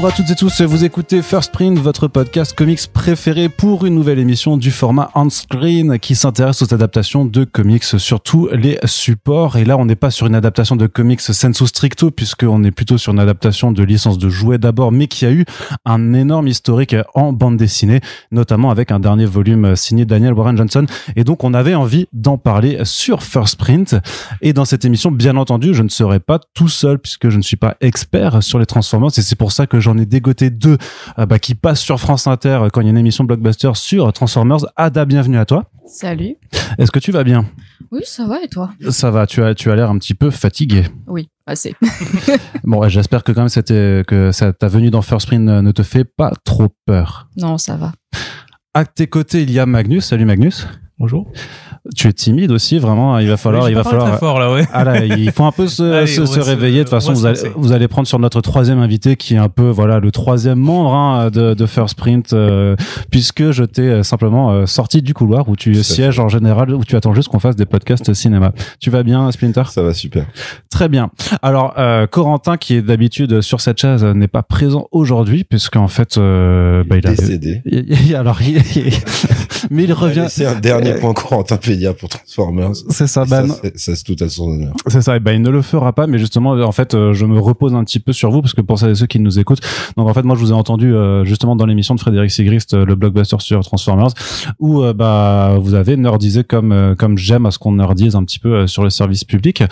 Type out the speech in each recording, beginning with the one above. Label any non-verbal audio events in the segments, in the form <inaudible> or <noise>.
Bonjour à toutes et tous, vous écoutez First Print, votre podcast comics préféré pour une nouvelle émission du format on screen qui s'intéresse aux adaptations de comics sur tous les supports. Et là, on n'est pas sur une adaptation de comics sensu stricto puisqu'on est plutôt sur une adaptation de licence de jouets d'abord, mais qui a eu un énorme historique en bande dessinée, notamment avec un dernier volume signé Daniel Warren Johnson. Et donc, on avait envie d'en parler sur First Print. Et dans cette émission, bien entendu, je ne serai pas tout seul puisque je ne suis pas expert sur les Transformers et c'est pour ça que je j'en ai dégoté deux euh, bah, qui passent sur France Inter euh, quand il y a une émission blockbuster sur euh, Transformers. Ada, bienvenue à toi. Salut. Est-ce que tu vas bien Oui, ça va et toi Ça va, tu as, tu as l'air un petit peu fatigué. Oui, assez. <laughs> bon, j'espère que quand même que ça, ta venue dans First Spring ne te fait pas trop peur. Non, ça va. À tes côtés, il y a Magnus. Salut Magnus. Bonjour tu es timide aussi, vraiment. Hein. Il va falloir, il va falloir. ah là, <laughs> il faut un peu se, se, réveiller. de toute façon, vous allez, vous allez, prendre sur notre troisième invité, qui est un peu, voilà, le troisième membre hein, de, de, First Print, euh, puisque je t'ai euh, simplement euh, sorti du couloir où tu sièges en général, où tu attends juste qu'on fasse des podcasts cinéma. Tu vas bien, Splinter Ça va super. Très bien. Alors, euh, Corentin, qui est d'habitude sur cette chaise, n'est pas présent aujourd'hui, puisqu'en fait, bah, il, est décédé. Alors, il... <laughs> mais il revient. C'est un dernier point Corentin pour Transformers. C'est ça, Ben. ça, c'est tout à son honneur. C'est ça, et ben, il ne le fera pas, mais justement, euh, en fait, euh, je me repose un petit peu sur vous, parce que pour celles ceux qui nous écoutent, donc en fait, moi, je vous ai entendu euh, justement dans l'émission de Frédéric Sigrist, le blockbuster sur Transformers, où bah, vous avez nerdisé comme, comme j'aime à ce qu'on nerdise un petit peu sur le service public.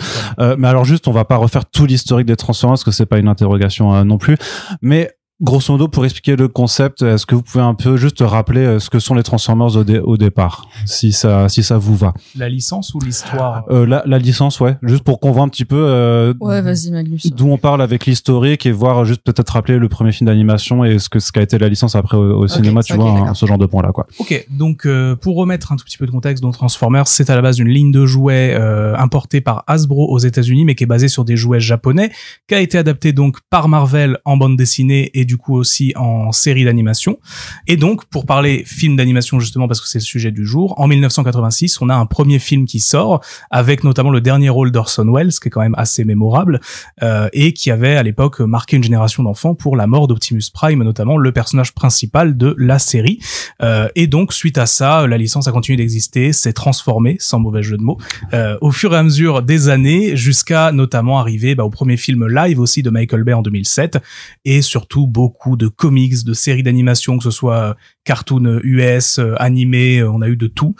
mais alors, juste, on va pas refaire tout l'historique des Transformers, parce que c'est pas une interrogation non plus. Mais grosso modo, pour expliquer le concept, est-ce que vous pouvez un peu juste rappeler euh, ce que sont les Transformers au, départ, si ça, si ça vous va La licence ou l'histoire euh, la, licence, ouais. Juste pour qu'on voit un petit peu euh, vas-y d'où on parle avec l'historique et voir juste peut-être rappeler le premier film d'animation et ce que ce qu'a été la licence après au, cinéma, tu vois, hein, ce genre de point-là, quoi. Ok, donc pour remettre un tout petit peu de contexte, donc Transformers, c'est à la base une ligne de jouets importée par Hasbro aux États-Unis, mais qui est basée sur des jouets japonais, qui a été adaptée donc par Marvel en bande dessinée et du coup aussi en série d'animation. Et donc, pour parler film d'animation justement, parce que c'est le sujet du jour, en 1986, on a un premier film qui sort, avec notamment le dernier rôle d'Orson Welles, qui est quand même assez mémorable, euh, et qui avait à l'époque marqué une génération d'enfants pour la mort d'Optimus Prime, notamment le personnage principal de la série. Euh, et donc, suite à ça, la licence a continué d'exister, s'est transformée, sans mauvais jeu de mots, euh, au fur et à mesure des années, jusqu'à notamment arriver bah, au premier film live aussi de Michael Bay en 2007, et surtout beaucoup de comics, de séries d'animation, que ce soit euh, cartoon US, euh, euh, animé, on a eu de tout.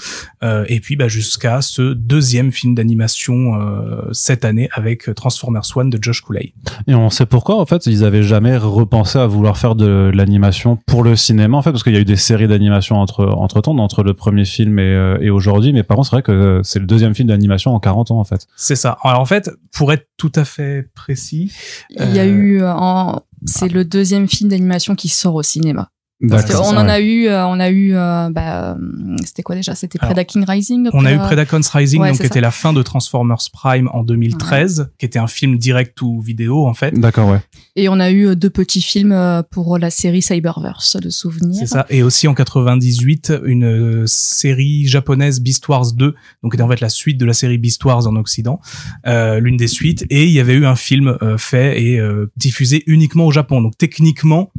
et puis bah, jusqu'à ce deuxième film d'animation cette année avec Transformers One de Josh Cooley. Et on sait pourquoi en fait ils avaient jamais repensé à vouloir faire de l'animation pour le cinéma en fait parce qu'il y a eu des séries d'animation entre entre temps entre le premier film et, aujourd'hui. Mais par contre c'est vrai que c'est le deuxième film d'animation en 40 ans en fait. C'est ça. Alors en fait pour être tout à fait précis, il y a eu en c'est ah. le deuxième film d'animation qui sort au cinéma. Parce qu'on en a eu, euh, on a eu, euh, bah, euh, c'était quoi déjà C'était Predacon Rising. On a eu Predacon Rising, donc qui était la fin de Transformers Prime en 2013, qui était un film direct ou vidéo en fait. D'accord, ouais. Et on a eu deux petits films pour la série Cyberverse le souvenir C'est ça. Et aussi en 98, une série japonaise Beast Wars 2, donc était en fait la suite de la série Beast Wars en Occident, l'une des suites. Et il y avait eu un film fait et diffusé uniquement au Japon. Donc techniquement,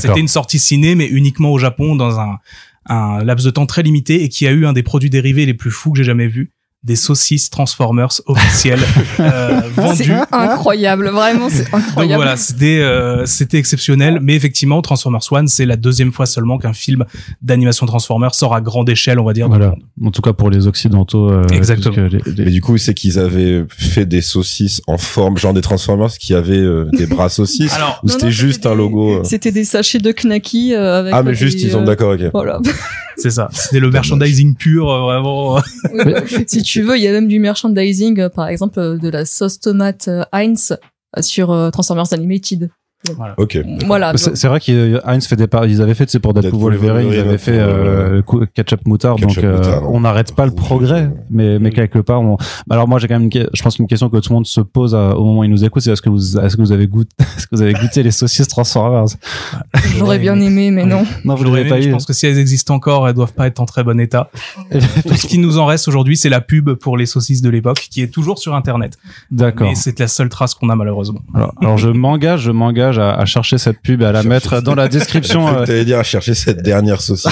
c'était une sortie ciné, mais uniquement au Japon dans un, un laps de temps très limité et qui a eu un des produits dérivés les plus fous que j'ai jamais vus des saucisses Transformers officielles <laughs> euh, vendues. C'est incroyable, vraiment, c'est incroyable. Donc voilà, c'était euh, c'était exceptionnel, mais effectivement, Transformers One, c'est la deuxième fois seulement qu'un film d'animation Transformers sort à grande échelle, on va dire. Voilà. En tout cas pour les occidentaux. Euh, Exactement. Et du coup, c'est qu'ils avaient fait des saucisses en forme, genre des Transformers qui avaient euh, des bras <laughs> saucisses, ou c'était juste un logo. C'était des sachets de knacky. avec ah mais juste, ils ont d'accord, ok. Voilà. C'est ça. C'était le merchandising pur, vraiment. tu tu veux, il y a même du merchandising, euh, par exemple, euh, de la sauce tomate euh, Heinz sur Transformers Animated. Voilà. Ok. Voilà. C'est vrai qu'Heinz fait des Ils avaient fait, c'est pour Deadpool verrez ils avaient fait euh, Ketchup Moutard. donc, euh, on n'arrête pas le progrès, mais, mais mm. quelque part, on. Alors moi, j'ai quand même, je pense qu'une question que tout le monde se pose euh, au moment où il nous écoute c'est est-ce que vous, est-ce que vous avez goûté, <laughs> est-ce que vous avez goûté les saucisses Transformers <laughs> J'aurais bien aimé, mais non. Non, vous pas eu. Je pense que si elles existent encore, elles doivent pas être en très bon état. Euh, ce qui nous en reste aujourd'hui, c'est la pub pour les saucisses de l'époque, qui est toujours sur Internet. D'accord. c'est la seule trace qu'on a malheureusement. alors je m'engage, je m'engage à, chercher cette pub et à la mettre dans la description. <laughs> Euh. tu allais dire à chercher cette dernière saucisse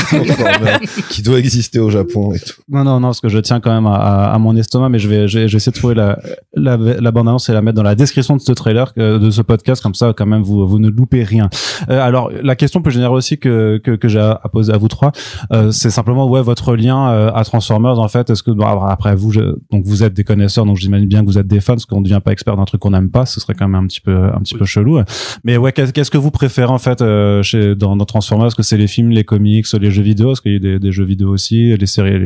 <laughs> qui doit exister au Japon et tout. Non, non, non, parce que je tiens quand même à, mon estomac, mais je vais, essayer de trouver la, la, bande-annonce et la mettre dans la description de ce trailer, de ce podcast, comme ça, quand même, vous, vous ne loupez rien. Euh, alors, la question plus générale aussi que, que, j'ai à poser à vous trois, euh, c'est simplement, ouais, votre lien à Transformers, en fait, est-ce que, après, vous, donc vous êtes des connaisseurs, donc j'imagine bien que vous êtes des fans, parce qu'on ne devient pas expert d'un truc qu'on n'aime pas, ce serait quand même un petit peu, un petit peu chelou. Mais et ouais, qu'est-ce que vous préférez en fait euh, chez, dans, dans Transformers Est-ce que c'est les films, les comics, les jeux vidéo Est-ce qu'il y a des, jeux vidéo aussi, les séries,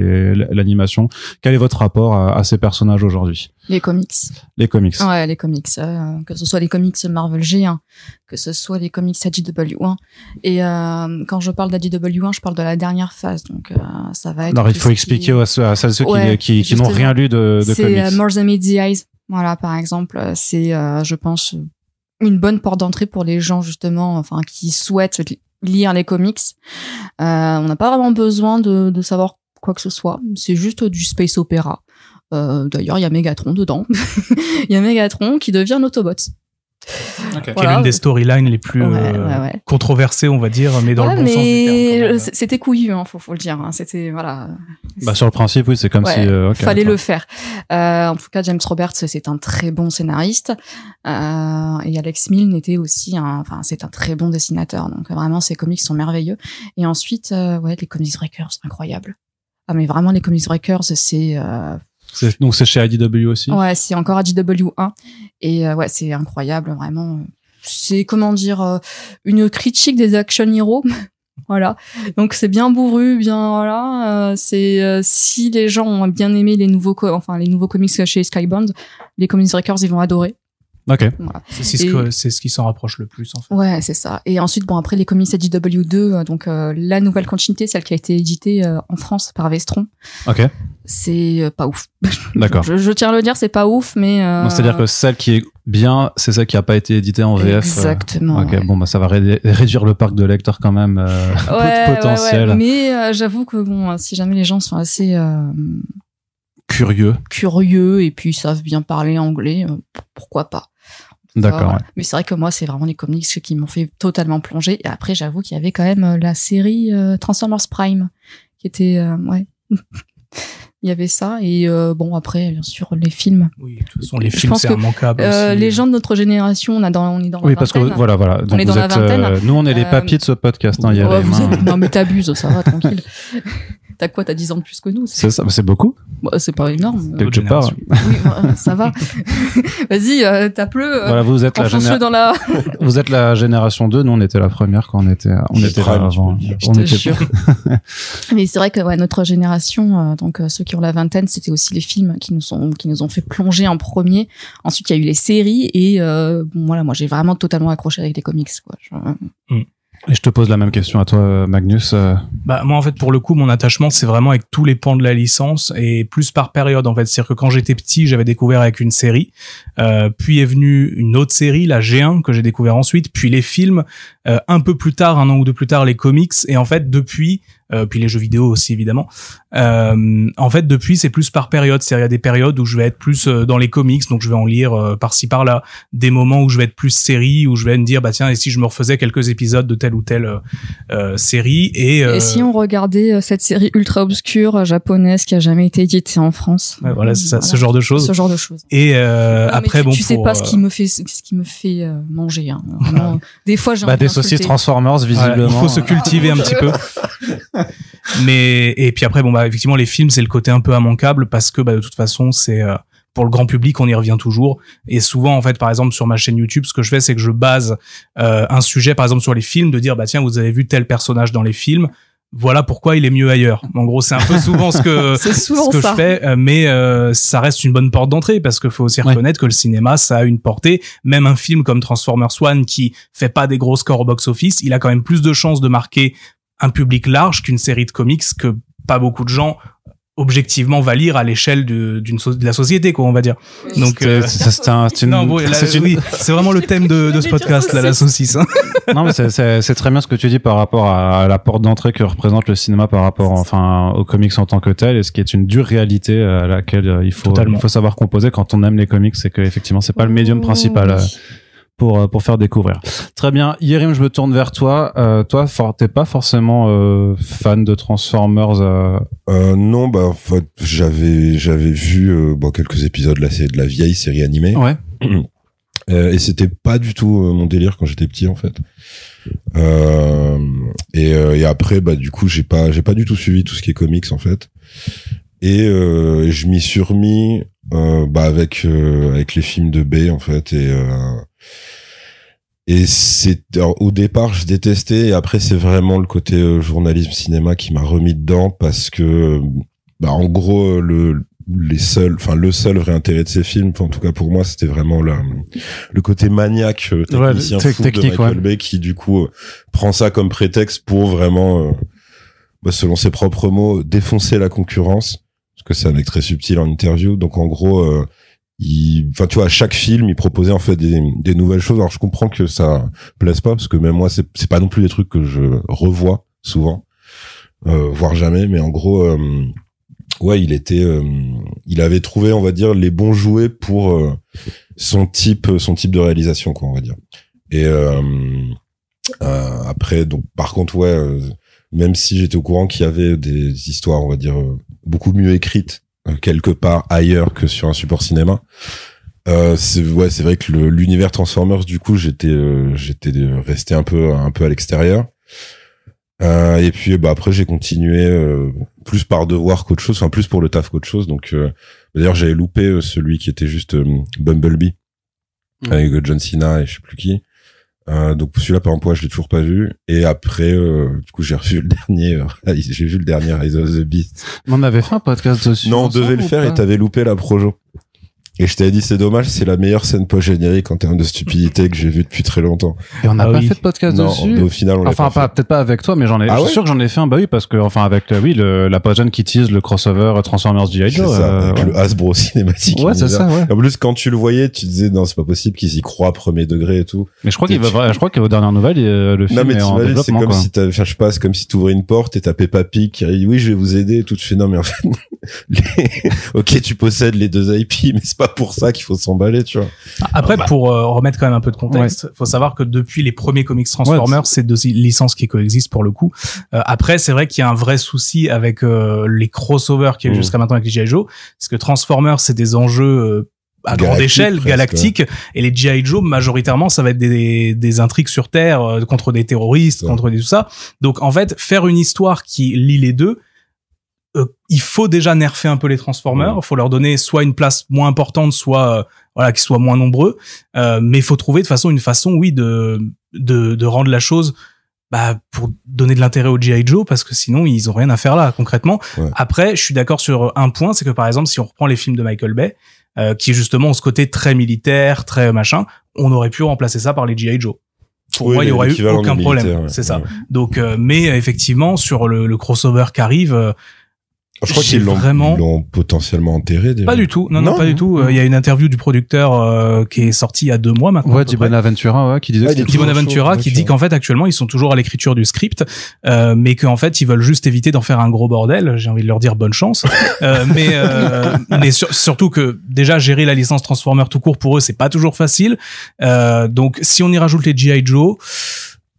l'animation. Quel est votre rapport à, ces personnages aujourd'hui Les comics. Les comics. Ouais, les comics. Euh, que ce soit les comics Marvel G1, que ce soit les comics ADW1. Et euh, quand je parle d'ADW1, je parle de la dernière phase. Donc ça va être. Alors il faut expliquer à celles ceux qui, n'ont rien lu de, comics. C'est More Than Meets the Eyes. Voilà, par exemple, c'est, je pense, une bonne porte d'entrée pour les gens justement, enfin qui souhaitent lire les comics. Euh, on n'a pas vraiment besoin de, savoir quoi que ce soit. C'est juste du space opéra. Euh, d'ailleurs, il y a Megatron dedans. <laughs> Il y a Megatron qui devient un Autobot. Okay. l'une des storylines les plus euh, controversées, on va dire, mais dans le bon sens du terme. C'était couillu, hein, faut, le dire. Hein. C'était voilà. Bah, sur le principe, oui, c'est comme si. Euh, fallait le faire. Euh, en tout cas, James Roberts, c'est un très bon scénariste, et Alex Milne était aussi, enfin, c'est un très bon dessinateur. Donc vraiment, ses comics sont merveilleux. Et ensuite, ouais, les comics breakers, incroyable. Ah mais vraiment, les comics breakers, c'est donc c'est chez IDW aussi. Ouais, c'est encore IDW1 et euh, ouais, c'est incroyable vraiment. C'est comment dire euh, une critique des action heroes. <laughs> voilà. Donc c'est bien bourru, bien voilà, euh, c'est si les gens ont bien aimé les nouveaux enfin les nouveaux comics chez Skybound, les Comics Records ils vont adorer Ok. C'est ce, qui s'en rapproche le plus, en fait. Ouais, c'est ça. Et ensuite, bon, après, les comics w 2 euh, donc euh, la nouvelle continuité, celle qui a été éditée euh, en France par Vestron. Ok. C'est pas ouf. <laughs> D'accord. je, tiens à le dire, c'est pas ouf, mais. C'est-à-dire que celle qui est bien, c'est celle qui n'a pas été éditée en VF. Exactement. Ok, bon, bah, ça va réduire le parc de lecteurs quand même. <laughs> potentiel. mais j'avoue que, bon, si jamais les gens sont assez curieux. Curieux, et puis ils savent bien parler anglais, pourquoi pas. D'accord. Mais c'est vrai que moi, c'est vraiment les comics qui m'ont fait totalement plonger. Et après, j'avoue qu'il y avait quand même euh, la série euh, Transformers Prime, qui était, euh, ouais. <laughs> Il y avait ça et bon après bien sûr les films. Oui, de toute façon les films c'est immanquable. Aussi. Les gens de notre génération, on a dans on est dans la Oui, parce que voilà voilà, dans la vingtaine. nous on est les papiers de ce podcast hein, y a oh, non mais t'abuses, ça va tranquille. <laughs> T'as quoi T'as 10 ans de plus que nous. C'est ça, c'est beaucoup. Bah, c'est pas énorme. Quelque part. Oui, ça va. <laughs> Vas-y, euh, tape-le. Euh, voilà, vous êtes la, dans <laughs> vous êtes la génération 2. Nous, on était la première quand on était, on était avant. On Mais c'est vrai que ouais, notre génération, euh, donc ceux qui ont la vingtaine, c'était aussi les films qui nous sont, qui nous ont fait plonger en premier. Ensuite, il y a eu les séries et voilà, moi j'ai vraiment totalement accroché avec les comics. Quoi. Mm. Et je te pose la même question à toi, Magnus. Euh. Bah, moi, en fait, pour le coup, mon attachement, c'est vraiment avec tous les pans de la licence et plus par période, en fait. C'est-à-dire que quand j'étais petit, j'avais découvert avec une série, euh, puis est venue une autre série, la G1, que j'ai découvert ensuite, puis les films, euh, un peu plus tard, un an ou deux plus tard, les comics. Et en fait, depuis, euh, puis les jeux vidéo aussi évidemment. Euh, en fait, depuis, c'est plus par période. C'est-à-dire, il y a des périodes où je vais être plus euh, dans les comics, donc je vais en lire euh, par-ci par-là. Des moments où je vais être plus série, où je vais me dire, bah tiens, et si je me refaisais quelques épisodes de telle ou telle euh, série et, et si on regardait cette série ultra obscure japonaise qui a jamais été éditée en France. Ouais, voilà, ce genre de choses. Ce genre de choses. Et ah, après, bon, tu sais pas ce qui me fait, ce qui me fait manger. Hein. <laughs> des fois, j'ai bah, des saucisses Transformers visiblement. il faut se cultiver un <laughs> petit peu mais et puis après bon bah effectivement les films c'est le côté un peu immanquable parce que bah, de toute façon c'est euh, pour le grand public, on y revient toujours. Et souvent, en fait, par exemple, sur ma chaîne YouTube, ce que je fais, c'est que je base euh, un sujet, par exemple, sur les films, de dire, bah tiens, vous avez vu tel personnage dans les films, voilà pourquoi il est mieux ailleurs. En gros, c'est un peu souvent ce que, <laughs> ce que je fais, euh, mais ça reste une bonne porte d'entrée parce qu'il faut aussi reconnaître que le cinéma, ça a une portée. Même un film comme Transformers One qui fait pas des gros scores au box-office, il a quand même plus de chances de marquer un public large qu'une série de comics que pas beaucoup de gens objectivement va lire à l'échelle de, de la société quoi on va dire donc euh, c'est un, une... c'est vraiment le thème de, de ce podcast là la saucisse hein. <laughs> non mais c'est très bien ce que tu dis par rapport à la porte d'entrée que représente le cinéma par rapport enfin aux comics en tant que tel et ce qui est une dure réalité euh, à laquelle euh, il faut il faut savoir composer quand on aime les comics c'est que effectivement c'est pas le médium oh, principal euh, pour euh, pour faire découvrir. Très bien, Yerim, je me tourne vers toi. Euh, toi, t'es pas forcément euh, fan de Transformers euh... euh non, bah en fait, j'avais j'avais vu euh, bon, quelques épisodes là, c'est de la vieille série animée. Ouais. <clears throat> et c'était pas du tout mon délire quand j'étais petit en fait. Et, et, après, bah du coup, j'ai pas j'ai pas du tout suivi tout ce qui est comics en fait. Et je m'y suis remis euh, bah avec euh, avec les films de Bay en fait et euh, et c'est au départ je détestais et après c'est vraiment le côté journalisme cinéma qui m'a remis dedans parce que bah en gros le les seuls enfin le seul vrai intérêt de ces films en tout cas pour moi c'était vraiment le côté maniaque de Michael Bay qui du coup prend ça comme prétexte pour vraiment bah, selon ses propres mots défoncer la concurrence que c'est un mec très subtil en interview. Donc en gros, euh, il, enfin tu vois, à chaque film, il proposait en fait des, des nouvelles choses. Alors je comprends que ça plaise pas parce que même moi, c'est, c'est pas non plus des trucs que je revois souvent, euh, voire jamais. Mais en gros, euh, ouais, il était, euh, il avait trouvé, on va dire, les bons jouets pour son type, son type de réalisation, quoi, on va dire. Et après, donc par contre, ouais même si j'étais au courant qu'il y avait des histoires, on va dire, euh, beaucoup mieux écrites euh, quelque part ailleurs que sur un support cinéma. Euh, c'est ouais, c'est vrai que l'univers Transformers, du coup, j'étais j'étais resté un peu un peu à l'extérieur. et puis bah après j'ai continué plus par devoir qu'autre chose, enfin plus pour le taf qu'autre chose. Donc d'ailleurs j'avais loupé celui qui était juste Bumblebee mmh. avec John Cena et je sais plus qui. Euh, donc celui-là par exemple, poids je l'ai toujours pas vu. Et après, euh, du coup, j'ai revu le <laughs> dernier. Euh, j'ai vu le dernier Rise of the Beast. on avait fait un podcast dessus. Non, on devait le faire et t'avais loupé la projo. Et je t'avais dit, c'est dommage, c'est la meilleure scène post-générique en termes de stupidité que j'ai vue depuis très longtemps. Et on n'a ah pas fait de podcast dessus. au final, on enfin, pas, peut-être pas avec toi, mais j'en ai, ah je suis sûr que j'en ai fait un, bah oui, parce que, enfin, avec, euh, oui, le, la post qui tease le crossover Transformers G.I. Joe. Ça, euh, le Hasbro cinématique. Ouais, c'est ça, ouais. En plus, quand tu le voyais, tu disais, non, c'est pas possible qu'ils y croient premier degré et tout. Mais je crois qu'il va, je crois vos dernières nouvelles, le film est en développement. C'est comme si t'avais, je pas, c'est comme si t'ouvrais une porte et t'as Peppa qui dit, oui, je vais vous aider tout. Tu fais, non, mais en fait, <laughs> ok, tu possèdes les deux IP, mais c'est pas pour ça qu'il faut s'emballer, tu vois. Après, ah, bah. pour euh, remettre quand même un peu de contexte, faut savoir que depuis les premiers comics Transformers, c'est deux licences qui coexistent pour le coup. Euh, après, c'est vrai qu'il y a un vrai souci avec euh, les crossovers qui eu mm. jusqu'à maintenant avec les G.I. Joe, parce que Transformers, c'est des enjeux à grande échelle, galactique. Et les G.I. Joe, majoritairement, ça va être des, des intrigues sur Terre contre des terroristes, contre des, tout ça. Donc, en fait, faire une histoire qui lie les deux, euh, il faut déjà nerfer un peu les Transformers. Il faut leur donner soit une place moins importante, soit euh, voilà qu'ils soient moins nombreux. Euh, mais il faut trouver de façon une façon, oui, de de, rendre la chose bah, pour donner de l'intérêt au GI Joe parce que sinon ils ont rien à faire là concrètement. Après, je suis d'accord sur un point, c'est que par exemple si on reprend les films de Michael Bay, qui justement ont ce côté très militaire, très machin, on aurait pu remplacer ça par les GI Joe pour moi, il y aurait eu aucun problème. c'est ça. Donc, mais effectivement, sur le, crossover qui arrive, je crois qu'ils l'ont vraiment... potentiellement enterré. Déjà. Pas du tout. Non, non, pas du tout. Euh, il y a une interview du producteur euh, qui est sortie il y a deux mois maintenant. Ouais, Di Bonaventura, ouais, qui disait. qui dit qu'en fait actuellement ils sont toujours à l'écriture du script, euh, mais qu'en fait ils veulent juste éviter d'en faire un gros bordel. J'ai envie de leur dire bonne chance. Euh, <laughs> mais mais surtout que déjà gérer la licence Transformer tout court pour eux c'est pas toujours facile. donc si on y rajoute les GI Joe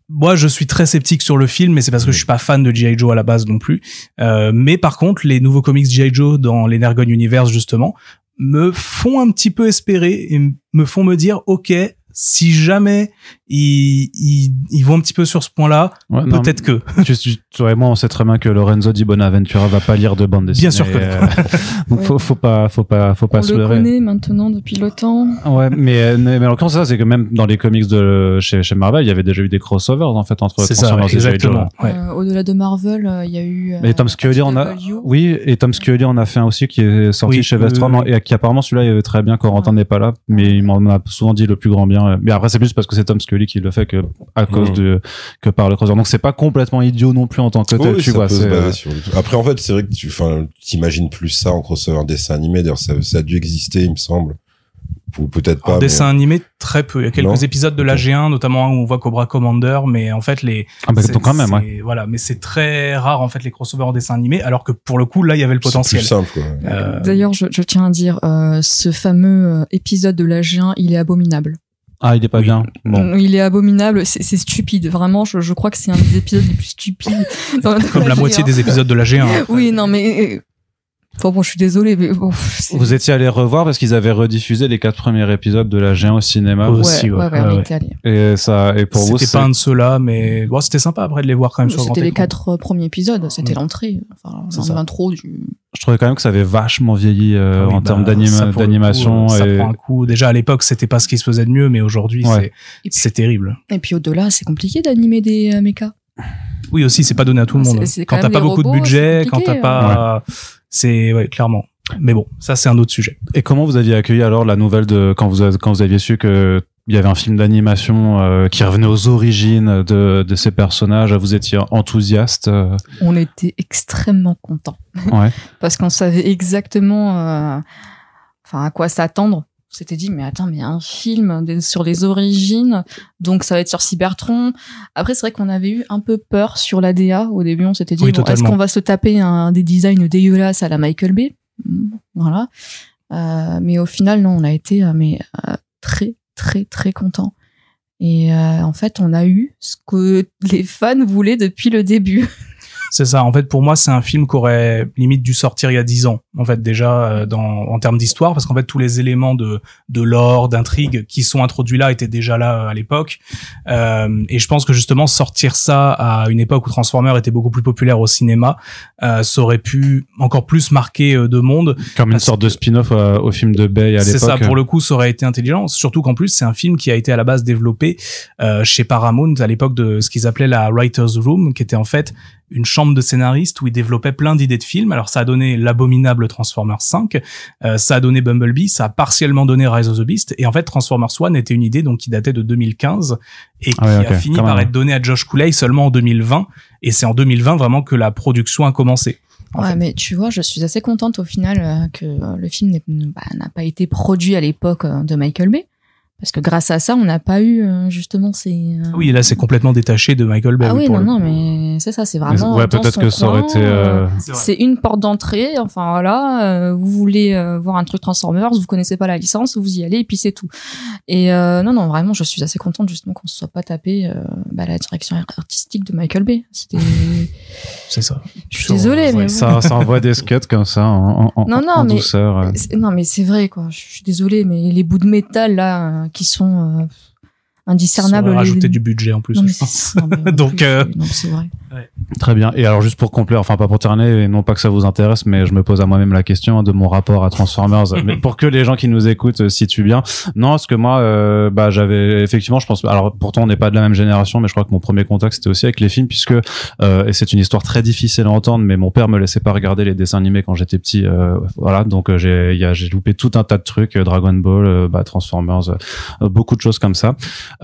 moi, je suis très sceptique sur le film, mais c'est parce que je mm. suis pas fan de G.I. Joe à la base non plus. Euh, mais par contre, les nouveaux comics G.I. Joe dans l'Energon Universe, justement, me font un petit peu espérer et me font me dire, OK, si jamais ils, vont un petit peu sur ce point-là. Peut-être que. Tu, toi et moi, on sait très bien que Lorenzo Di Bonaventura va pas lire de bande dessinée. Bien sûr que. Euh, non. <laughs> donc faut, pas, faut pas, faut pas on se le maintenant depuis longtemps. Ouais, mais mais, mais ça, c'est que même dans les comics de chez, Marvel, il y avait déjà eu des crossovers en fait entre. C'est ça, exactement. Euh, au-delà de Marvel, euh, il y a eu. et Tom Scully en a. Oui, et Tom Scully en a fait un aussi qui est sorti chez Vestron et qui apparemment celui-là il avait très bien. Corentin n'est pas là, mais il m'en a souvent dit le plus grand bien. Mais après, c'est plus parce que c'est Tom Scully qui le fait que à hmm. cause de que par le crossover. Donc c'est pas complètement idiot non plus en tant que tel, tu vois. Euh, Après en fait c'est vrai que tu, enfin, t'imagines plus ça en crossover dessin animé. D'ailleurs ça, a dû exister, il me semble ou peut-être pas. En dessin animé, très peu. Il y a quelques épisodes de l'AG1, notamment où on voit Cobra Commander, mais en fait, les. Ah, bah, quand même, Voilà, mais c'est très rare, en fait, les crossovers en dessin animé, alors que pour le coup, là, il y avait le potentiel. C'est simple, euh, D'ailleurs, je, tiens à dire, euh, ce fameux épisode de l'AG1, il est abominable. Ah, il est pas bien. Bon. Mm, il est abominable. C'est stupide. Vraiment, je, crois que c'est un des épisodes les plus stupides. <laughs> Comme la moitié des épisodes de la G1. Oui, non, mais euh, bon, je suis désolé, mais Vous étiez allé revoir parce qu'ils avaient rediffusé les quatre premiers épisodes de La Géant au cinéma. aussi, ouais. Ah, et ça, et pour vous, c'était pas un de ceux-là, mais bon, c'était sympa après de les voir quand même sur C'était les quatre euh, premiers épisodes, c'était mm. l'entrée, enfin, l'intro du. Je trouvais quand même que ça avait vachement vieilli euh, ah en bah, termes d'animation. Euh, ça, prend un coup. Déjà à l'époque, c'était pas ce qui se faisait de mieux, mais aujourd'hui, c'est terrible. Et puis au-delà, c'est compliqué d'animer des mechas. Oui, aussi, c'est pas donné à tout le ah, monde. Hein. quand t'as pas beaucoup de budget, quand t'as hein. pas c'est ouais, clairement. Mais bon, ça c'est un autre sujet. Et comment vous aviez accueilli alors la nouvelle de quand vous quand vous aviez su qu'il y avait un film d'animation euh, qui revenait aux origines de, ces personnages. Vous étiez enthousiaste. Euh? On était extrêmement content <laughs> Parce qu'on savait exactement euh, à quoi s'attendre s'était dit mais attends mais un film sur les origines donc ça va être sur Cybertron après c'est vrai qu'on avait eu un peu peur sur la DA au début on s'était dit est-ce qu'on va se taper un, des designs dégueulasses à la Michael Bay mm, voilà euh, mais au final non on a été euh, mais euh, très très très content et en fait on a eu ce que les fans voulaient depuis le début <laughs> C'est ça. En fait, pour moi, c'est un film qui aurait limite dû sortir il y a dix ans. En fait, déjà euh, dans en termes d'histoire, parce qu'en fait tous les éléments de de lore, d'intrigue qui sont introduits là étaient déjà là euh, à l'époque. Euh, et je pense que justement sortir ça à une époque où Transformers était beaucoup plus populaire au cinéma, euh, ça aurait pu encore plus marquer euh, de monde. Comme une sorte de spin-off au film de Bay à l'époque. C'est ça. Pour le coup, ça aurait été intelligent. Surtout qu'en plus, c'est un film qui a été à la base développé chez Paramount à l'époque de ce qu'ils appelaient la writers room, qui était en fait une chambre de scénariste où il développait plein d'idées de films. Alors ça a donné l'abominable Transformers 5, euh, ça a donné Bumblebee, ça a partiellement donné Rise of the Beast. Et en fait, Transformers 1 était une idée donc qui datait de 2015 et ah qui a fini par être donnée à Josh Cooley seulement en 2020. Et c'est en 2020 vraiment que la production a commencé. ouais, mais tu vois, je suis assez contente au final euh, que euh, le film bah, n'a pas été produit à l'époque de Michael Bay parce que grâce à ça, on n'a pas eu euh, justement ces. Euh, oui, là, c'est complètement détaché de Michael Bay. Ah oui, non, non, mais c'est ça, c'est vraiment. ouais, peut-être que ça aurait été. Euh, c'est une porte d'entrée. Enfin voilà, vous voulez voir un truc Transformers, vous connaissez pas la licence, vous y allez et puis c'est tout. Et non, non, vraiment, je suis assez contente justement qu'on se soit pas tapé bah, la direction artistique de Michael Bay. C'était. C'est ça. Je suis désolée, mais. Ça, envoie des scuds comme ça, en, non, non, mais, douceur. Non, mais c'est vrai, quoi. Je suis désolée, mais les bouts de métal, là, euh, qui sont. Euh, indiscernable. Ça rajouter du budget en plus, Donc, c'est vrai. très bien. Et alors, juste pour compléter, enfin pas pour terminer, et non pas que ça vous intéresse, mais je me pose à moi-même la question de mon rapport à Transformers. <laughs> mais pour que les gens qui nous écoutent s'y euh, situent bien, non, parce que moi, euh, bah j'avais effectivement, je pense. Alors, pourtant, on n'est pas de la même génération, mais je crois que mon premier contact c'était aussi avec les films, puisque euh, et c'est une histoire très difficile à entendre, mais mon père me laissait pas regarder les dessins animés quand j'étais petit. voilà, donc j'ai j'ai loupé tout un tas de trucs, Dragon Ball, bah, Transformers, beaucoup de choses comme ça.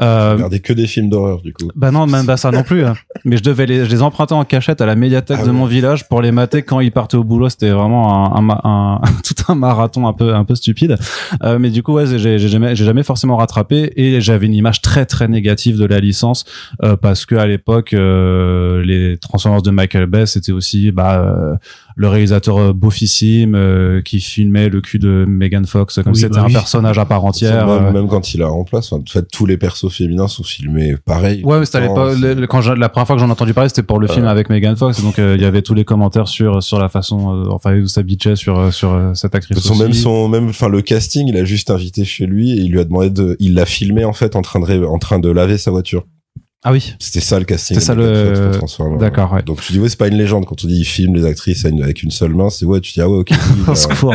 Euh, que des films d'horreur du coup. Bah non, même pas ça non plus. Hein. <laughs> Mais je devais les, je les empruntais en cachette à la médiathèque ah de mon village pour les mater quand ils partaient au boulot. C'était vraiment un, un, un, <laughs> tout un marathon un peu un peu stupide. Euh, mais du coup, ouais, j'ai jamais, jamais forcément rattrapé et j'avais une image très très négative de la licence euh, parce que à l'époque, euh, les Transformers de Michael Bay, c'était aussi bah euh, le réalisateur euh, beaufissime euh, qui filmait le cul de Megan Fox comme c'était bah un personnage à part entière. Euh. Même, quand il la remplace, en fait, tous les persos féminins sont filmés pareil. Ouais, mais c'était pas, quand la première fois que j'en ai entendu parler, c'était pour le film avec Megan Fox, donc il y avait tous les commentaires sur sur la façon, enfin, où ça sur sur cette actrice. Son, Même son, même, enfin, le casting, il a juste invité chez lui et il lui a demandé de, il l'a filmé en fait en train de en train de laver sa voiture. Ah oui. C'était ça le casting. C'était ça le. D'accord. Ouais. Donc tu dis ouais c'est pas une légende quand on dit il filme les actrices avec une seule main c'est ouais tu dis ah ouais ok. <laughs> Euh,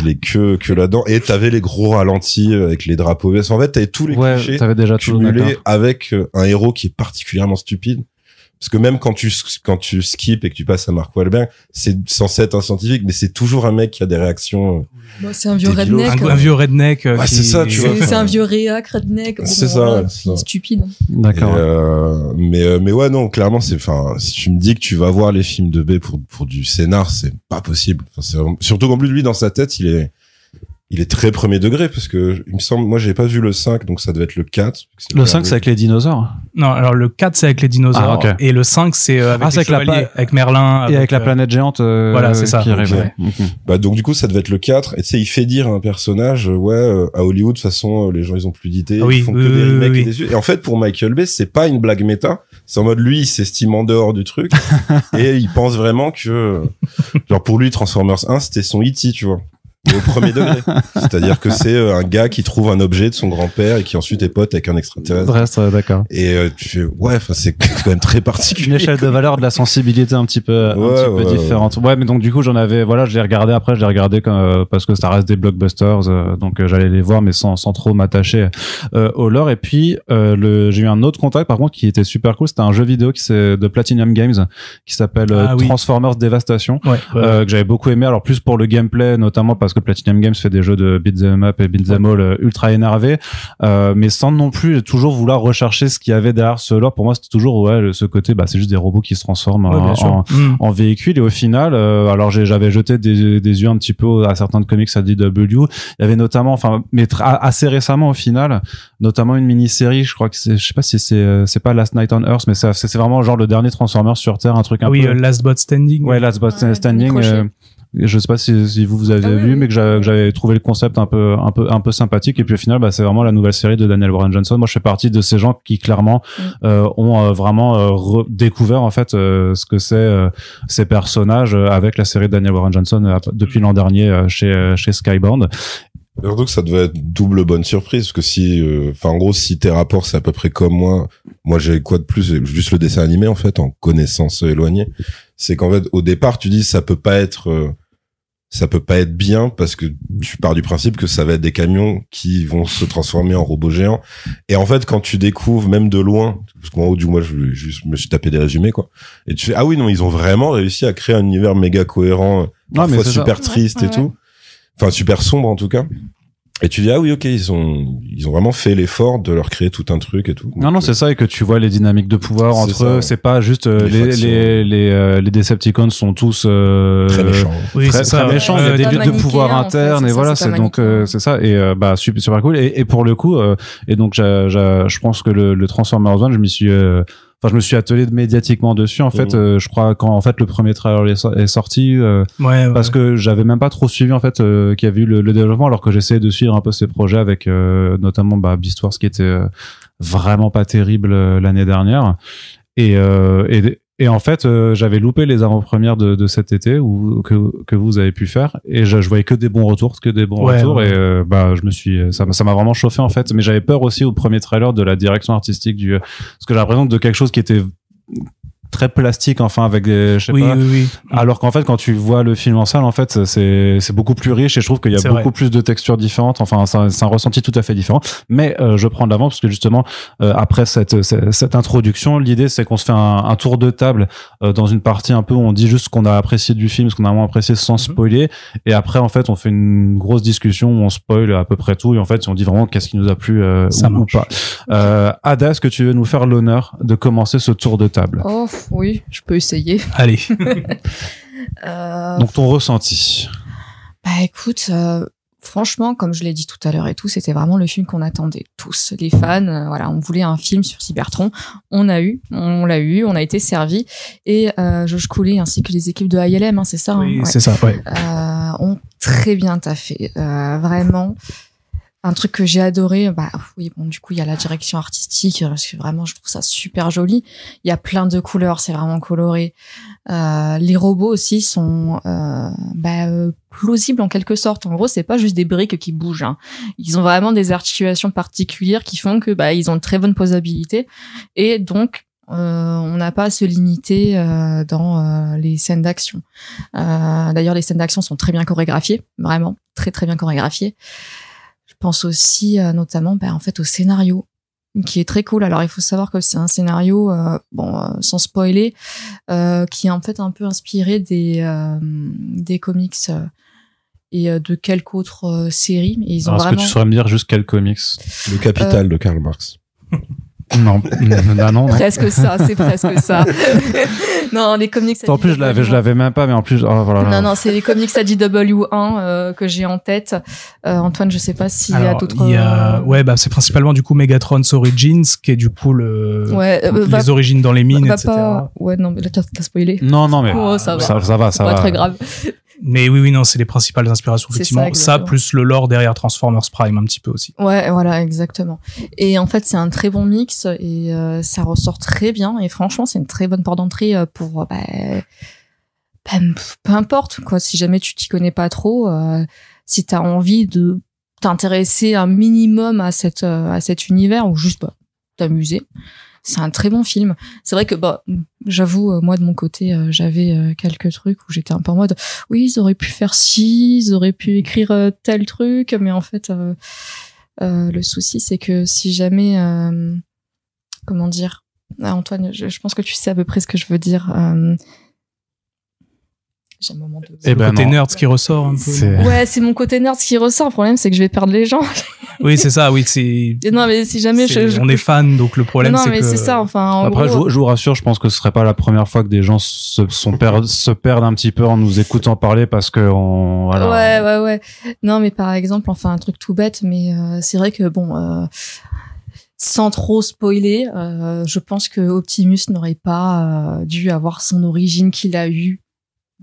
il, est que que là-dedans et t'avais les gros ralentis euh, avec les drapeaux. En fait t'avais tous les clichés déjà cumulés avec euh, un héros qui est particulièrement stupide. Parce que même quand tu, quand tu skips et que tu passes à Mark Wahlberg, c'est censé être un scientifique, mais c'est toujours un mec qui a des réactions. Euh, bon, c'est un vieux redneck. Un, vieux redneck. Euh, c'est ça, tu vois. C'est un vieux réac redneck. C'est ça, Stupide. D'accord. Euh, mais, mais ouais, non, clairement, c'est, enfin, si tu me dis que tu vas voir les films de B pour, du scénar, c'est pas possible. surtout qu'en plus, lui, dans sa tête, il est, il est très premier degré parce que il me semble moi j'ai pas vu le 5 donc ça devait être le 4 le, 5 c'est avec les dinosaures non alors le 4 c'est avec les dinosaures ah, et le 5 c'est euh, ah, avec, Merlin et avec, la euh, planète géante euh, voilà c'est ça qui bah donc du coup ça devait être le 4 et tu sais il fait dire à un personnage ouais à Hollywood de toute façon les gens ils ont plus d'idées ah ils font que des remakes et des et en fait pour Michael Bay c'est pas une blague méta c'est en mode lui il s'estime en dehors du truc <laughs> et il pense vraiment que genre pour lui Transformers 1 c'était son E.T. tu vois au premier degré. C'est-à-dire que c'est euh, un gars qui trouve un objet de son grand-père et qui ensuite est pote avec un extraterrestre. d'accord. Et euh, tu tu ouais, c'est quand même très particulier. Une échelle de valeur de la sensibilité un petit peu, un petit peu différente. Ouais. mais donc du coup, j'en avais, voilà, je l'ai regardé après, je l'ai regardé euh, parce que ça reste des blockbusters, donc j'allais les voir, mais sans, sans trop m'attacher au lore. Et puis, le, j'ai eu un autre contact, par contre, qui était super cool. C'était un jeu vidéo qui c'est de Platinum Games, qui s'appelle ah Transformers Devastation, que j'avais beaucoup aimé. Alors plus pour le gameplay, notamment parce que Platinum Games fait des jeux de them up et them all euh, ultra énervés, euh, mais sans non plus toujours vouloir rechercher ce qu'il y avait derrière ce lore. Pour moi, c'était toujours ouais, ce côté, bah, c'est juste des robots qui se transforment en, en, mm. véhicules. Et au final, euh, alors j'avais jeté des, des, yeux un petit peu à certains de comics à DW. Il y avait notamment, enfin, mais assez récemment au final, notamment une mini-série. Je crois que c'est, je sais pas si c'est c'est pas Last Night on Earth, mais c'est vraiment genre le dernier Transformers sur Terre, un truc un peu. Oui, Last Bot Standing. Ouais, Last Bot ah Standing je sais pas si, vous vous avez ah vu, mais que j'avais trouvé le concept un peu, un peu, un peu sympathique. Et puis au final, bah, c'est vraiment la nouvelle série de Daniel warren Johnson. Moi, je fais partie de ces gens qui clairement mm. euh, ont euh, vraiment euh, découvert en fait ce que c'est ces personnages avec la série de Daniel warren Johnson depuis l'an dernier chez chez Skybound. donc que ça devait être double bonne surprise, parce que si, enfin, en gros, si tes rapports c'est à peu près comme moi, moi j'ai quoi de plus, juste le dessin animé en fait, en connaissance éloignée, c'est qu'en fait, au départ, tu dis ça peut pas être ça peut pas être bien parce que tu pars du principe que ça va être des camions qui vont se transformer en robots géants. Et en fait, quand tu découvres même de loin, parce qu'en haut du mois, je, me suis tapé des résumés, quoi. Et tu fais, ah oui, non, ils ont vraiment réussi à créer un univers méga cohérent, parfois super triste et tout. Enfin, super sombre en tout cas. Et tu dis ah oui ok ils ont ils ont vraiment fait l'effort de leur créer tout un truc et tout. non non c'est ça et que tu vois les dynamiques de pouvoir entre eux c'est pas juste euh, les les euh, les, Decepticons sont tous euh, très méchants oui, très, il y a des luttes de pouvoir interne et voilà c'est donc c'est ça et bah super, super cool et, et, pour le coup et donc je pense que le, le Transformers One je m'y suis enfin je me suis attelé médiatiquement dessus en fait mmh. euh, je crois quand en fait le premier trailer est, sorti euh, parce que j'avais même pas trop suivi en fait euh, qu'il y avait eu le, le développement alors que j'essayais de suivre un peu ces projets avec euh, notamment bah, Beast Wars qui était vraiment pas terrible l'année dernière et, et et en fait, euh, j'avais loupé les avant-premières de, cet été ou que, que, vous avez pu faire, et je, voyais que des bons retours, que des bons retours, et euh, bah je me suis, ça, ça m'a vraiment chauffé en fait. Mais j'avais peur aussi au premier trailer de la direction artistique du, parce que j'ai l'impression de quelque chose qui était très plastique enfin avec des, je sais pas oui, oui. alors qu'en fait quand tu vois le film en salle en fait c'est c'est beaucoup plus riche et je trouve qu'il y a beaucoup plus de textures différentes enfin c'est un, un, ressenti tout à fait différent mais euh, je prends de l'avant parce que justement euh, après cette, cette, introduction l'idée c'est qu'on se fait un, tour de table euh, dans une partie un peu où on dit juste ce qu'on a apprécié du film ce qu'on a moins apprécié sans mhm. spoiler et après en fait on fait une grosse discussion où on spoil à peu près tout et en fait on dit vraiment qu'est-ce qui nous a plu ou, pas Ada est-ce que tu veux nous faire l'honneur de commencer ce tour de table oh, oui, je peux essayer. <laughs> Allez. Euh, Donc ton ressenti. Bah écoute, euh, franchement, comme je l'ai dit tout à l'heure et tout, c'était vraiment le film qu'on attendait tous. Les fans, euh, voilà, on voulait un film sur Cybertron. On a eu, on l'a eu, on a été servi. Et Josh Cooley ainsi que les équipes de ILM, hein, c'est ça. Hein? Oui, c'est ça. Ouais. ont très bien taffé, vraiment un truc que j'ai adoré bah oui bon du coup il y a la direction artistique parce que vraiment je trouve ça super joli il y a plein de couleurs c'est vraiment coloré euh, les robots aussi sont euh, bah, euh, plausibles en quelque sorte en gros c'est pas juste des briques qui bougent hein. ils ont vraiment des articulations particulières qui font que bah ils ont une très bonne posabilité et donc euh, on n'a pas à se limiter euh, dans euh, les scènes d'action. D'ailleurs, les scènes d'action sont très bien chorégraphiées, vraiment très très bien chorégraphiées pense aussi euh, notamment bah, en fait au scénario qui est très cool. Alors il faut savoir que c'est un scénario, euh, bon, euh, sans spoiler, qui est en fait un peu inspiré des des comics et de quelques autres séries. ils Est-ce que tu saurais me dire juste quel comics Le Capital de Karl Marx. <laughs> Non, <laughs> bah non, non. presque ça, c'est presque ça. <laughs> non, les comics. En plus, je l'avais, je l'avais même pas, mais en plus, oh, voilà. Non, non, c'est les comics ADW1 euh, que j'ai en tête. Euh, Antoine, je sais pas s'il y a d'autres. A... Euh, ouais, bah c'est principalement du coup Megatron's Origins, qui est du coup le ouais, euh, les origines dans les mines, va etc. Pas... Ouais, non, mais là t'as spoilé. Non, non, mais oh, ça, va. ça va, ça va. Pas très grave. Mais oui, oui, non, c'est les principales inspirations, effectivement. Ça, plus le lore derrière Transformers Prime, un petit peu aussi. Ouais, voilà, exactement. Et en fait, c'est un très bon mix et euh, ça ressort très bien. Et franchement, c'est une très bonne porte d'entrée euh, pour, euh, bah, bah peu importe, quoi. Si jamais tu t'y connais pas trop, euh, si t'as envie de t'intéresser un minimum à cette, à cet univers ou juste, bah, t'amuser. C'est un très bon film. C'est vrai que, bah, j'avoue, euh, moi de mon côté, euh, j'avais euh, quelques trucs où j'étais un peu en mode, oui, ils auraient pu faire ci, ils auraient pu écrire tel truc, mais en fait, euh, le souci, c'est que si jamais, comment dire, ah, Antoine, je, pense que tu sais à peu près ce que je veux dire. J'ai un moment de. Eh ben côté nerd qui ressort un peu. Ouais, c'est mon côté nerd qui ressort. Le problème, c'est que je vais perdre les gens oui, c'est ça, oui, c'est. Non, mais si jamais on est fan, donc le problème. c'est non mais c'est ça. Enfin, après, je, vous rassure, je pense que ce serait pas la première fois que des gens se se perdent un petit peu en nous écoutant parler parce que on. Voilà. Ouais, ouais, ouais. Non, mais par exemple, enfin, un truc tout bête, mais euh, c'est vrai que bon. Euh sans trop spoiler, euh, je pense que Optimus n'aurait pas euh, dû avoir son origine qu'il a eue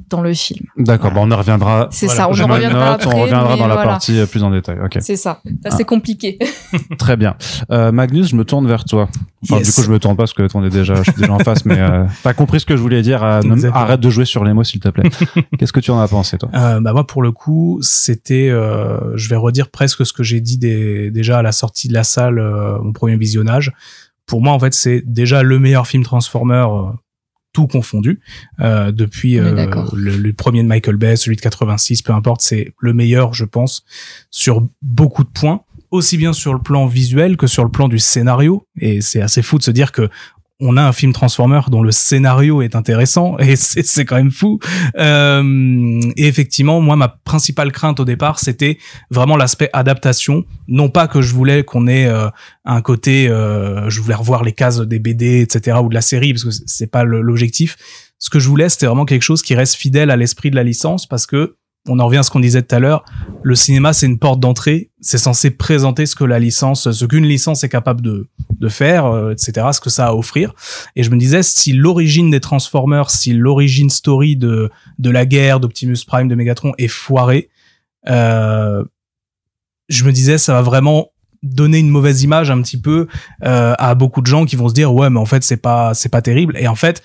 dans le film. D'accord, bah, on en reviendra. C'est ça, on en reviendra après, On reviendra dans la partie euh, plus en détail. Ok. C'est ça, ah. c'est compliqué. <laughs> <laughs> Très bien. Euh, Magnus, je me tourne vers toi. Du coup, je me tourne pas parce que on es déjà, je suis déjà en <laughs> face, mais tu euh, t'as compris ce que je voulais dire. Euh, arrête de jouer sur les mots, s'il te plaît. Qu'est-ce que tu en as pensé, toi bah, Moi, pour le coup, c'était, je vais redire presque ce que j'ai dit déjà à la sortie de la salle, mon premier visionnage. Pour moi, en fait, c'est déjà le meilleur film Transformer tout confondu euh, depuis euh, le, le, premier de Michael Bay, celui de 86, peu importe, c'est le meilleur, je pense, sur beaucoup de points, aussi bien sur le plan visuel que sur le plan du scénario. Et c'est assez fou de se dire que on a un film Transformer dont le scénario est intéressant <laughs> et c'est quand même fou. Euh, et effectivement, moi, ma principale crainte au départ, c'était vraiment l'aspect adaptation. Non pas que je voulais qu'on ait euh, un côté, euh, je voulais revoir les cases des BD, etc. ou de la série, parce que c'est pas l'objectif. Ce que je voulais, c'était vraiment quelque chose qui reste fidèle à l'esprit de la licence, parce que on en revient à ce qu'on disait tout à l'heure, le cinéma c'est une porte d'entrée, c'est censé présenter ce que la licence, ce qu'une licence est capable de, de faire, euh, etc., ce que ça a à offrir. Et je me disais, si l'origine des Transformers, si l'origine story de, de la guerre, d'Optimus Prime, de Megatron est foirée, euh, je me disais, ça va vraiment donner une mauvaise image un petit peu euh, à beaucoup de gens qui vont se dire ouais mais en fait c'est pas c'est pas terrible et en fait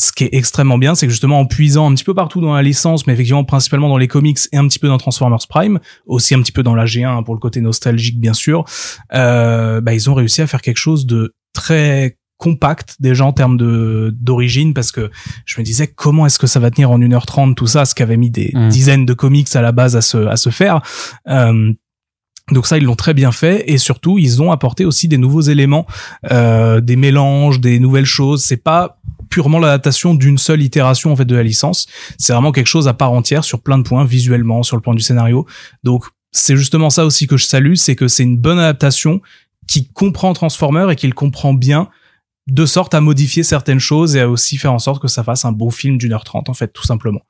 ce qui est extrêmement bien, c'est que justement en puisant un petit peu partout dans la licence, mais effectivement principalement dans les comics et un petit peu dans Transformers Prime, aussi un petit peu dans la G1 pour le côté nostalgique bien sûr, euh, bah, ils ont réussi à faire quelque chose de très compact déjà en termes de d'origine parce que je me disais comment est-ce que ça va tenir en 1h30 tout ça ce qu'avait mis des mm. dizaines de comics à la base à se à se faire euh, donc ça, ils l'ont très bien fait et surtout, ils ont apporté aussi des nouveaux éléments, euh, des mélanges, des nouvelles choses. C'est pas purement l'adaptation d'une seule itération en fait de la licence. C'est vraiment quelque chose à part entière sur plein de points, visuellement, sur le plan du scénario. Donc c'est justement ça aussi que je salue, c'est que c'est une bonne adaptation qui comprend Transformer et qui le comprend bien, de sorte à modifier certaines choses et à aussi faire en sorte que ça fasse un beau film d'une heure trente en fait, tout simplement.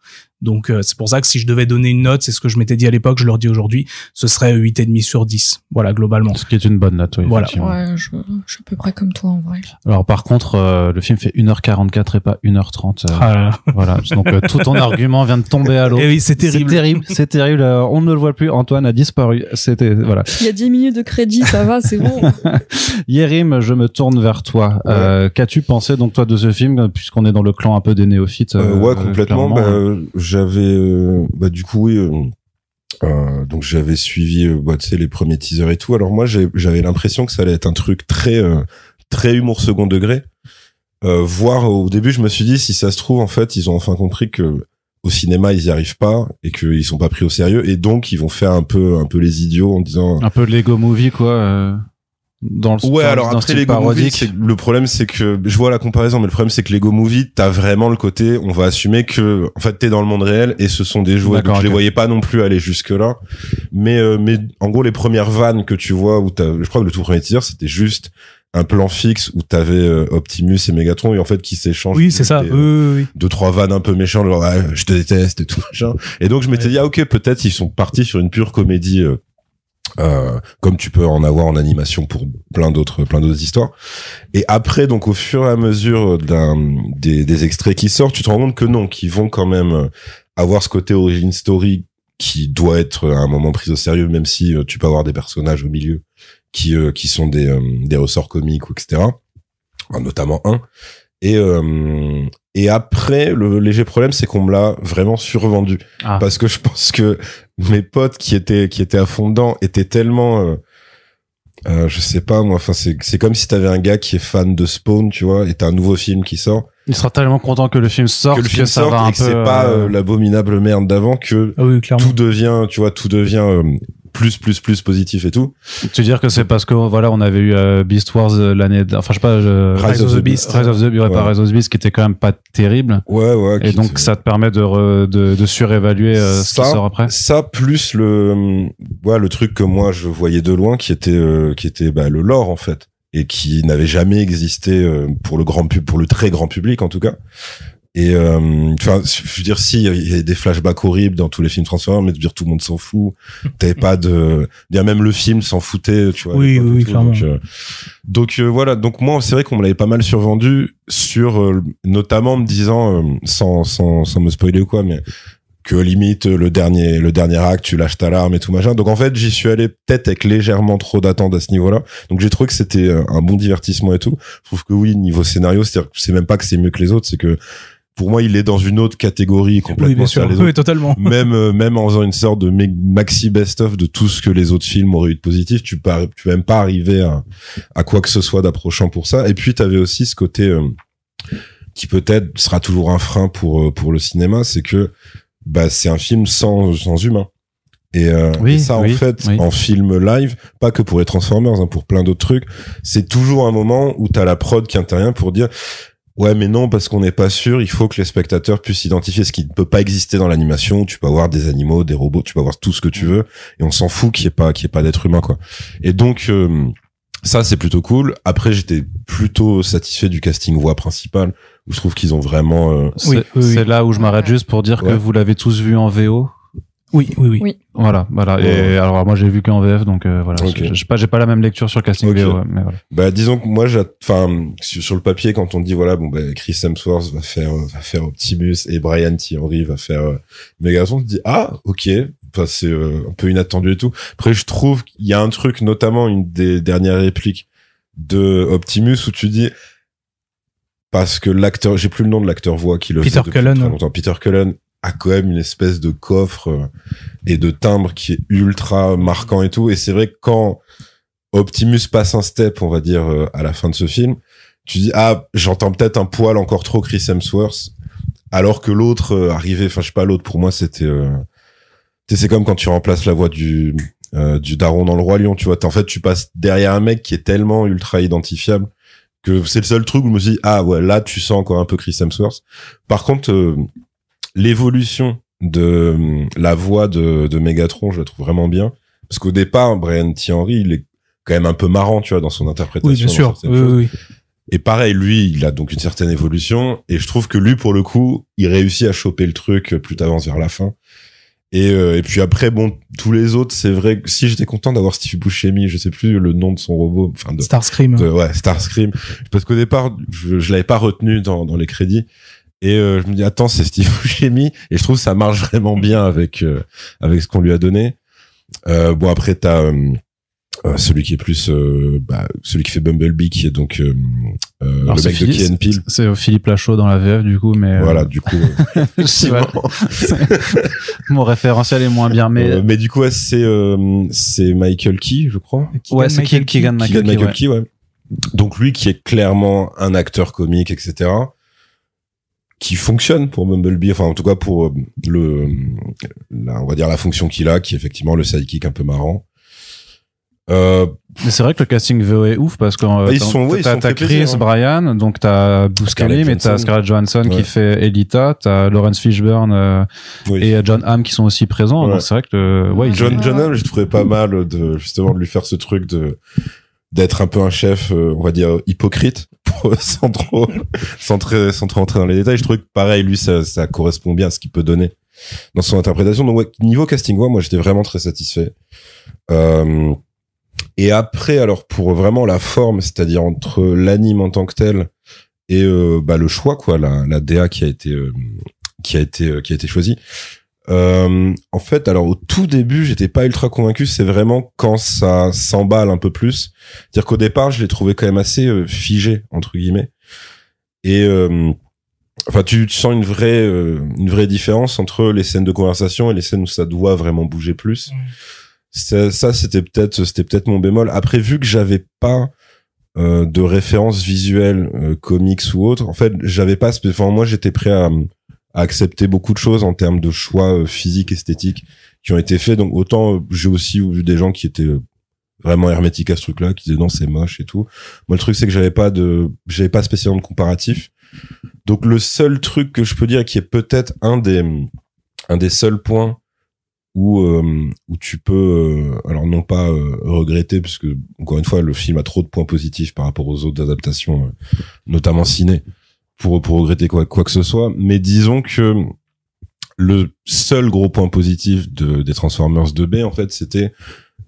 Donc euh, c'est pour ça que si je devais donner une note, c'est ce que je m'étais dit à l'époque, je leur dis aujourd'hui, ce serait et demi sur 10. Voilà, globalement. Ce qui est une bonne note, oui. Voilà. Ouais, je, je, suis à peu près comme toi en vrai. Alors par contre, euh, le film fait 1h44 et pas 1h30. Euh, ah voilà, donc tout ton argument vient de tomber à l'eau. Et eh oui, c'est terrible. C'est terrible, c'est terrible. on ne le voit plus, Antoine a disparu. C'était voilà. Il y a 10 minutes de crédit, ça va, c'est bon. <laughs> Yérim, je me tourne vers toi. Qu'as-tu pensé donc toi de ce film puisqu'on est dans le clan un peu des néophytes Ouais, complètement j'avais euh, bah du coup oui, euh, euh, donc j'avais suivi bah, tu sais, les premiers teasers et tout. Alors moi j'avais l'impression que ça allait être un truc très très humour second degré. Euh, voir au début je me suis dit si ça se trouve en fait ils ont enfin compris que au cinéma ils y arrivent pas et qu'ils sont pas pris au sérieux et donc ils vont faire un peu un peu les idiots en disant un peu de Lego Movie quoi dans le ouais alors après parodique. le problème c'est que je vois la comparaison mais le problème c'est que Lego Movie t'as vraiment le côté on va assumer que en fait t'es dans le monde réel et ce sont des jouets donc je les voyais pas non plus aller jusque là mais euh, mais en gros les premières vannes que tu vois où t'as je crois que le tout premier teaser c'était juste un plan fixe où t'avais euh, Optimus et Megatron et en fait qui s'échangent oui c'est ça oui, euh, deux trois vannes un peu méchantes genre je te déteste et tout machin et donc je m'étais dit ah, ok peut-être ils sont partis sur une pure comédie euh, comme tu peux en avoir en animation pour plein d'autres plein d'autres histoires et après donc au fur et à mesure des, des extraits qui sortent tu te rends compte que non qui vont quand même euh, avoir ce côté origin story qui doit être euh, à un moment pris au sérieux même si tu peux avoir des personnages au milieu qui qui sont des des ressorts comiques ou etc notamment un et et après, le léger problème, c'est qu'on me l'a vraiment survendu. Ah. Parce que je pense que mes potes qui étaient qui étaient à fond dedans étaient tellement euh, euh, je sais pas moi enfin c'est c'est comme si t'avais un gars qui est fan de Spawn tu vois et t'as un nouveau film qui sort il sera tellement content que le film sorte que le film et que c'est pas euh, euh, l'abominable merde d'avant que ah tout devient tu vois tout devient plus plus plus positif et tout. Tu veux dire que c'est parce que voilà, on avait eu euh, Beast Wars euh, l'année enfin je sais pas Rise, of, the, Beast, Rise of the Beast, Pas Rise of the Beast qui était quand même pas terrible. Ouais ouais. Et donc ça te permet de de, de, surévaluer euh, ce qui sort après. Ça plus le ouais, le truc que moi je voyais de loin qui était qui était bah, le lore en fait et qui n'avait jamais existé pour le grand pub pour le très grand public en tout cas et euh, enfin, je veux dire, si il y a des flashbacks horribles dans tous les films Transformers, mais de dire tout le monde s'en fout. T'avais pas de, bien même le film s'en foutait, tu vois. Oui, oui, clairement. Euh, donc, donc euh, voilà. Donc moi, c'est vrai qu'on me l'avait pas mal survendu sur, notamment me disant, sans, sans, sans me spoiler ou quoi, mais que limite le dernier le dernier acte tu lâches ta larme et tout machin donc en fait j'y suis allé peut-être avec légèrement trop d'attente à ce niveau là donc j'ai trouvé que c'était un bon divertissement et tout je trouve que oui niveau scénario c'est c'est même pas que c'est mieux que les autres c'est que pour moi, il est dans une autre catégorie complètement. Oui, Les et totalement. <laughs> Même, euh, même en faisant une sorte de maxi best-of de tout ce que les autres films auraient eu de positif, tu peux, tu même pas arriver à, quoi que ce soit d'approchant pour ça. Et puis, tu avais aussi ce côté euh, qui peut-être sera toujours un frein pour euh, pour le cinéma, c'est que bah c'est un film sans sans humain. Et, ça, en fait, en film live, pas que pour les Transformers, hein, pour plein d'autres trucs, c'est toujours un moment où tu as la prod qui intervient pour dire Ouais, mais non, parce qu'on n'est pas sûr. Il faut que les spectateurs puissent identifier ce qui ne peut pas exister dans l'animation. Tu peux avoir des animaux, des robots, tu peux avoir tout ce que tu veux, et on s'en fout qu'il n'y ait pas, qu'il ait pas d'être humain, quoi. Et donc, euh, ça, c'est plutôt cool. Après, j'étais plutôt satisfait du casting voix principale. Où je trouve qu'ils ont vraiment. Euh, c'est là où je m'arrête juste pour dire que vous l'avez tous vu en VO. Oui, oui, oui, Voilà, voilà. Et alors moi j'ai vu qu'en VF, donc euh, voilà. J'ai pas, j'ai pas la même lecture sur Casting euh, mais voilà. Bah disons que moi, enfin sur le papier, quand on dit voilà, bon ben, Chris Hemsworth va faire euh, va faire Optimus et Brian Thierry va faire euh, on se dit ah ok, enfin c'est un peu inattendu et tout. Après je trouve qu'il y a un truc, notamment une des dernières répliques de Optimus où tu dis parce que l'acteur, j'ai plus le nom de l'acteur voix qui le fait Peter Cullen. Peter Cullen a quand même une espèce de coffre euh, et de timbre qui est ultra marquant et tout. Et c'est vrai que quand Optimus passe un step, on va dire, euh, à la fin de ce film, tu dis, ah, j'entends peut-être un poil encore trop Chris Hemsworth, alors que l'autre euh, arrivé enfin, je sais pas, l'autre, pour moi, c'était... c'est comme quand tu remplaces la voix du, du daron dans le roi lion, tu vois. En fait, tu passes derrière un mec qui est tellement ultra identifiable que c'est le seul truc où je me dit, ah ouais, là, tu sens encore un peu Chris Hemsworth. Par contre, l'évolution de euh, la voix de, Megatron, je la trouve vraiment bien. Parce qu'au départ, Brian T. Henry, il est quand même un peu marrant, tu vois, dans son interprétation. Oui, bien sûr. Et pareil, lui, il a donc une certaine évolution. Et je trouve que lui, pour le coup, il réussit à choper le truc plus t'avances vers la fin. Euh, et, puis après, bon, tous les autres, c'est vrai que si j'étais content d'avoir Steve Buscemi, je sais plus le nom de son robot. Enfin, de, Starscream. ouais, Starscream. Parce qu'au départ, je, je l'avais pas retenu dans les crédits. Et euh, je me dis attends c'est Steve <laughs> Buscemi et je trouve ça marche vraiment bien avec euh, avec ce qu'on lui a donné. Euh, bon après t'as euh, euh celui qui est plus bah, celui qui fait Bumblebee qui est donc euh, le mec de c'est Philippe Lachaud dans la VF du coup mais voilà du coup <laughs> <laughs> mon référentiel est moins bien mais mais du coup c'est c'est Michael Key je crois ouais c'est Michael Key Keegan Michael, Michael Key, ouais. donc lui qui est clairement un acteur comique etc qui fonctionne pour Mumblebee, enfin en tout cas pour euh, le, la, on va dire la fonction qu'il a, qui est effectivement le sidekick un peu marrant. Euh, mais c'est vrai que le casting VO est ouf parce que bah, euh, ils sont, t'as, Chris hein. Brian, donc t'as Kelly, mais t'as Scarlett Johansson qui fait Elita, t'as Lawrence Fishburne euh, et euh, John Hamm qui sont aussi présents. c'est vrai que euh, ouais, John, John Hamm, je trouvais pas mal de justement de lui faire ce truc de d'être un peu un chef, euh, on va dire hypocrite, <laughs> sans trop, sans, entrer dans les détails. Je trouve que pareil, lui, ça, correspond bien à ce qu'il peut donner dans son interprétation. Donc niveau casting, moi j'étais vraiment très satisfait. Euh, et après, alors pour vraiment la forme, c'est-à-dire entre l'anime en tant que tel et euh, bah, le choix, quoi, la, DA qui a été euh, qui a été qui a été choisie, euh, en fait, alors au tout début, j'étais pas ultra convaincu. C'est vraiment quand ça s'emballe un peu plus. C'est-à-dire qu'au départ, je l'ai trouvé quand même assez euh, figé entre guillemets. Et euh, enfin, tu, sens une vraie euh, une vraie différence entre les scènes de conversation et les scènes où ça doit vraiment bouger plus. Ça, c'était peut-être c'était peut-être mon bémol. Après, vu que j'avais pas de références visuelles, comics ou autres, en fait, j'avais pas. Enfin, moi, j'étais prêt à à accepter beaucoup de choses en termes de choix euh, physiques, esthétiques qui ont été faits. Donc autant euh, j'ai aussi vu des gens qui étaient euh, vraiment hermétiques à ce truc-là, qui disaient non c'est moche et tout. Moi le truc c'est que j'avais pas de, j'avais pas spécialement de comparatif. Donc le seul truc que je peux dire qui est peut-être un des, un des seuls points où, où tu peux, alors non pas regretter, parce que encore une fois le film a trop de points positifs par rapport aux autres adaptations, notamment ciné pour, pour regretter quoi, quoi que ce soit. Mais disons que le seul gros point positif de, des Transformers 2B, en fait, c'était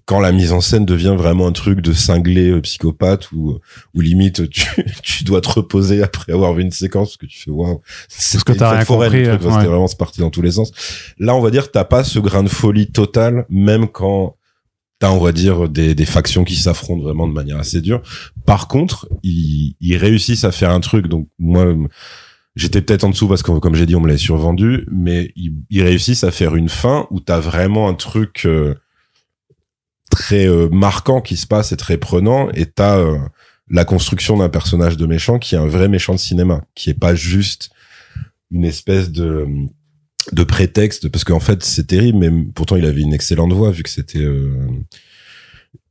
quand la mise en scène devient vraiment un truc de cinglé euh, psychopathe ou euh, ou limite euh, tu, <laughs> tu dois te reposer après avoir vu une séquence parce que tu fais waouh c'est ce que t'as rien compris vraiment c'est parti dans tous les sens là on va dire t'as pas ce grain de folie total même quand t'as on va dire des, factions qui s'affrontent vraiment de manière assez dure. Par contre, ils, réussissent à faire un truc. Donc moi, j'étais peut-être en dessous parce que comme j'ai dit, on me l'avait survendu, mais ils, réussissent à faire une fin où t'as vraiment un truc euh, très euh, marquant qui se passe et très prenant. Et t'as euh, la construction d'un personnage de méchant qui est un vrai méchant de cinéma, qui est pas juste une espèce de de prétexte parce qu'en fait c'est terrible mais pourtant il avait une excellente voix vu que c'était euh,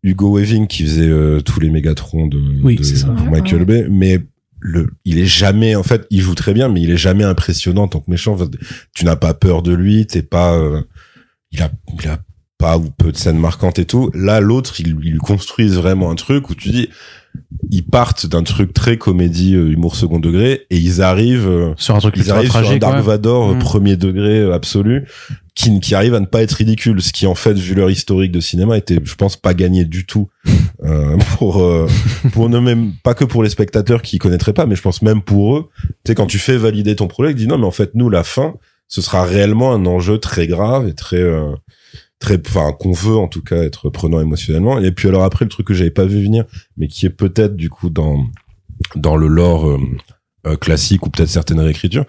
Hugo Weaving qui faisait euh, tous les mégatrons de, de Michael Bay mais le, il est jamais en fait il joue très bien mais il est jamais impressionnant en tant que méchant tu n'as pas peur de lui t'es pas euh, il a il a pas ou peu de scènes marquantes et tout là l'autre il, lui construisent vraiment un truc où tu dis ils partent d'un truc très comédie euh, humour second degré et ils arrivent euh, sur un truc tragique, un Dark Vador euh, mm. premier degré absolu qui, qui arrive à ne pas être ridicule ce qui en fait vu leur historique de cinéma était je pense pas gagné du tout <laughs> pour pour ne même pas que pour les spectateurs qui connaîtraient pas mais je pense même pour eux tu sais quand tu fais valider ton projet tu dis non mais en fait nous la fin ce sera réellement un enjeu très grave et très très enfin qu'on veut en tout cas être prenant émotionnellement et puis alors après le truc que j'avais pas vu venir mais qui est peut-être du coup dans dans le lore euh, euh, classique ou peut-être certaines réécritures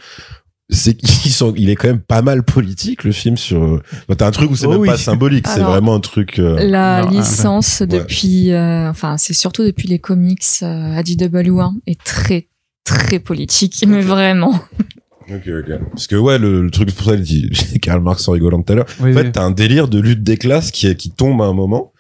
c'est qu'il sont <laughs> il est quand même pas mal politique le film sur euh, t'as un truc où c'est oh pas symbolique c'est vraiment un truc la ah, licence depuis enfin c'est surtout depuis les comics ADW1 est très très politique mais vraiment parce que ouais, le, truc pour ça, il dit <laughs> Karl Marx en rigolant tout à l'heure. en fait, t'as un délire de lutte des classes qui, qui tombe à un moment.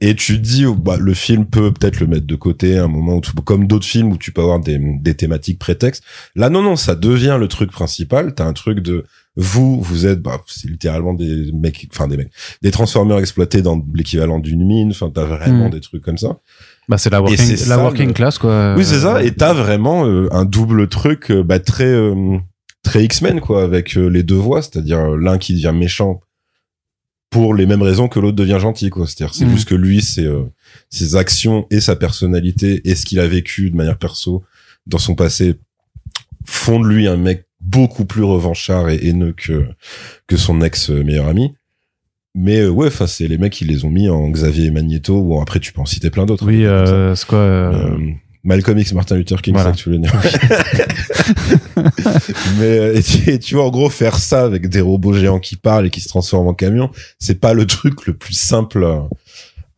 Et tu dis, oh, bah, le film peut peut-être le mettre de côté à un moment comme d'autres films où tu peux avoir des, des thématiques prétextes. Là, non, non, ça devient le truc principal. T'as un truc de, vous, vous êtes, bah, c'est littéralement des mecs, enfin, des mecs, des transformeurs exploités dans l'équivalent d'une mine. Enfin, t'as vraiment hmm. des trucs comme ça. Bah, c'est la working, class, quoi. Oui, c'est ça. Et t'as vraiment euh, un double truc, euh, bah, très, euh, très X-Men, quoi, avec euh, les deux voix, c'est-à-dire euh, l'un qui devient méchant pour les mêmes raisons que l'autre devient gentil, quoi. C'est-à-dire, c'est mm. juste que lui, c'est euh, ses actions et sa personnalité et ce qu'il a vécu de manière perso dans son passé font de lui un mec beaucoup plus revanchard et haineux que que son ex meilleur ami. Mais ouais, enfin c'est les mecs qui les ont mis en Xavier et Magneto ou après tu peux en citer plein d'autres. Oui, euh, c'est quoi Malcolm X, Martin Luther King, ça que tu dire. <laughs> Mais euh, tu, vois, en gros, faire ça avec des robots géants qui parlent et qui se transforment en camions, c'est pas le truc le plus simple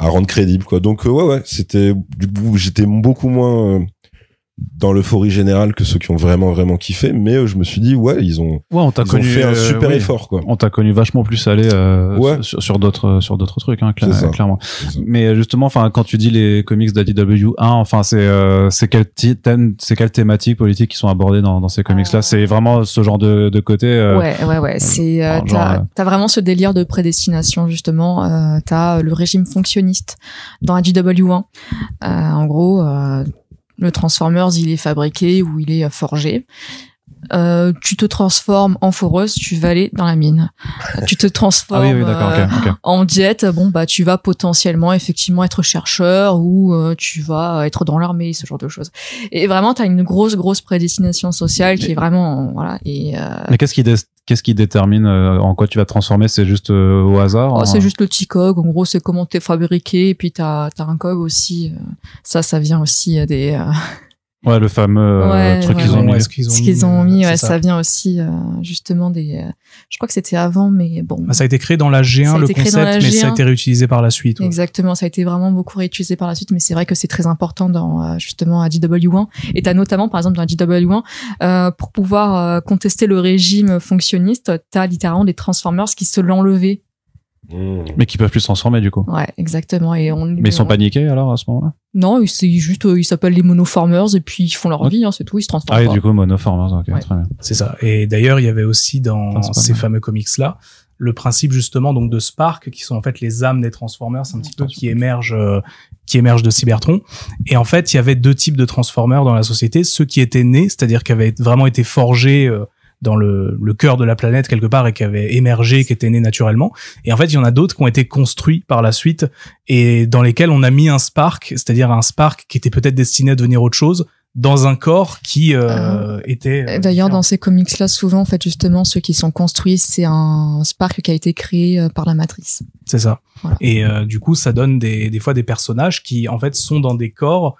à, rendre crédible, quoi. Donc, euh, ouais, ouais, c'était, du coup, j'étais beaucoup moins euh, dans l'euphorie générale que ceux qui ont vraiment vraiment kiffé mais euh, je me suis dit ouais ils ont connu fait un euh, super effort quoi on t'a connu vachement plus aller euh, sur d'autres sur d'autres trucs hein, clairement mais justement enfin quand tu dis les comics d'ADW1 enfin c'est euh, c'est quel thème c'est quelle thématique politique qui sont abordées dans, dans ces comics là ah. c'est vraiment ce genre de, de côté ouais ouais ouais c'est t'as as vraiment ce délire de prédestination justement t'as le régime fonctionniste dans ADW1 en gros le Transformers, il est fabriqué ou il est forgé euh, tu te transformes en foreuse, tu vas aller dans la mine. tu te <laughs> ah transformes euh, en diète, bon bah tu vas potentiellement effectivement être chercheur ou euh, tu vas être dans l'armée, ce genre de choses. Et vraiment, tu as une grosse grosse prédestination sociale qui est vraiment voilà. Et euh, mais qu'est-ce qui qu'est-ce qui détermine en quoi tu vas te transformer C'est juste au hasard oh, C'est hein? juste le petit cog. En gros, c'est comment t'es fabriqué. Et puis t'as as un cog aussi. ça, ça vient aussi des Ouais, le fameux euh, truc qu'ils ont, mis. mis. qu'ils ont, euh, mis, ça. vient aussi euh, justement des. je crois que c'était avant, mais bon. Bah, ça a été créé dans la G1 le concept, mais ça a été réutilisé par la suite. Exactement, ça a été vraiment beaucoup réutilisé par la suite, mais c'est vrai que c'est très important dans justement à DW1. Et t'as notamment par exemple dans DW1 pour pouvoir contester le régime fonctionniste, t'as littéralement des transformers qui se l'enlevaient Mmh. Mais qui peuvent plus se transformer du coup. Ouais, exactement. Et on, mais ils sont paniqués alors à ce moment-là Non, c'est juste, euh, ils s'appellent les monoformers et puis ils font leur vie, hein, c'est tout, ils se transforment. Ah, du coup, monoformers, ok, très bien. C'est ça. Et d'ailleurs, il y avait aussi dans ces fameux comics-là, le principe justement donc de Spark qui sont en fait les âmes des Transformers c'est un petit peu qui émergent euh, qui émergent de Cybertron et en fait il y avait deux types de Transformers dans la société ceux qui étaient nés c'est-à-dire qui avaient vraiment été forgés euh, dans le, le cœur de la planète quelque part et qui avait émergé, qui était né naturellement. Et en fait, il y en a d'autres qui ont été construits par la suite et dans lesquels on a mis un spark, c'est-à-dire un spark qui était peut-être destiné à devenir autre chose, dans un corps qui euh, ah. était. Euh, d'ailleurs, dans ces comics-là, souvent, en fait, justement, ceux qui sont construits, c'est un Spark qui a été créé euh, par la Matrice. C'est ça. Et du coup, ça donne des, des fois des personnages qui, en fait, sont dans des corps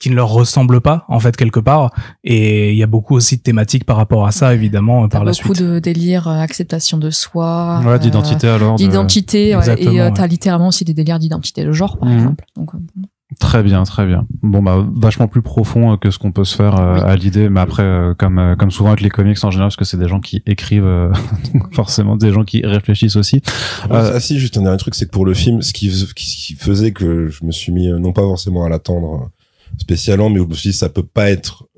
qui ne leur ressemble pas en fait quelque part et il y a beaucoup aussi de thématiques par rapport à ça évidemment euh, par la suite beaucoup de délires euh, acceptation de soi euh, d'identité alors d'identité et tu as littéralement aussi des délires d'identité de genre par mhm. exemple donc Très bien, très bien. Bon bah vachement plus profond que ce qu'on peut se faire à l'idée, mais après comme comme souvent avec les comics en général, parce que c'est des gens qui écrivent, <laughs> forcément des gens qui réfléchissent aussi. Ah si, juste un dernier truc, c'est que pour le film, ce qui faisait que je me suis mis non pas forcément à l'attendre spécialement, mais je ça peut pas être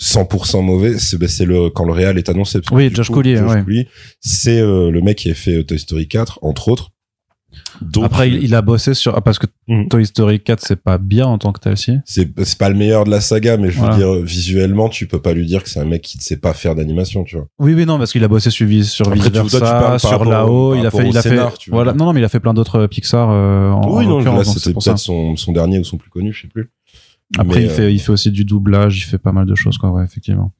100% euh, mauvais. C'est bah, c'est le quand le Real est annoncé. oui, Josh Collier. C'est euh, le mec qui a fait euh, Toy Story 4, entre autres. Après, il, a bossé sur ah, parce que mm. Toy Story 4 c'est pas bien en tant que tel si. C'est pas le meilleur de la saga, mais je veux dire visuellement, tu peux pas lui dire que c'est un mec qui ne sait pas faire d'animation, tu vois. Oui, oui, non, parce qu'il a bossé sur sur sur là il a fait, il a fait, voilà, non, non, mais il a fait plein d'autres euh, Pixar euh, en, oui, là, c'était peut-être son, son dernier ou son plus connu, je sais plus. Après, il euh, fait, il fait aussi du doublage, il fait pas mal de choses, quoi, effectivement.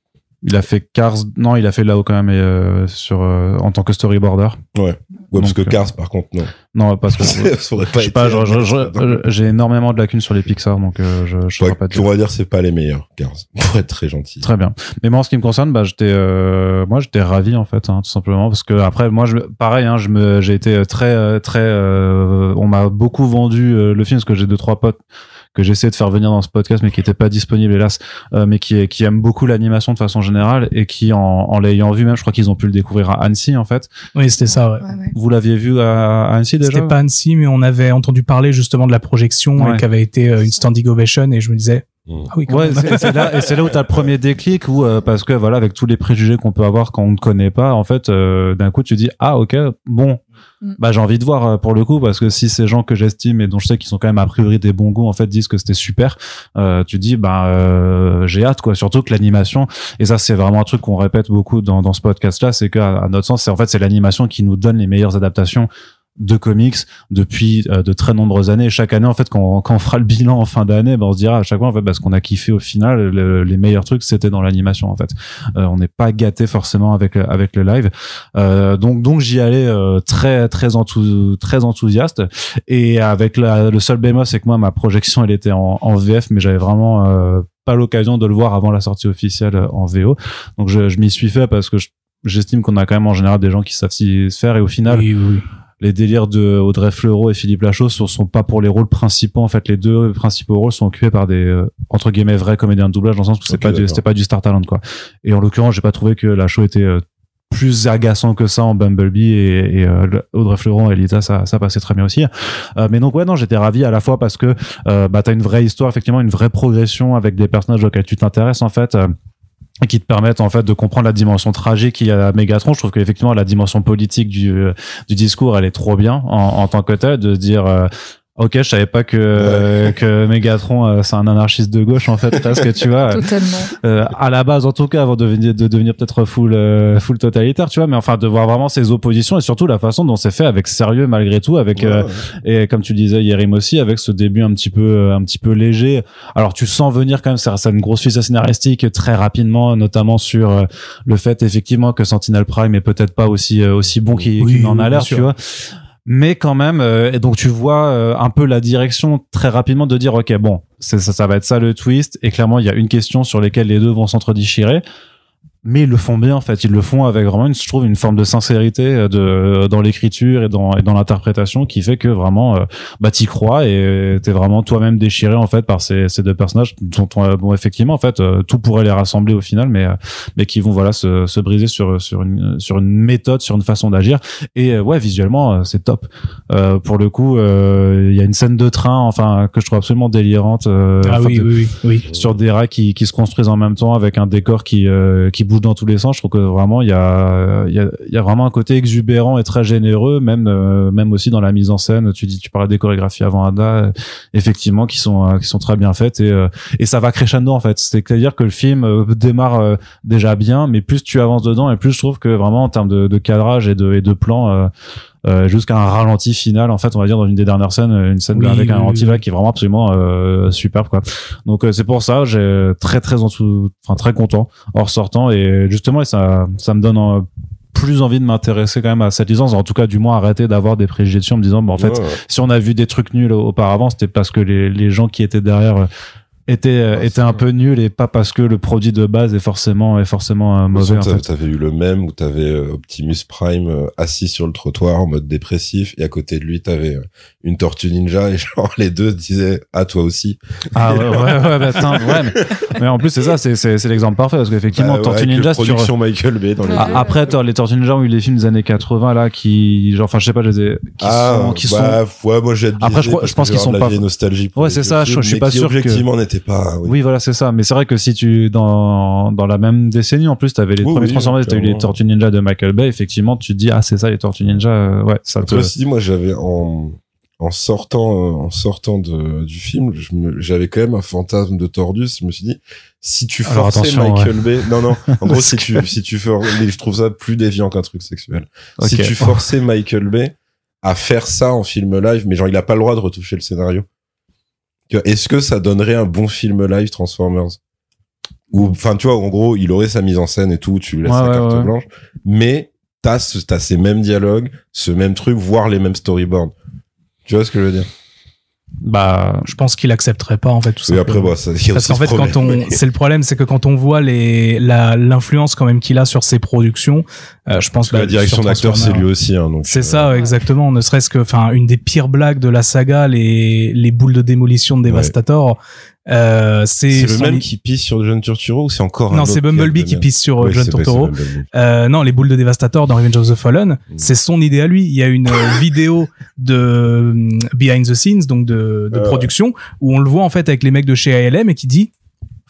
Il a fait Cars, non, il a fait là-haut quand même et, euh, sur euh, en tant que storyboarder. Ouais. Ouais, parce que euh, Cars, par contre, non. Non, parce que <laughs> je sais pas, <laughs> j'ai énormément de lacunes sur les Pixar, donc je, je saurais pas dire. on va dire c'est pas les meilleurs, Cars. <laughs> Pour être très gentil. Très bien. Mais moi, en ce qui me concerne, bah, j'étais, moi, j'étais ravi en fait, hein, tout simplement, parce que après, moi, je, pareil, hein, je me, j'ai été très, très, on m'a beaucoup vendu le film, parce que j'ai deux trois potes que j'essaie de faire venir dans ce podcast, mais qui n'était pas disponible, hélas, euh, mais qui, qui aime beaucoup l'animation de façon générale et qui, en, en l'ayant vu, même, je crois qu'ils ont pu le découvrir à Annecy, en fait. Oui, c'était ça, ouais. Vous l'aviez vu à, Annecy déjà C'était pas Annecy, mais on avait entendu parler justement de la projection et euh, avait été euh, une standing ovation et je me disais, mm. Ah oui, c'est là, et c'est là où t'as le premier déclic où euh, parce que voilà, avec tous les préjugés qu'on peut avoir quand on ne connaît pas, en fait, d'un coup tu dis ah ok, bon, Mm. bah j'ai envie de voir euh, pour le coup parce que si ces gens que j'estime et dont je sais qu'ils sont quand même a priori des bons goûts en fait disent que c'était super, euh, tu dis bah euh, j'ai hâte quoi. Surtout que l'animation et ça c'est vraiment un truc qu'on répète beaucoup dans, ce podcast là, c'est qu'à notre sens c'est en fait c'est l'animation qui nous donne les meilleures adaptations de comics depuis euh, de très nombreuses années. Chaque année, en fait, quand, quand on fera le bilan en fin d'année, ben, on se dira à chaque fois, en ben, ce qu'on a kiffé au final, les meilleurs trucs, c'était dans l'animation, en fait. Euh, on n'est pas gâté forcément avec avec le live. Euh, donc donc j'y allais très très très enthousiaste. Et avec le seul bémol, c'est que moi, ma projection, elle était en, en VF, mais j'avais vraiment pas l'occasion de le voir avant la sortie officielle en VO. Donc je, m'y suis fait parce que j'estime qu'on a quand même en général des gens qui savent s'y faire et au final oui, oui les délires de Audrey Fleurot et Philippe Lachaud ne sont pas pour les rôles principaux. En fait, les deux principaux rôles sont occupés par des euh, entre guillemets vrais comédiens de doublage dans le sens où c'est pas du, c'était pas du star talent quoi. Et en l'occurrence, j'ai pas trouvé que Lachaud était euh, plus agaçant que ça en Bumblebee et, euh, Audrey Fleuron et Lisa ça, ça passait très bien aussi mais donc ouais non j'étais ravi à la fois parce que euh, bah t'as une vraie histoire effectivement une vraie progression avec des personnages auxquels tu t'intéresses en fait qui te permettent en fait de comprendre la dimension tragique qu'il y a à Megatron. Je trouve qu'effectivement la dimension politique du, euh, du discours elle est trop bien en, tant que tel de dire euh, Ok, je savais pas que euh, que Megatron euh, c'est un anarchiste de gauche en fait parce que tu vois <laughs> totalement euh, à la base en tout cas avant de devenir de devenir peut-être full euh, full totalitaire tu vois mais enfin de voir vraiment ses oppositions et surtout la façon dont c'est fait avec sérieux malgré tout avec et comme tu disais Yerim aussi avec ce début un petit peu un petit peu léger alors tu sens venir quand même une grosse fissure scénaristique, très rapidement notamment sur le fait effectivement que Sentinel Prime est peut-être pas aussi aussi bon qu'il en a l'air tu vois mais quand même euh, et donc tu vois euh, un peu la direction très rapidement de dire ok bon ça, va être ça le twist et clairement il y a une question sur laquelle les deux vont s'entre mais ils le font bien en fait ils le font avec vraiment une, je trouve une forme de sincérité euh, de euh, dans l'écriture et dans et dans l'interprétation qui fait que vraiment euh, bah t'y crois et t'es vraiment toi-même déchiré en fait par ces, ces deux personnages dont bon effectivement en fait tout pourrait les rassembler au final mais mais qui vont voilà se, se briser sur sur une sur une méthode sur une façon d'agir et ouais visuellement c'est top pour le coup il y a une scène de train enfin que je trouve absolument délirante ah oui, sur des rats qui qui se construisent en même temps avec un décor qui qui bouge dans tous les sens. Je trouve que vraiment il y a, y, y a vraiment un côté exubérant et très généreux, même euh, même aussi dans la mise en scène. Tu dis, tu parlais des chorégraphies avant Ada, euh, effectivement, qui sont euh, qui sont très bien faites et et ça va crescendo en fait. C'est-à-dire que le film démarre déjà bien, mais plus tu avances dedans et plus je trouve que vraiment en termes de, cadrage et de et de plan euh, jusqu'à un ralenti final en fait on va dire dans une des dernières scènes euh, une scène avec un ralenti qui est vraiment absolument euh, superbe quoi donc euh, c'est pour ça j'ai très très enfin très content en ressortant et justement et ça ça me donne plus envie de m'intéresser quand même à cette licence en tout cas du moins arrêter d'avoir des préjugés dessus en me disant bon en fait si on a vu des trucs nuls auparavant c'était parce que les, les gens qui étaient derrière était, euh, était un peu nul et pas parce que le produit de base est forcément, est forcément euh, mauvais. Tu avais, eu le même où tu avais euh, Optimus Prime assis sur le trottoir en mode dépressif et à côté de lui tu avais une tortue ninja et <laughs> genre les deux disaient à ah, toi aussi. Ah ouais, <laughs> ouais, ouais, bah, ouais mais, en plus, c'est ça, c'est l'exemple parfait parce qu'effectivement, bah, Tortue Ninja, production Michael Bay dans ah, les ah, Après, les Tortues Ninja ont eu les films des années 80 là qui, genre, enfin, je sais pas, je les ai. Qui ah, sont, qui bah, sont... ouais, moi j'ai Après, je, je pense qu'ils sont pas. Nostalgie ouais, c'est ça, je, suis pas sûr. que pas. Euh, oui, voilà, c'est ça. Mais c'est vrai que si tu dans dans la même décennie, en plus, t'avais les premiers Transformers, t'as eu les Tortues Ninja de Michael Bay. Effectivement, tu te dis ah c'est ça les Tortues Ninja. Euh, ouais, ça. Te... moi j'avais en en sortant euh, en sortant de, du film, j'avais quand même un fantasme de Tordus. Je me suis dit, si tu forçais Michael Bay, non non, en gros si <laughs> tu si tu je trouve ça plus déviant qu'un truc sexuel. Si tu forçais Michael Bay à faire ça en film live, mais genre il a pas le droit de retoucher le scénario. Est-ce que ça donnerait un bon film live Transformers Ou enfin, tu vois, en gros, il aurait sa mise en scène et tout, tu laisses la carte blanche, mais t'as as ces mêmes dialogues, ce même truc, voir les mêmes storyboards. Tu vois ce que je veux dire bah, je pense qu'il accepterait pas en fait tout ça. après, c'est le problème, c'est que quand on voit les, la, l'influence quand même qu'il a sur ses productions, euh, je pense que la direction d'acteur c'est lui aussi. Hein, c'est euh, ça exactement. Ne serait-ce que, enfin, une des pires blagues de la saga, les les boules de démolition de Devastator. Euh, c'est le même qui pisse sur John Turturro ou c'est encore non c'est Bumblebee qui pisse sur euh, John Turturro euh, non les boules de Devastator dans Revenge of the Fallen mm. c'est son idée à lui il y a une euh, vidéo de behind the scenes donc de, de production où on le voit en fait avec les mecs de chez ALM et qui dit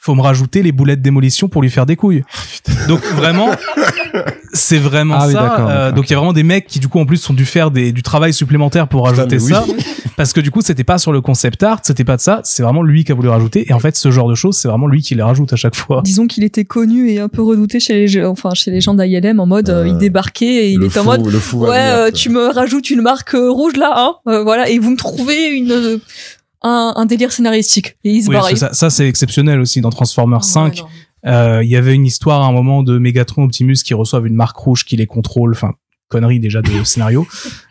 faut me rajouter les boulettes démolition pour lui faire des couilles. Ah, donc vraiment, c'est vraiment ah ça. Euh, donc il y a vraiment des mecs qui du coup en plus ont dû faire du travail supplémentaire pour rajouter ça, <laughs> parce que du coup c'était pas sur le concept art, c'était pas de ça, c'est vraiment lui qui a voulu rajouter. Et en fait ce genre de choses, c'est vraiment lui qui les rajoute à chaque fois. Disons qu'il était connu et un peu redouté chez les, enfin chez les gens d'ILM en mode, euh, il euh, débarquait et il était en mode, ouais, tu me rajoutes une marque rouge là, hein, voilà, et vous me trouvez une un, délire scénaristique. Ça, c'est exceptionnel aussi dans Transformers 5. Euh, il y avait une histoire à un moment de Megatron Optimus qui reçoivent une marque rouge qui les contrôle, enfin connerie déjà de <laughs> scénario.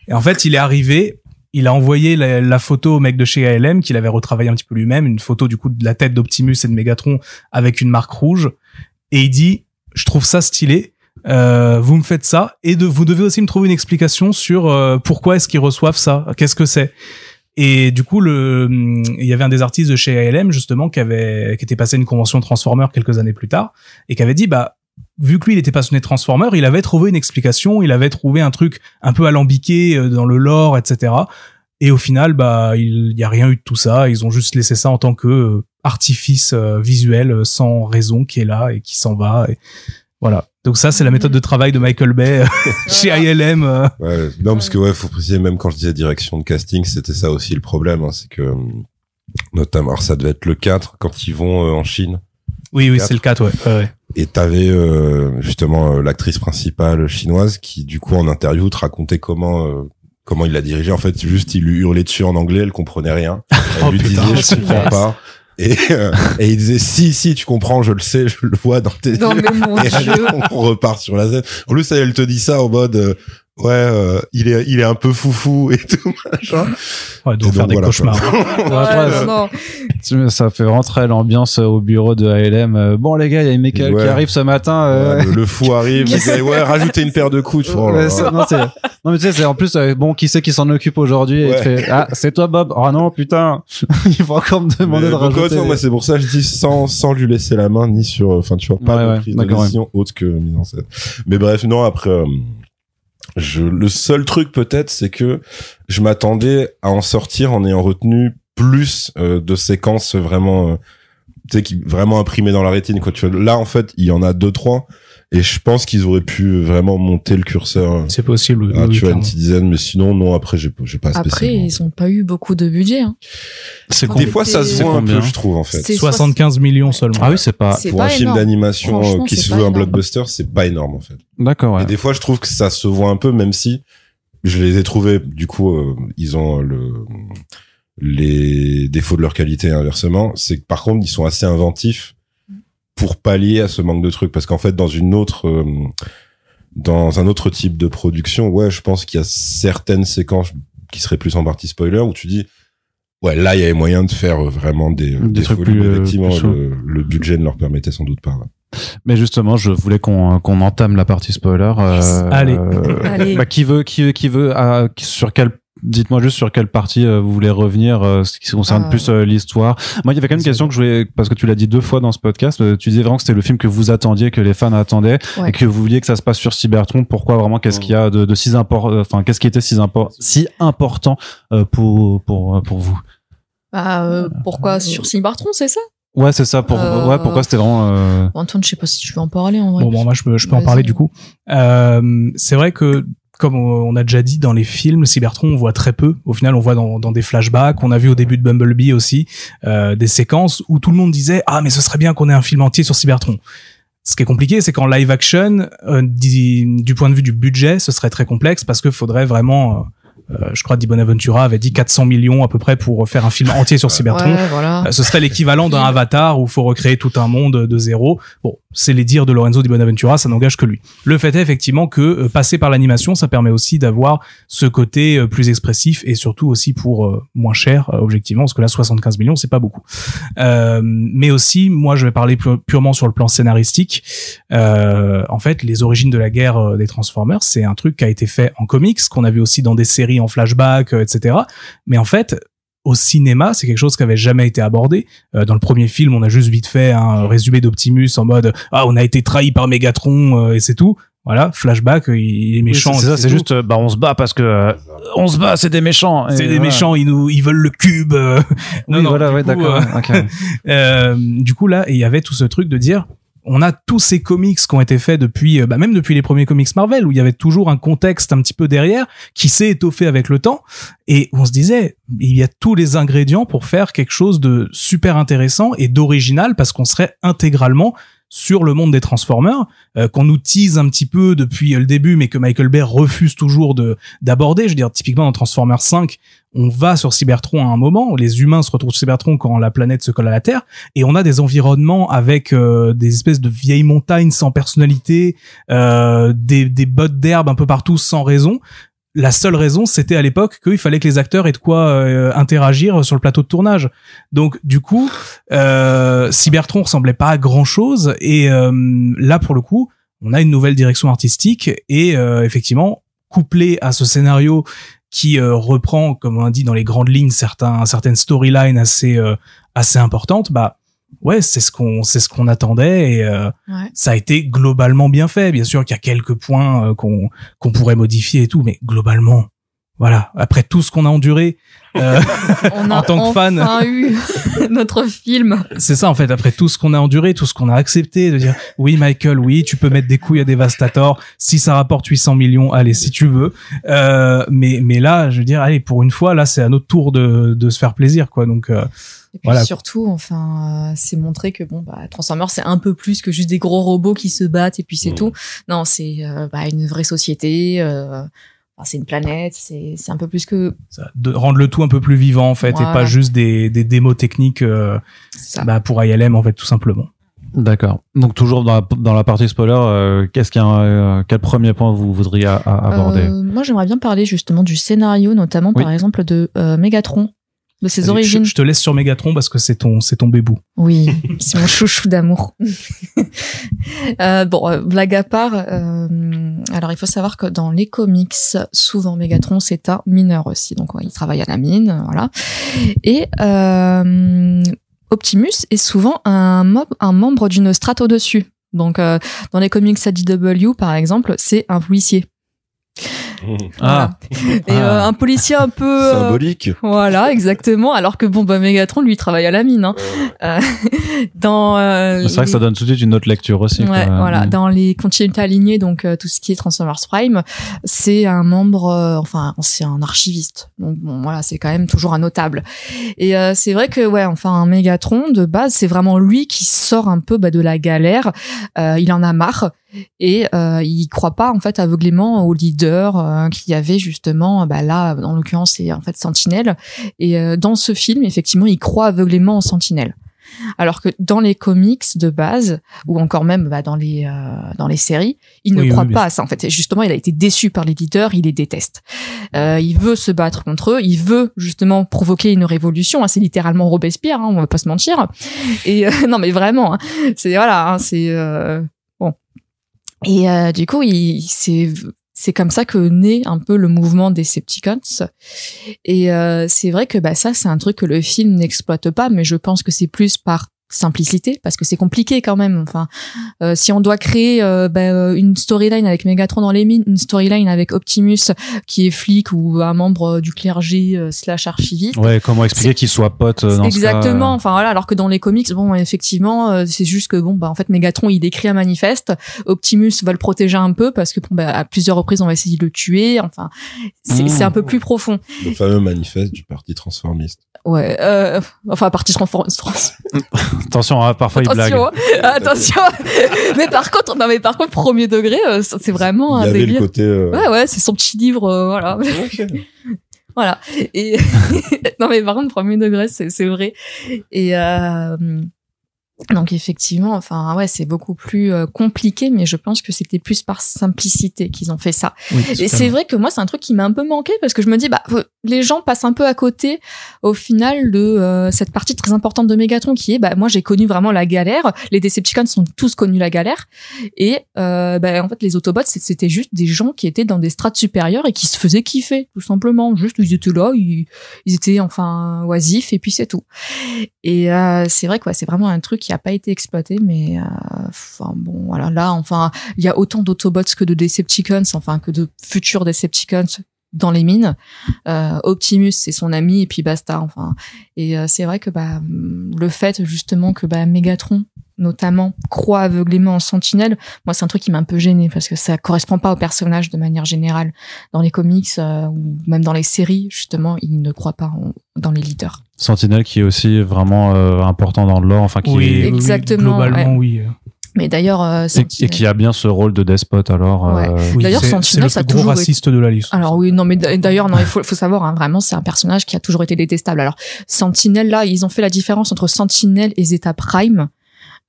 Et en fait, il est arrivé, il a envoyé la, photo au mec de chez ALM qu'il avait retravaillé un petit peu lui-même, une photo du coup de la tête d'Optimus et de Megatron avec une marque rouge, et il dit je trouve ça stylé. Euh, vous me faites ça et de, vous devez aussi me trouver une explication sur euh, pourquoi est-ce qu'ils reçoivent ça, qu'est-ce que c'est. Et du coup, le, hum, il y avait un des artistes de chez ALM justement qui avait, qui était passé une convention Transformer quelques années plus tard et qui avait dit, bah, vu que lui il était passionné Transformer, il avait trouvé une explication, il avait trouvé un truc un peu alambiqué euh, dans le lore, etc. Et au final, bah, il n'y a rien eu de tout ça. Ils ont juste laissé ça en tant que euh, artifice euh, visuel sans raison qui est là et qui s'en va. Et voilà. Donc ça, c'est la méthode de travail de Michael Bay euh, <laughs> <laughs> chez ILM. Euh. Ouais, non, parce que ouais, faut préciser, même quand je disais direction de casting, c'était ça aussi le problème, hein, c'est que, notamment, alors ça devait être le 4, quand ils vont euh, en Chine. Oui, oui, c'est le 4, ouais. ouais, Et t'avais euh, justement l'actrice principale chinoise qui, du coup, en interview, te racontait comment comment il l'a dirigée. En fait, juste, il lui hurlait dessus en anglais, elle comprenait rien. <laughs> Elle oh, lui disait, je comprends pas. Et, euh, et, il disait si si tu comprends, je le sais, je le vois dans tes yeux. Mais mon et on repart sur la scène. En plus elle, te dit ça en mode euh, ouais, euh, il est, il est un peu foufou et tout <laughs> machin. Ouais, donc, faire des cauchemars. Après, <laughs> ça fait rentrer l'ambiance euh, au bureau de ALM. Euh, bon les gars, il y a une ouais. qui arrive ce matin. le, fou arrive. il ouais, rajoutez une paire de coups. Vois, oh non, mais tu sais, c'est en plus bon, qui sait qui s'en occupe aujourd'hui Ah, c'est toi Bob. Ah oh, non, putain, <laughs> il faut encore me demander de rajouter. c'est pour ça que je dis sans, sans lui laisser la main ni sur, enfin tu vois, pas de prise de décision haute que mise en scène. Mais bref, non après le seul truc peut-être, c'est que je m'attendais à en sortir en ayant retenu plus euh, de séquences vraiment, euh, tu sais, vraiment imprimées dans la rétine. Quoi. Tu là, en fait, il y en a deux trois et je pense qu'ils auraient pu vraiment monter le curseur. Hein, c'est possible. tu une petite dizaine, mais sinon, non, après, j'ai pas Après, ils ont pas eu beaucoup de budget. Hein. C'est Des fois, ça se voit un peu, je trouve, en fait. 75 millions seulement. Ah oui, c'est pas. Pour un film d'animation euh, qui se veut un blockbuster, c'est pas énorme, en fait. D'accord. Ouais. Et des fois, je trouve que ça se voit un peu, même si je les ai trouvés, du coup, euh, ils ont le les défauts de leur qualité inversement, c'est que par contre ils sont assez inventifs pour pallier à ce manque de trucs parce qu'en fait dans une autre euh, dans un autre type de production ouais je pense qu'il y a certaines séquences qui seraient plus en partie spoiler où tu dis ouais là il y avait moyen de faire vraiment des, trucs plus, euh, effectivement le, budget ne leur permettait sans doute pas Mais justement, je voulais qu'on qu'on entame la partie spoiler. Euh, Allez, Allez. Bah, qui veut, qui veut, qui veut, sur quel dites-moi juste sur quelle partie euh, vous voulez revenir, euh, ce qui concerne euh. plus l'histoire. Moi, il y avait quand même une question que je voulais, parce que tu l'as dit deux fois dans ce podcast, tu disais vraiment que c'était le film que vous attendiez, que les fans attendaient, et que vous vouliez que ça se passe sur Cybertron. Pourquoi vraiment Qu'est-ce qu'il y a de, de si important Enfin, qu'est-ce qui était si, important, si important pour pour pour vous bah, Pourquoi sur Cybertron, c'est ça Ouais, c'est ça. Pour, ouais, pourquoi c'était vraiment. Antoine, je sais pas si tu veux en parler en vrai. bon moi, je peux, je peux en parler du coup. Euh, c'est vrai que comme on a déjà dit dans les films, Cybertron, on voit très peu. Au final, on voit dans, des flashbacks, on a vu au début de Bumblebee aussi euh, des séquences où tout le monde disait ah mais ce serait bien qu'on ait un film entier sur Cybertron. Ce qui est compliqué, c'est qu'en live action, euh, du point de vue du budget, ce serait très complexe parce que faudrait vraiment euh, je crois Di Bonaventura avait dit 400 millions à peu près pour faire un film entier sur Cybertron. ce serait l'équivalent d'un Avatar où il faut recréer tout un monde de zéro. Bon, c'est les dires de Lorenzo Di Bonaventura, ça n'engage que lui. Le fait est effectivement que euh, passer par l'animation, ça permet aussi d'avoir ce côté euh, plus expressif et surtout aussi pour euh, moins cher, objectivement, parce que là 75 millions, c'est pas beaucoup. mais aussi, moi, je vais parler purement sur le plan scénaristique. en fait, les origines de la guerre des Transformers, c'est un truc qui a été fait en comics, qu'on a vu aussi dans des séries en flashback, etc. Mais en fait, au cinéma, c'est quelque chose qui avait jamais été abordé. Euh, dans le premier film, on a juste vite fait un résumé d'Optimus en mode ah on a été trahi par Megatron euh, et c'est tout. Voilà, flashback, il est méchant. c'est ça, c'est juste, euh, bah on se bat parce que on se bat, c'est des méchants. C'est des méchants, ils nous, ils veulent le cube. non, voilà, ouais, d'accord. <laughs> du coup là, il y avait tout ce truc de dire, on a tous ces comics qui ont été faits depuis, euh, bah même depuis les premiers comics Marvel, où il y avait toujours un contexte un petit peu derrière qui s'est étoffé avec le temps, et on se disait, il y a tous les ingrédients pour faire quelque chose de super intéressant et d'original parce qu'on serait intégralement sur le monde des Transformers euh, qu'on nous tease un petit peu depuis le début mais que Michael Bay refuse toujours de d'aborder je veux dire typiquement dans Transformers 5 on va sur Cybertron à un moment les humains se retrouvent sur Cybertron quand la planète se colle à la Terre et on a des environnements avec euh, des espèces de vieilles montagnes sans personnalité euh, des des bottes d'herbe un peu partout sans raison la seule raison, c'était à l'époque qu'il fallait que les acteurs aient de quoi euh, interagir sur le plateau de tournage. Donc, du coup, euh, Cybertron ressemblait pas à grand chose. Et euh, là, pour le coup, on a une nouvelle direction artistique et euh, effectivement, couplé à ce scénario qui reprend, comme on dit dans les grandes lignes, certains certaines storylines assez assez importantes, bah ouais, c'est ce qu'on c'est ce qu'on attendait et euh, ça a été globalement bien fait. Bien sûr qu'il y a quelques points euh, qu'on qu'on pourrait modifier et tout, mais globalement, voilà. Après tout ce qu'on a enduré euh, <laughs> en tant que fan, eu <laughs> notre film. C'est ça en fait. Après tout ce qu'on a enduré, tout ce qu'on a accepté, de dire oui Michael, oui tu peux mettre des couilles à Devastator si ça rapporte 800 millions, allez si tu veux. mais mais là, je veux dire, allez pour une fois, là c'est à notre tour de de se faire plaisir quoi. Donc et puis surtout, enfin, euh, c'est montrer que bon, bah, Transformers, c'est un peu plus que juste des gros robots qui se battent et puis c'est mm. tout. Non, c'est euh, bah, une vraie société. Euh, c'est une planète, c'est un peu plus que. de rendre le tout un peu plus vivant, en fait, et pas juste des, démos techniques bah, pour ILM, en fait, tout simplement. D'accord. Donc toujours dans la, partie spoiler, qu'est-ce quel premier point vous voudriez aborder Moi, j'aimerais bien parler justement du scénario, notamment par exemple de Megatron, de ses origines. Je, te laisse sur Megatron parce que c'est ton, c'est ton bébou. Oui, <laughs> c'est mon chouchou d'amour. euh, bon, euh, blague à part, euh, alors il faut savoir que dans les comics, souvent Megatron c'est un mineur aussi, donc il travaille à la mine, euh, voilà. Et euh, Optimus est souvent un, mob, un membre d'une strate au-dessus. Donc euh, dans les comics DW, par exemple, c'est un policier. Ah. <laughs> ah. Euh, un policier un peu euh, symbolique. Voilà, exactement. Alors que bon, bah Megatron lui travaille à la mine. Hein. Euh, <laughs> dans. C'est vrai que ça donne tout de suite une autre lecture aussi. Ouais, voilà. Dans les continuités alignées, donc tout ce qui est Transformers Prime, c'est un membre, enfin, c'est un archiviste. Donc voilà, c'est quand même toujours un notable. Et c'est vrai que ouais, enfin, un Megatron de base, c'est vraiment lui qui sort un peu bah, de la galère. il en a marre et euh, il croit pas en fait aveuglément au leader euh, qu'il y avait justement bah là en l'occurrence c'est en fait Sentinelle et euh, dans ce film effectivement il croit aveuglément en Sentinelle alors que dans les comics de base ou encore même bah, dans les euh, dans les séries il ne croit pas à ça en fait justement il a été déçu par les leaders il les déteste euh, il veut se battre contre eux il veut justement provoquer une révolution hein, c'est littéralement Robespierre hein, on va pas se mentir et <laughs> non mais vraiment hein. c'est voilà hein, c'est et euh, du coup, il, c'est comme ça que naît un peu le mouvement des Septicons. Et euh, c'est vrai que bah, ça, c'est un truc que le film n'exploite pas, mais je pense que c'est plus par simplicité parce que c'est compliqué quand même enfin euh, si on doit créer euh, ben, euh, une storyline avec Megatron dans les mines une storyline avec Optimus qui est flic ou un membre du clergé slash archiviste ouais comment expliquer qu'il soit pote dans exactement enfin voilà alors que dans les comics bon effectivement c'est juste que bon bah en fait Megatron il décrit un manifeste Optimus va le protéger un peu parce que bon, bah, à plusieurs reprises on va essayer de le tuer enfin c'est un mmh. peu plus profond le fameux manifeste du parti transformiste ouais enfin parti transformiste <laughs> Attention, hein, parfois il blague. attention. Hein. <laughs> <laughs> mais par contre, non, mais par contre, premier degré, euh, c'est vraiment un délire. Euh, ouais, ouais, c'est son petit livre, euh, voilà. Ah, <laughs> voilà. Et non, mais par contre, premier degré, c'est vrai. Et euh, donc effectivement, enfin ouais, c'est beaucoup plus euh, compliqué, mais je pense que c'était plus par simplicité qu'ils ont fait ça. et c'est vrai que moi, c'est un truc qui m'a un peu manqué parce que je me dis, bah les gens passent un peu à côté au final de euh, cette partie très importante de Megatron qui est, bah moi j'ai connu vraiment la galère. Les Decepticons sont tous connus la galère, et euh, bah, en fait les Autobots, c'était juste des gens qui étaient dans des strates supérieures et qui se faisaient kiffer tout simplement. Juste ils étaient là, ils, étaient enfin oisifs et puis c'est tout. Et euh, c'est vrai quoi, c'est vraiment un truc qui pas été exploité, mais euh, enfin bon, voilà là, enfin, il y a autant d'Autobots que de Decepticons, enfin que de futurs Decepticons dans les mines. Euh, Optimus, c'est son ami, et puis basta. Enfin, et euh, c'est vrai que bah le fait justement que bah Megatron notamment, croit aveuglément en sentinelle, moi c'est un truc qui m'a un peu gêné parce que ça correspond pas au personnage de manière générale. Dans les comics euh, ou même dans les séries, justement, il ne croit pas dans les leaders. Sentinelle qui est aussi vraiment euh, important dans l'or, enfin qui est exactement, globalement oui. Mais d'ailleurs, euh, et, qui a bien ce rôle de despote alors. d'ailleurs, Sentinel, c'est le gros raciste de la liste. Alors oui, non, mais d'ailleurs, non, il faut, faut savoir, hein, vraiment, c'est un personnage qui a toujours été détestable. Alors Sentinel, là, ils ont fait la différence entre Sentinel et Zeta Prime.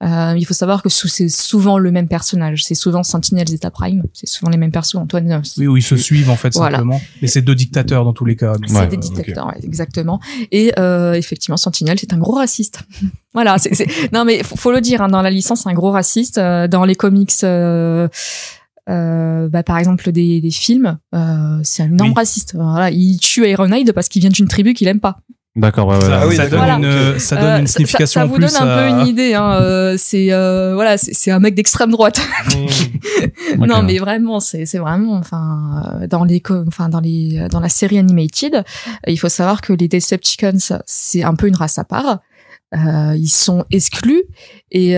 Euh, il faut savoir que c'est souvent le même personnage. C'est souvent Sentinel Zeta Prime. C'est souvent les mêmes persos. Antoine. Euh, oui, oui, ils se suivent en fait voilà. simplement. Mais c'est deux dictateurs dans tous les cas. C'est des euh, dictateurs, exactement. Et euh, effectivement, Sentinel, c'est un gros raciste. <laughs> voilà. c'est Non, mais faut, le dire. Hein, dans la licence, c'est un gros raciste. Euh, dans les comics. Euh... bah, par exemple des, des films, euh, c'est un énorme raciste. Voilà, il tue Iron parce qu'il vient d'une tribu qu'il aime pas. D'accord, ça, donne, une, ça donne une signification ça, ça, vous donne un peu une idée. Hein. Euh, c'est euh, voilà, c'est un mec d'extrême droite. <laughs> non, mais vraiment, c'est vraiment, enfin, euh, dans les, enfin, dans les, dans la série animated, il faut savoir que les Decepticons, c'est un peu une race à part. ils sont exclus et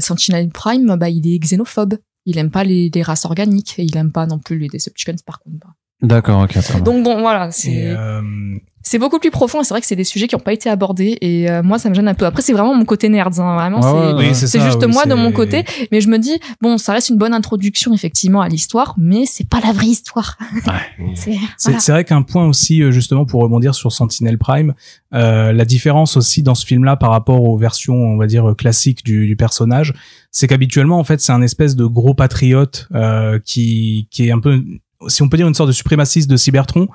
Sentinel Prime, bah, il est xénophobe. Il aime pas les, les races organiques et il aime pas non plus les Decepticons, par contre. D'accord, ok. Donc bon, voilà. c'est c'est beaucoup plus profond et c'est vrai que c'est des sujets qui n'ont pas été abordés et euh, moi ça me gêne un peu. Après c'est vraiment mon côté nerd, hein. vraiment c'est juste moi de mon côté, mais je me dis bon ça reste une bonne introduction effectivement à l'histoire, mais c'est pas la vraie histoire. <laughs> c'est vrai qu'un point aussi euh, justement pour rebondir sur Sentinel Prime, euh, la différence aussi dans ce film-là par rapport aux versions on va dire classiques du, personnage, c'est qu'habituellement en fait c'est un espèce de gros patriote qui qui est un peu si on peut dire une sorte de suprémaciste de Cybertron,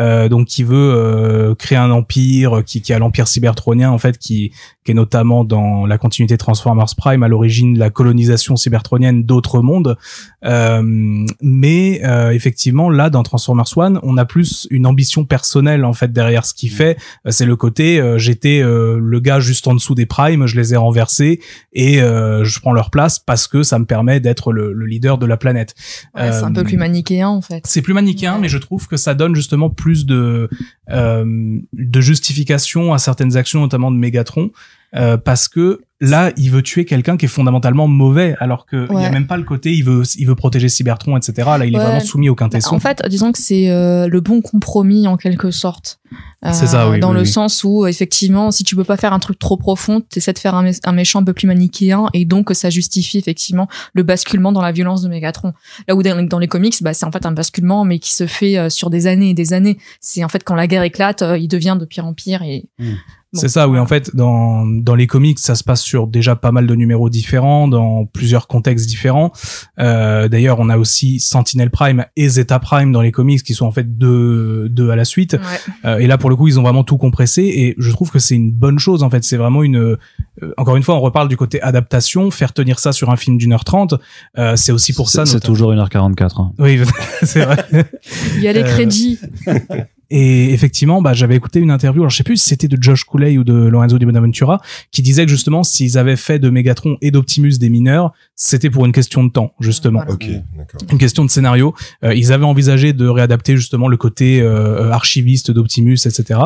euh, donc qui veut euh, créer un empire, euh, qui, qui a l'empire cybertronien en fait, qui, est notamment dans la continuité Transformers Prime à l'origine de la colonisation cybertronienne d'autres mondes. mais effectivement, là, dans Transformers One, on a plus une ambition personnelle en fait derrière ce qu'il mm. fait. C'est le côté j'étais le gars juste en dessous des primes, je les ai renversés et je prends leur place parce que ça me permet d'être le, leader de la planète. c'est un peu plus manichéen en fait. C'est plus manichéen, mais je trouve que ça donne justement plus de, euh, de justification à certaines actions, notamment de Megatron. Euh, parce que là, il veut tuer quelqu'un qui est fondamentalement mauvais, alors que il y a même pas le côté il veut il veut protéger Cybertron, etc. Là, il est vraiment soumis au quintessons. Bah, en fait, disons que c'est euh, le bon compromis en quelque sorte. Euh, dans le sens où effectivement, si tu peux pas faire un truc trop profond, tu t'essaies de faire un, méchant un peu plus manichéen, et donc ça justifie effectivement le basculement dans la violence de Megatron. Là où dans les comics, bah, c'est en fait un basculement, mais qui se fait sur des années et des années. C'est en fait quand la guerre éclate, il devient de pire en pire et. Mmh. C'est ça, oui. En fait, dans, dans les comics, ça se passe sur déjà pas mal de numéros différents, dans plusieurs contextes différents. Euh, D'ailleurs, on a aussi Sentinel Prime et Zeta Prime dans les comics, qui sont en fait deux, deux à la suite. Euh, et là, pour le coup, ils ont vraiment tout compressé. Et je trouve que c'est une bonne chose, en fait. C'est vraiment une... Euh, encore une fois, on reparle du côté adaptation. Faire tenir ça sur un film d'une heure trente, euh, c'est aussi pour ça... C'est toujours une heure quarante-quatre. Hein. Oui, <laughs> c'est vrai. Il y a les crédits. <laughs> Et effectivement, bah, j'avais écouté une interview, alors je sais plus si c'était de Josh Cooley ou de Lorenzo Di Bonaventura, qui disait que justement, s'ils avaient fait de Megatron et d'Optimus des mineurs, c'était pour une question de temps, justement. Ah, une question de scénario. Euh, ils avaient envisagé de réadapter justement le côté euh, euh, archiviste d'Optimus, etc.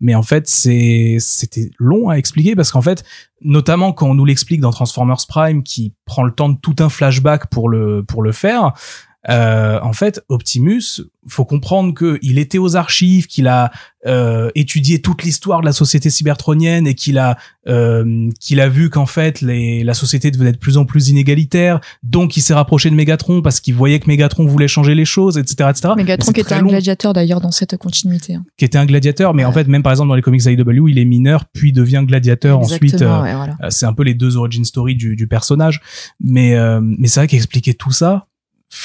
Mais en fait, c'était long à expliquer parce qu'en fait, notamment quand on nous l'explique dans Transformers Prime, qui prend le temps de tout un flashback pour le pour le faire. Euh, en fait, Optimus, faut comprendre qu'il était aux archives, qu'il a euh, étudié toute l'histoire de la société cybertronienne et qu'il a euh, qu'il a vu qu'en fait les, la société devenait de plus en plus inégalitaire. Donc, il s'est rapproché de Megatron parce qu'il voyait que Megatron voulait changer les choses, etc., etc. Megatron qui était un gladiateur d'ailleurs dans cette continuité. Hein. Qui était un gladiateur, mais en fait, même par exemple dans les comics IW, e il est mineur puis devient gladiateur ensuite. C'est un peu les deux origin story du, personnage, mais mais c'est vrai expliquait tout ça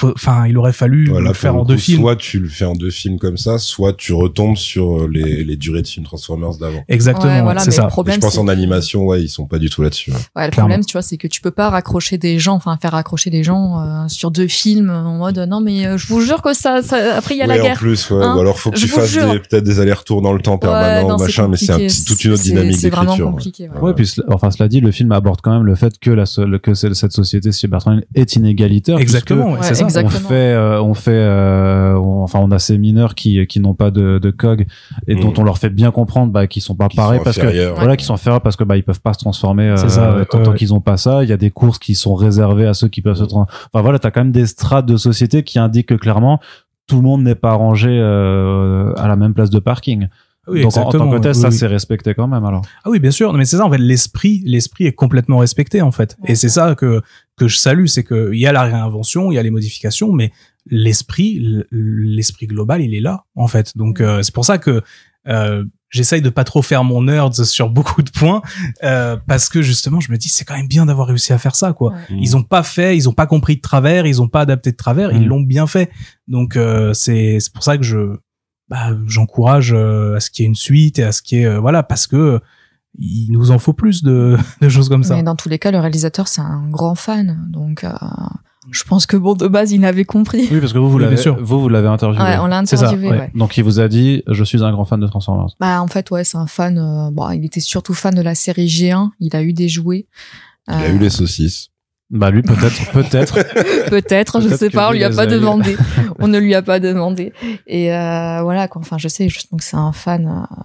enfin il aurait fallu le faire en deux films soit tu le fais en deux films comme ça soit tu retombes sur euh, les, les durées de films Transformers d'avant exactement c'est ça je pense en animation ouais ils sont pas du tout là-dessus hein. ouais, le problème tu vois c'est que tu peux pas raccrocher des gens enfin faire raccrocher des gens euh, sur deux films en mode non mais euh, je vous jure que ça, ça... après il y a la guerre en plus ouais. Hein, ou alors faut que tu fasses peut-être des allers-retours dans le temps permanent machin mais c'est toute une autre dynamique c'est vraiment compliqué ouais, puis enfin cela dit le film aborde quand même le fait que la que cette société cybernétique est inégalitaire exactement euh, on fait, euh, on fait, enfin, on a ces mineurs qui qui n'ont pas de, de cog et dont mm. on leur fait bien comprendre bah, qu'ils sont pas pareils parce que voilà, qu'ils sont parce que bah ils peuvent pas se transformer euh, tant, qu'ils ont pas ça. Il y a des courses qui sont réservées à ceux qui peuvent se transformer. Enfin voilà, t'as quand même des strates de société qui indiquent que clairement tout le monde n'est pas rangé à la même place de parking. Donc en, tant que ça s'est c'est respecté quand même alors. Ah oui, bien sûr. mais c'est ça en fait l'esprit, l'esprit est complètement respecté en fait. Et c'est ça que que je salue, c'est que il y a la réinvention, il y a les modifications, mais l'esprit, l'esprit global, il est là en fait. Donc euh, c'est pour ça que euh, j'essaye de pas trop faire mon nerd sur beaucoup de points euh, parce que justement je me dis c'est quand même bien d'avoir réussi à faire ça quoi. Ils ont pas fait, ils ont pas compris de travers, ils ont pas adapté de travers, ils mm. l'ont bien fait. Donc euh, c'est c'est pour ça que je bah, j'encourage euh, à ce qu'il y ait une suite et à ce qu'il y ait, euh, voilà, parce que euh, il nous en faut plus <laughs> de, choses comme ça. Mais dans tous les cas, le réalisateur, c'est un grand fan, donc. Mm. je pense que bon de base il avait compris. Oui parce que vous vous l'avez vous vous l'avez interviewé. Ouais, on l'a interviewé. Donc il vous a dit je suis un grand fan de Transformers. Bah en fait ouais c'est un fan. bon bah, il était surtout fan de la série G1. Il a eu des jouets. Il a eu les saucisses. Bah lui peut-être, <laughs> peut-être. peut-être, je sais pas, on lui a pas demandé. <laughs> On ne lui a pas demandé. Et euh, voilà quoi. Enfin, je sais justement que c'est un fan. Euh,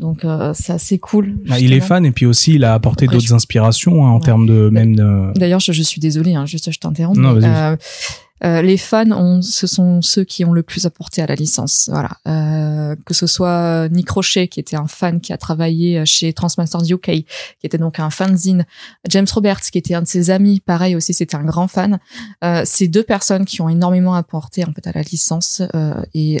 donc euh, c'est assez cool. Bah, il est fan et puis aussi il a apporté d'autres inspirations hein, en termes de bah, même. D'ailleurs, je, suis désolée, hein, juste je t'interromps. Euh, euh, les fans, ont, ce sont ceux qui ont le plus apporté à la licence. Voilà, euh, que ce soit Nick Rocher, qui était un fan qui a travaillé chez Transmasters UK, qui était donc un fanzine, James Roberts, qui était un de ses amis, pareil aussi, c'était un grand fan. Euh, ces deux personnes qui ont énormément apporté en fait à la licence et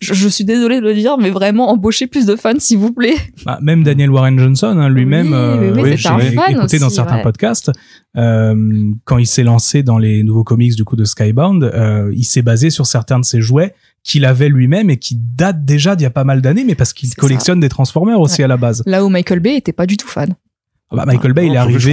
je, suis désolé de le dire, mais vraiment embaucher plus de fans, s'il vous plaît. Bah, même Daniel Warren Johnson, hein, lui-même, oui, euh, écouté dans certains podcasts, euh, quand il s'est lancé dans les nouveaux comics du coup de Skybound, euh, il s'est basé sur certains de ses jouets qu'il avait lui-même et qui datent déjà d'il y a pas mal d'années, mais parce qu'il collectionne des Transformers aussi à la base. Là où Michael Bay était pas du tout fan. Ah bah, Michael Bay, il est arrivé.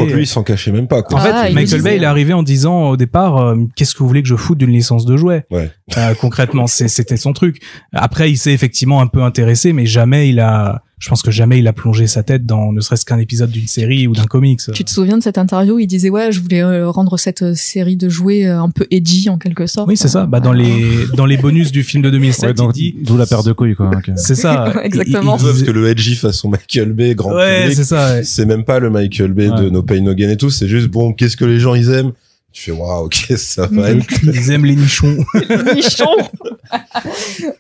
même pas. En Michael Bay, il est arrivé en disant au départ, euh, qu'est-ce que vous voulez que je foute d'une licence de jouet ouais. euh, Concrètement, c'était son truc. Après, il s'est effectivement un peu intéressé, mais jamais il a je pense que jamais il a plongé sa tête dans ne serait-ce qu'un épisode d'une série ou d'un comics. Tu te souviens de cette interview il disait ouais, je voulais euh, rendre cette euh, série de jouets euh, un peu edgy en quelque sorte. Oui, c'est ça. Bah dans les dans les bonus du film de 2007, dit d'où la paire de couilles quoi. C'est ça. <laughs> Exactement. Ils, veulent que le edgy fasse son Michael Bay grand ouais, c'est ça. C'est même pas le Michael Bay de No Pain No Gain et tout, c'est juste bon, qu'est-ce que les gens ils aiment tu fais, waouh, ok, ça va <laughs> être. Ils aiment les nichons. <laughs> les nichons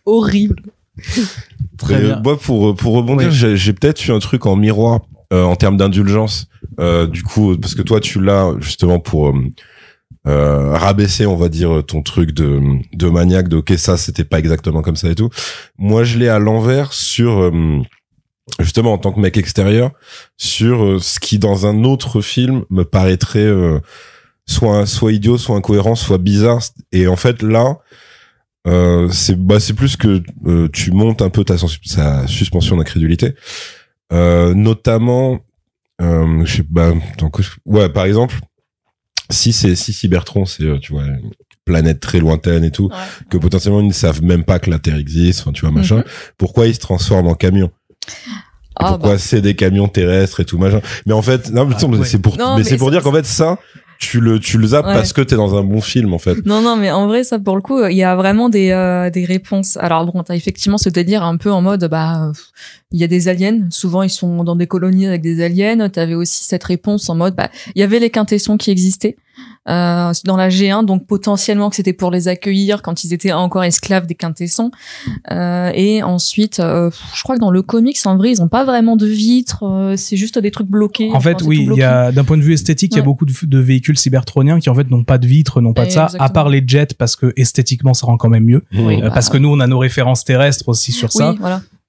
Horrible. Euh, moi, pour, euh, pour rebondir, j'ai peut-être eu un truc en miroir euh, en termes d'indulgence. du coup, parce que toi, tu l'as justement pour rabaisser, on va dire, ton truc de, de maniaque, de ok, ça, c'était pas exactement comme ça et tout. Moi, je l'ai à l'envers sur justement en tant que mec extérieur sur ce qui dans un autre film me paraîtrait soit soit idiot, soit incohérent, soit bizarre. Et en fait là, euh, c'est bah, c'est plus que euh, tu montes un peu ta, suspension d'incrédulité, euh, notamment, euh, je sais bah, ouais, par exemple, si c'est si Cybertron, c'est tu vois une planète très lointaine et tout, que potentiellement ils ne savent même pas que la Terre existe, enfin tu vois machin. Mhm. Pourquoi ils se transforment en camions ah, pourquoi bah. c'est des camions terrestres et tout machin mais en fait non, ah, c'est pour mais c'est pour dire qu'en fait ça tu le tu le zappes parce que t'es dans un bon film en fait. Non non mais en vrai ça pour le coup il y a vraiment des euh, des réponses. Alors bon t'as effectivement ce délire un peu en mode bah il y a des aliens. Souvent ils sont dans des colonies avec des aliens. T'avais aussi cette réponse en mode bah il y avait les quintessons qui existaient euh, dans la G1, donc potentiellement que c'était pour les accueillir quand ils étaient encore esclaves des quintessons. Euh, et ensuite, euh, je crois que dans le comics, en vrai, ils ont pas vraiment de vitres, euh, c'est juste des trucs bloqués. En fait, oui, il y a d'un point de vue esthétique, il y a beaucoup de, véhicules cybertroniens qui en fait n'ont pas de vitres, n'ont pas de ça, à part les jets parce que esthétiquement, ça rend quand même mieux. Euh, parce que nous, on a nos références terrestres aussi sur ça.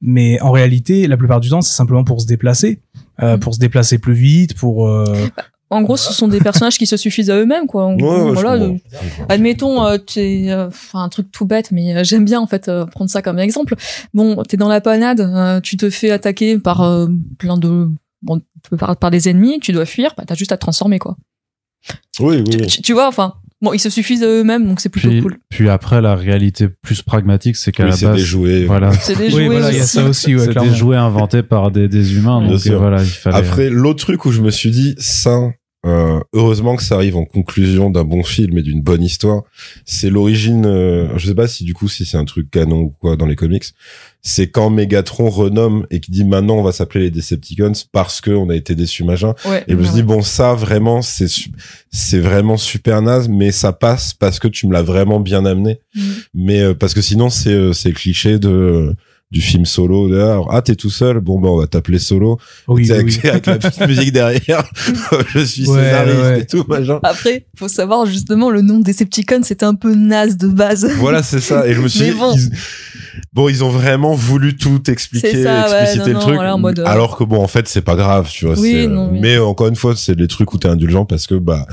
Mais en réalité, la plupart du temps, c'est simplement pour se déplacer. Euh, mm. pour se déplacer plus vite, pour bah, en gros, ce sont des personnages qui se suffisent à eux-mêmes, quoi. Euh, admettons, euh, es euh, un truc tout bête, mais euh, j'aime bien en fait prendre ça comme exemple. Bon, es dans la panade, tu te fais attaquer par plein de, bon, par, par, des ennemis, tu dois fuir, bah, t'as juste à te transformer, quoi. Oui, oui. Tu, vois, enfin. Bon, ils se suffisent à eux-mêmes, donc c'est plutôt cool. Puis après, la réalité plus pragmatique, c'est qu'à la base, voilà, c'est des jouets. inventés par des, humains. Après, l'autre truc où je me suis dit, ça, euh, heureusement que ça arrive en conclusion d'un bon film et d'une bonne histoire. C'est l'origine, euh, je sais pas si du coup si c'est un truc canon ou quoi dans les comics, c'est quand Megatron renomme et qui dit maintenant on va s'appeler les Decepticons parce que on a été déçus magin. et je me dis bon ça vraiment c'est c'est vraiment super naze mais ça passe parce que tu me l'as vraiment bien amené. Mm. Mais euh, parce que sinon c'est c'est cliché de du film solo. D'ailleurs, ah t'es tout seul, bon bah on va t'appeler solo. Oui, avec, avec, la petite <laughs> musique derrière, <laughs> je suis ouais, et tout machin. Après, faut savoir justement le nom Decepticon, c'était un peu naze de base. <laughs> Voilà, c'est ça. Et je me suis dit, bon. Ils... ont vraiment voulu tout expliquer, expliciter le truc. Euh, Alors que bon, en fait, c'est pas grave, tu vois. Non, mais encore une fois, c'est des trucs où t'es indulgent parce que bah,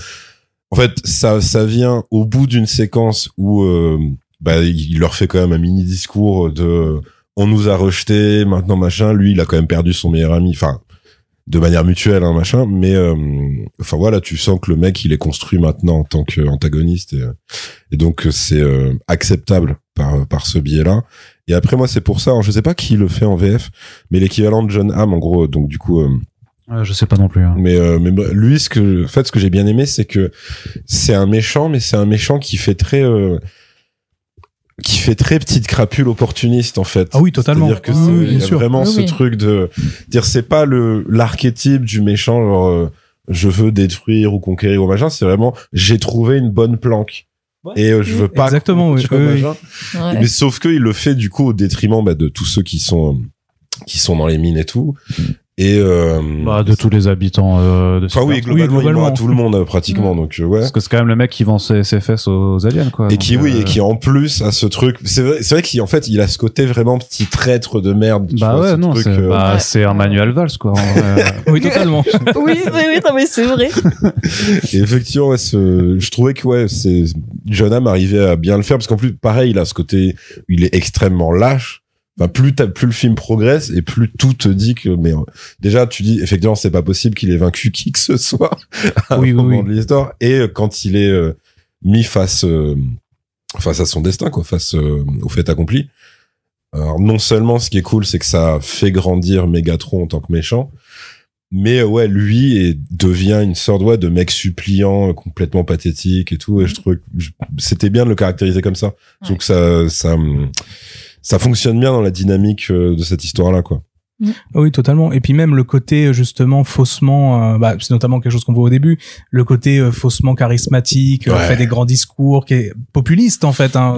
en fait, ça, ça vient au bout d'une séquence où euh, bah, il leur fait quand même un mini discours de on nous a rejeté, maintenant machin. Lui, il a quand même perdu son meilleur ami. Enfin, de manière mutuelle, hein, machin. Mais euh, enfin voilà, tu sens que le mec, il est construit maintenant en tant qu'antagoniste et, euh, donc c'est euh, acceptable par par ce biais-là. Et après moi, c'est pour ça. Hein, je sais pas qui le fait en VF, mais l'équivalent de John Hamm, en gros. Donc du coup. Je je sais pas non plus. Hein. Mais, bah, lui, ce que, en fait, ce que j'ai bien aimé, c'est que c'est un méchant, mais c'est un méchant qui fait très qui fait très petite crapule opportuniste en fait. Ah oui, totalement. C'est-à-dire que c'est vraiment ce truc de dire c'est pas le l'archétype du méchant genre euh, je veux détruire ou conquérir ou machin, c'est vraiment j'ai trouvé une bonne planque. et euh, je veux pas exactement oui, mais sauf que il le fait du coup au détriment bah, de tous ceux qui sont euh, qui sont dans les mines et tout et euh, bah, de tous les habitants euh, de oui, globalement, oui, tout le monde euh, pratiquement. Mm. Donc euh, ouais. Parce que c'est quand même le mec qui vend ses, fesses aux aliens quoi. Et qui oui, euh, et qui en plus a ce truc. C'est vrai, c'est en qu'en fait, il a ce côté vraiment petit traître de merde. Bah, bah ouais, non, c'est bah, un Manuel Valls quoi. <laughs> oui, totalement. <laughs> oui, oui, oui, mais c'est vrai. <laughs> effectivement, je trouvais que ouais, c'est jeune arrivait à bien le faire parce qu'en plus, pareil, il a ce côté, il est extrêmement lâche. Bah plus, plus le film progresse et plus tout te dit que. Mais euh, déjà, tu dis effectivement, c'est pas possible qu'il ait vaincu qui que ce soit à un moment de l'histoire. Et euh, quand il est euh, mis face face à son destin, quoi, face au fait accompli. Alors non seulement ce qui est cool, c'est que ça fait grandir Megatron en tant que méchant, mais ouais, lui et devient une sorte de mec suppliant, complètement pathétique et tout. Et je mmh. trouve c'était bien de le caractériser comme ça. Je ça, ça hum, ça fonctionne bien dans la dynamique euh, de cette histoire là quoi Mm. Ah oui, totalement. Et puis même le côté euh, justement faussement, euh, bah, c'est notamment quelque chose qu'on voit au début, le côté euh, faussement charismatique, fait des grands discours, qui est populiste en fait. Hein,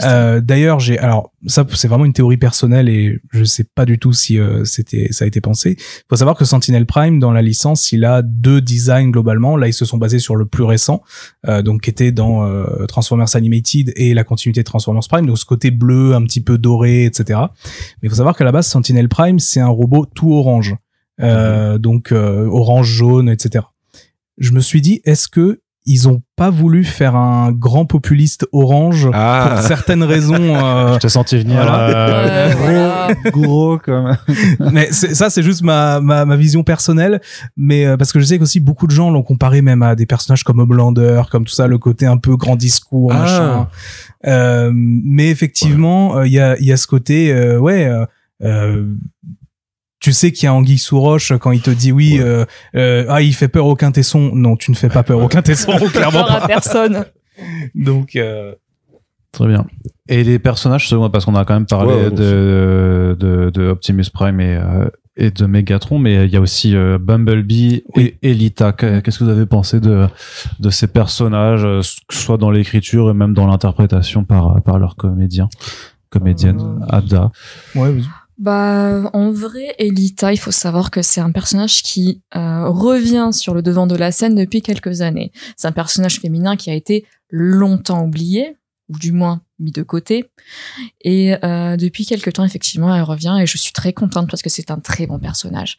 ça, D'ailleurs, j'ai alors ça, c'est vraiment une théorie personnelle et je sais pas du tout si c'était ça a été pensé. Faut savoir que Sentinel Prime dans la licence, il a deux designs globalement. Là, ils se sont basés sur le plus récent, donc qui était dans Transformers Animated et la continuité de Transformers Prime, donc ce côté bleu un petit peu doré, etc. Mais il faut savoir qu'à la base, Sentinel Prime, c'est un robot tout orange, euh, mhm. donc euh, orange jaune, etc. Je me suis dit, est-ce que ils ont pas voulu faire un grand populiste orange ah. pour certaines raisons. <laughs> Euh, je te senti venir. Voilà. gros, gros comme. <laughs> mais ça, c'est juste ma, vision personnelle. Mais parce que je sais qu'aussi beaucoup de gens l'ont comparé même à des personnages comme Homelander, comme tout ça, le côté un peu grand discours, ah. machin. mais effectivement, il y, a, y a ce côté, ouais euh, tu sais qu'il y a Anguille Souroche quand il te dit oui, euh, euh, ah il fait peur au quintesson. Non, tu ne fais pas peur au quintesson, <laughs> clairement pas. personne. Donc très bien. Et les personnages parce qu'on a quand même parlé de, de, Optimus Prime et, et de Megatron, mais il y a aussi Bumblebee et, Elita Qu'est-ce que vous avez pensé de, de ces personnages, que ce soit dans l'écriture et même dans l'interprétation par, par leurs comédiens, comédiennes, Abda Ouais, bah, en vrai, Elita, il faut savoir que c'est un personnage qui euh, revient sur le devant de la scène depuis quelques années. C'est un personnage féminin qui a été longtemps oublié, ou du moins mis de côté. Et euh, depuis quelques temps, effectivement, elle revient et je suis très contente parce que c'est un très bon personnage.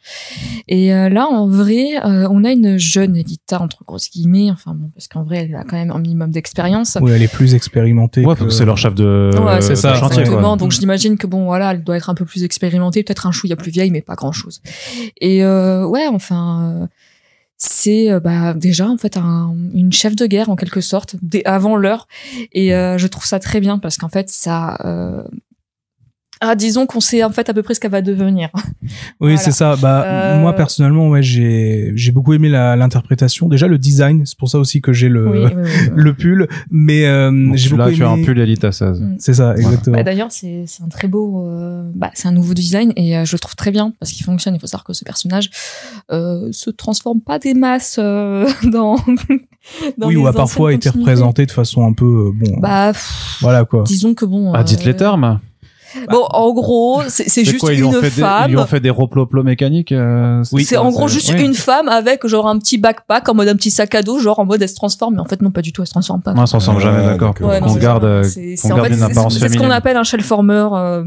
Et euh, là, en vrai, euh, on a une jeune Edita, entre grosses guillemets, enfin bon, parce qu'en vrai, elle a quand même un minimum d'expérience. Oui, elle est plus expérimentée. Ouais, que... c'est leur chef de, ouais, c'est ça, chantier. Donc mm. j'imagine que bon, voilà, elle doit être un peu plus expérimentée, peut-être un chou chouïa plus vieille, mais pas grand-chose. Et ouais, enfin c'est euh, bah, déjà en fait un, une chef de guerre en quelque sorte, avant l'heure. Et euh, je trouve ça très bien parce qu'en fait ça euh, ah, disons qu'on sait en fait à peu près ce qu'elle va devenir. Oui, c'est ça. Bah, euh, Moi, personnellement, ouais, j'ai j'ai beaucoup aimé l'interprétation. Déjà, le design, c'est pour ça aussi que j'ai le, <laughs> le pull. Mais là, euh, tu as un pull Elita mm. C'est ça, exactement. Bah, d'ailleurs, c'est un très beau... Euh, bah, c'est un nouveau design et je le trouve très bien parce qu'il fonctionne. Il faut savoir que ce personnage se transforme pas des masses <laughs> dans... dans oui, ou a parfois été représenté de façon un peu... bon, bah, voilà quoi. Disons que bon... Ah, dites les termes Bon, en gros, c'est juste une femme. Des, ils ont fait des roploplos mécaniques. Euh, oui. C'est en gros juste une femme avec genre un petit backpack en mode un petit sac à dos, genre en mode elle se transforme. Mais en fait, non, pas du tout, elle se transforme pas. Non, elle se transforme jamais, d'accord. qu'on garde, qu'on garde une apparence féminine. C'est ce qu'on appelle un shellformer. Euh,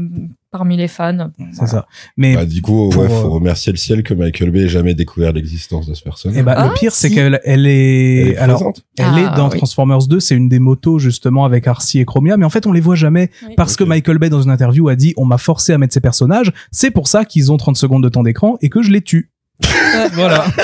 parmi les fans. C'est ça. Mais bah, du coup, il faut euh, remercier le ciel que Michael Bay ait jamais découvert l'existence de ce personnage. Et eh bah, le ah, pire, c'est qu'elle elle est, ah, dans Transformers 2. C'est une des motos justement avec Arcee et Chromia, mais en fait, on les voit jamais parce que Michael Bay dans une interview a dit on m'a forcé à mettre ces personnages. C'est pour ça qu'ils ont 30 secondes de temps d'écran et que je les tue. <laughs> voilà. <laughs>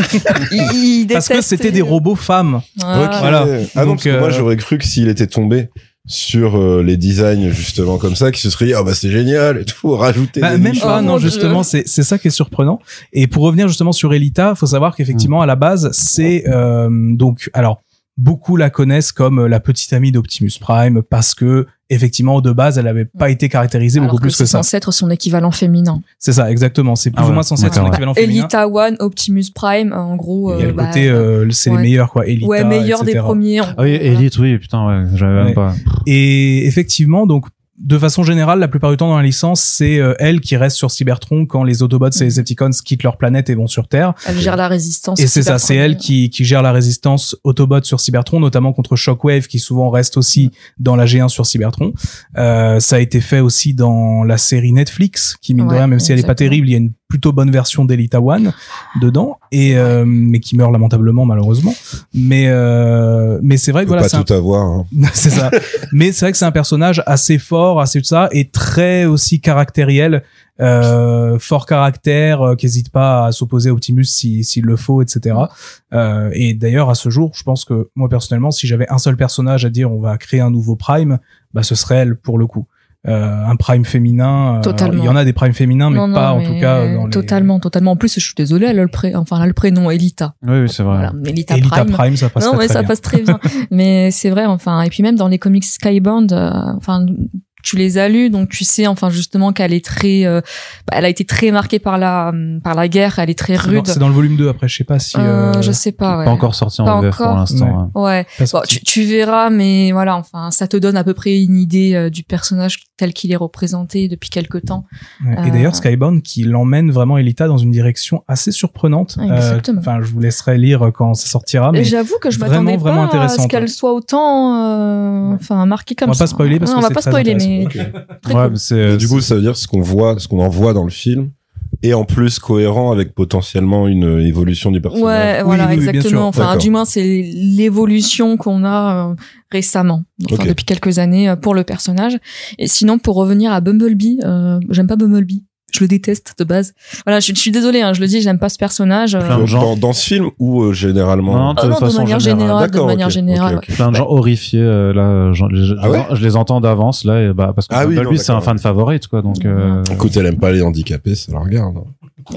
Parce que c'était des robots femmes. Ah. voilà. Donc, moi euh, j'aurais cru que s'il était tombé, sur euh, les designs justement comme ça qui se serait dit ah oh bah c'est génial et tout <laughs> rajouter bah, même pas oh, non justement c'est c'est ça qui est surprenant et pour revenir justement sur Elita faut savoir qu'effectivement mm. à la base c'est euh, donc alors beaucoup la connaissent comme euh, la petite amie d'Optimus Prime parce que effectivement, de base, elle n'avait pas mm. été caractérisée beaucoup plus que ça. C'est censé être son équivalent féminin. C'est ça, exactement. C'est plus ah ou moins censé être son équivalent féminin. Elita One, Optimus Prime, en gros. Il y euh, côté, bah, euh, c'est les meilleurs, quoi. Elita, ouais, meilleur des premiers. Ah oui, Elite, oui, putain, ouais, j'avais même pas. Et effectivement, donc, de façon générale, la plupart du temps dans la licence, c'est euh, elle qui reste sur Cybertron quand les Autobots et les mhm. Decepticons quittent leur planète et vont sur Terre. Elle gère la résistance. Et c'est ça, c'est elle qui, qui gère la résistance Autobot sur Cybertron, notamment contre Shockwave qui souvent reste aussi dans la G1 sur Cybertron. Euh, ça a été fait aussi dans la série Netflix, qui mine même si elle est pas terrible, il y a une plutôt bonne version d'Elita One dedans et euh, mais qui meurt lamentablement malheureusement mais euh, mais c'est vrai que voilà pas tout avoir hein. <laughs> c'est ça mais c'est vrai que c'est un personnage assez fort assez tout ça et très aussi caractériel euh, fort caractère, qui n'hésite pas à s'opposer à Optimus s'il si, le faut, etc. et d'ailleurs, à ce jour, je pense que moi personnellement, si j'avais un seul personnage à dire on va créer un nouveau Prime, bah ce serait elle pour le coup. Euh, un prime féminin. Euh, totalement. Il y en a des primes féminins, mais pas en tout cas. totalement, totalement. En plus, je suis désolée, elle a le, enfin, le prénom Elita. Oui, c'est vrai. Elita, prime. ça passe très, bien. <laughs> mais c'est vrai, enfin. Et puis même dans les comics Skybound, euh, enfin, tu les as lus, donc tu sais enfin justement qu'elle est très, euh, bah, elle a été très marquée par la mm, par la guerre, elle est très rude. C'est dans, le volume 2 après, je sais pas si. Euh, euh je sais pas. Ouais. Pas encore sorti en VF e pour l'instant. Ouais. Hein. tu, verras, mais voilà, enfin ça te donne à peu près une idée euh, du personnage tel qu'il est représenté depuis quelque temps. Et d'ailleurs Skybound qui l'emmène vraiment Elita dans une direction assez surprenante. Exactement. Enfin, je vous laisserai lire quand ça sortira. Mais J'avoue que je m'attendais pas vraiment à ce qu'elle soit autant, enfin marquée comme ça. On va pas hein. spoiler parce que c'est très euh, du coup, ça veut dire ce qu'on voit, ce qu'on en voit dans le film, et en plus cohérent avec potentiellement une euh, évolution du personnage. Ouais, voilà, exactement. Enfin, du moins, c'est l'évolution qu'on a euh, récemment, depuis quelques années pour le personnage. Et sinon, pour revenir à Bumblebee, j'aime pas Bumblebee je le déteste de base. Voilà, je, suis désolé. Hein, je le dis, j'aime pas ce personnage. Euh. Dans, ce film ou euh, généralement ah Non, de, façon manière générale. de manière générale. Plein de gens horrifiés, euh, là, ah je, les entends d'avance, là, et bah, parce que lui, ah c'est un fan favorite, quoi. Donc, mmh. Écoute, elle aime pas les handicapés, ça la regarde.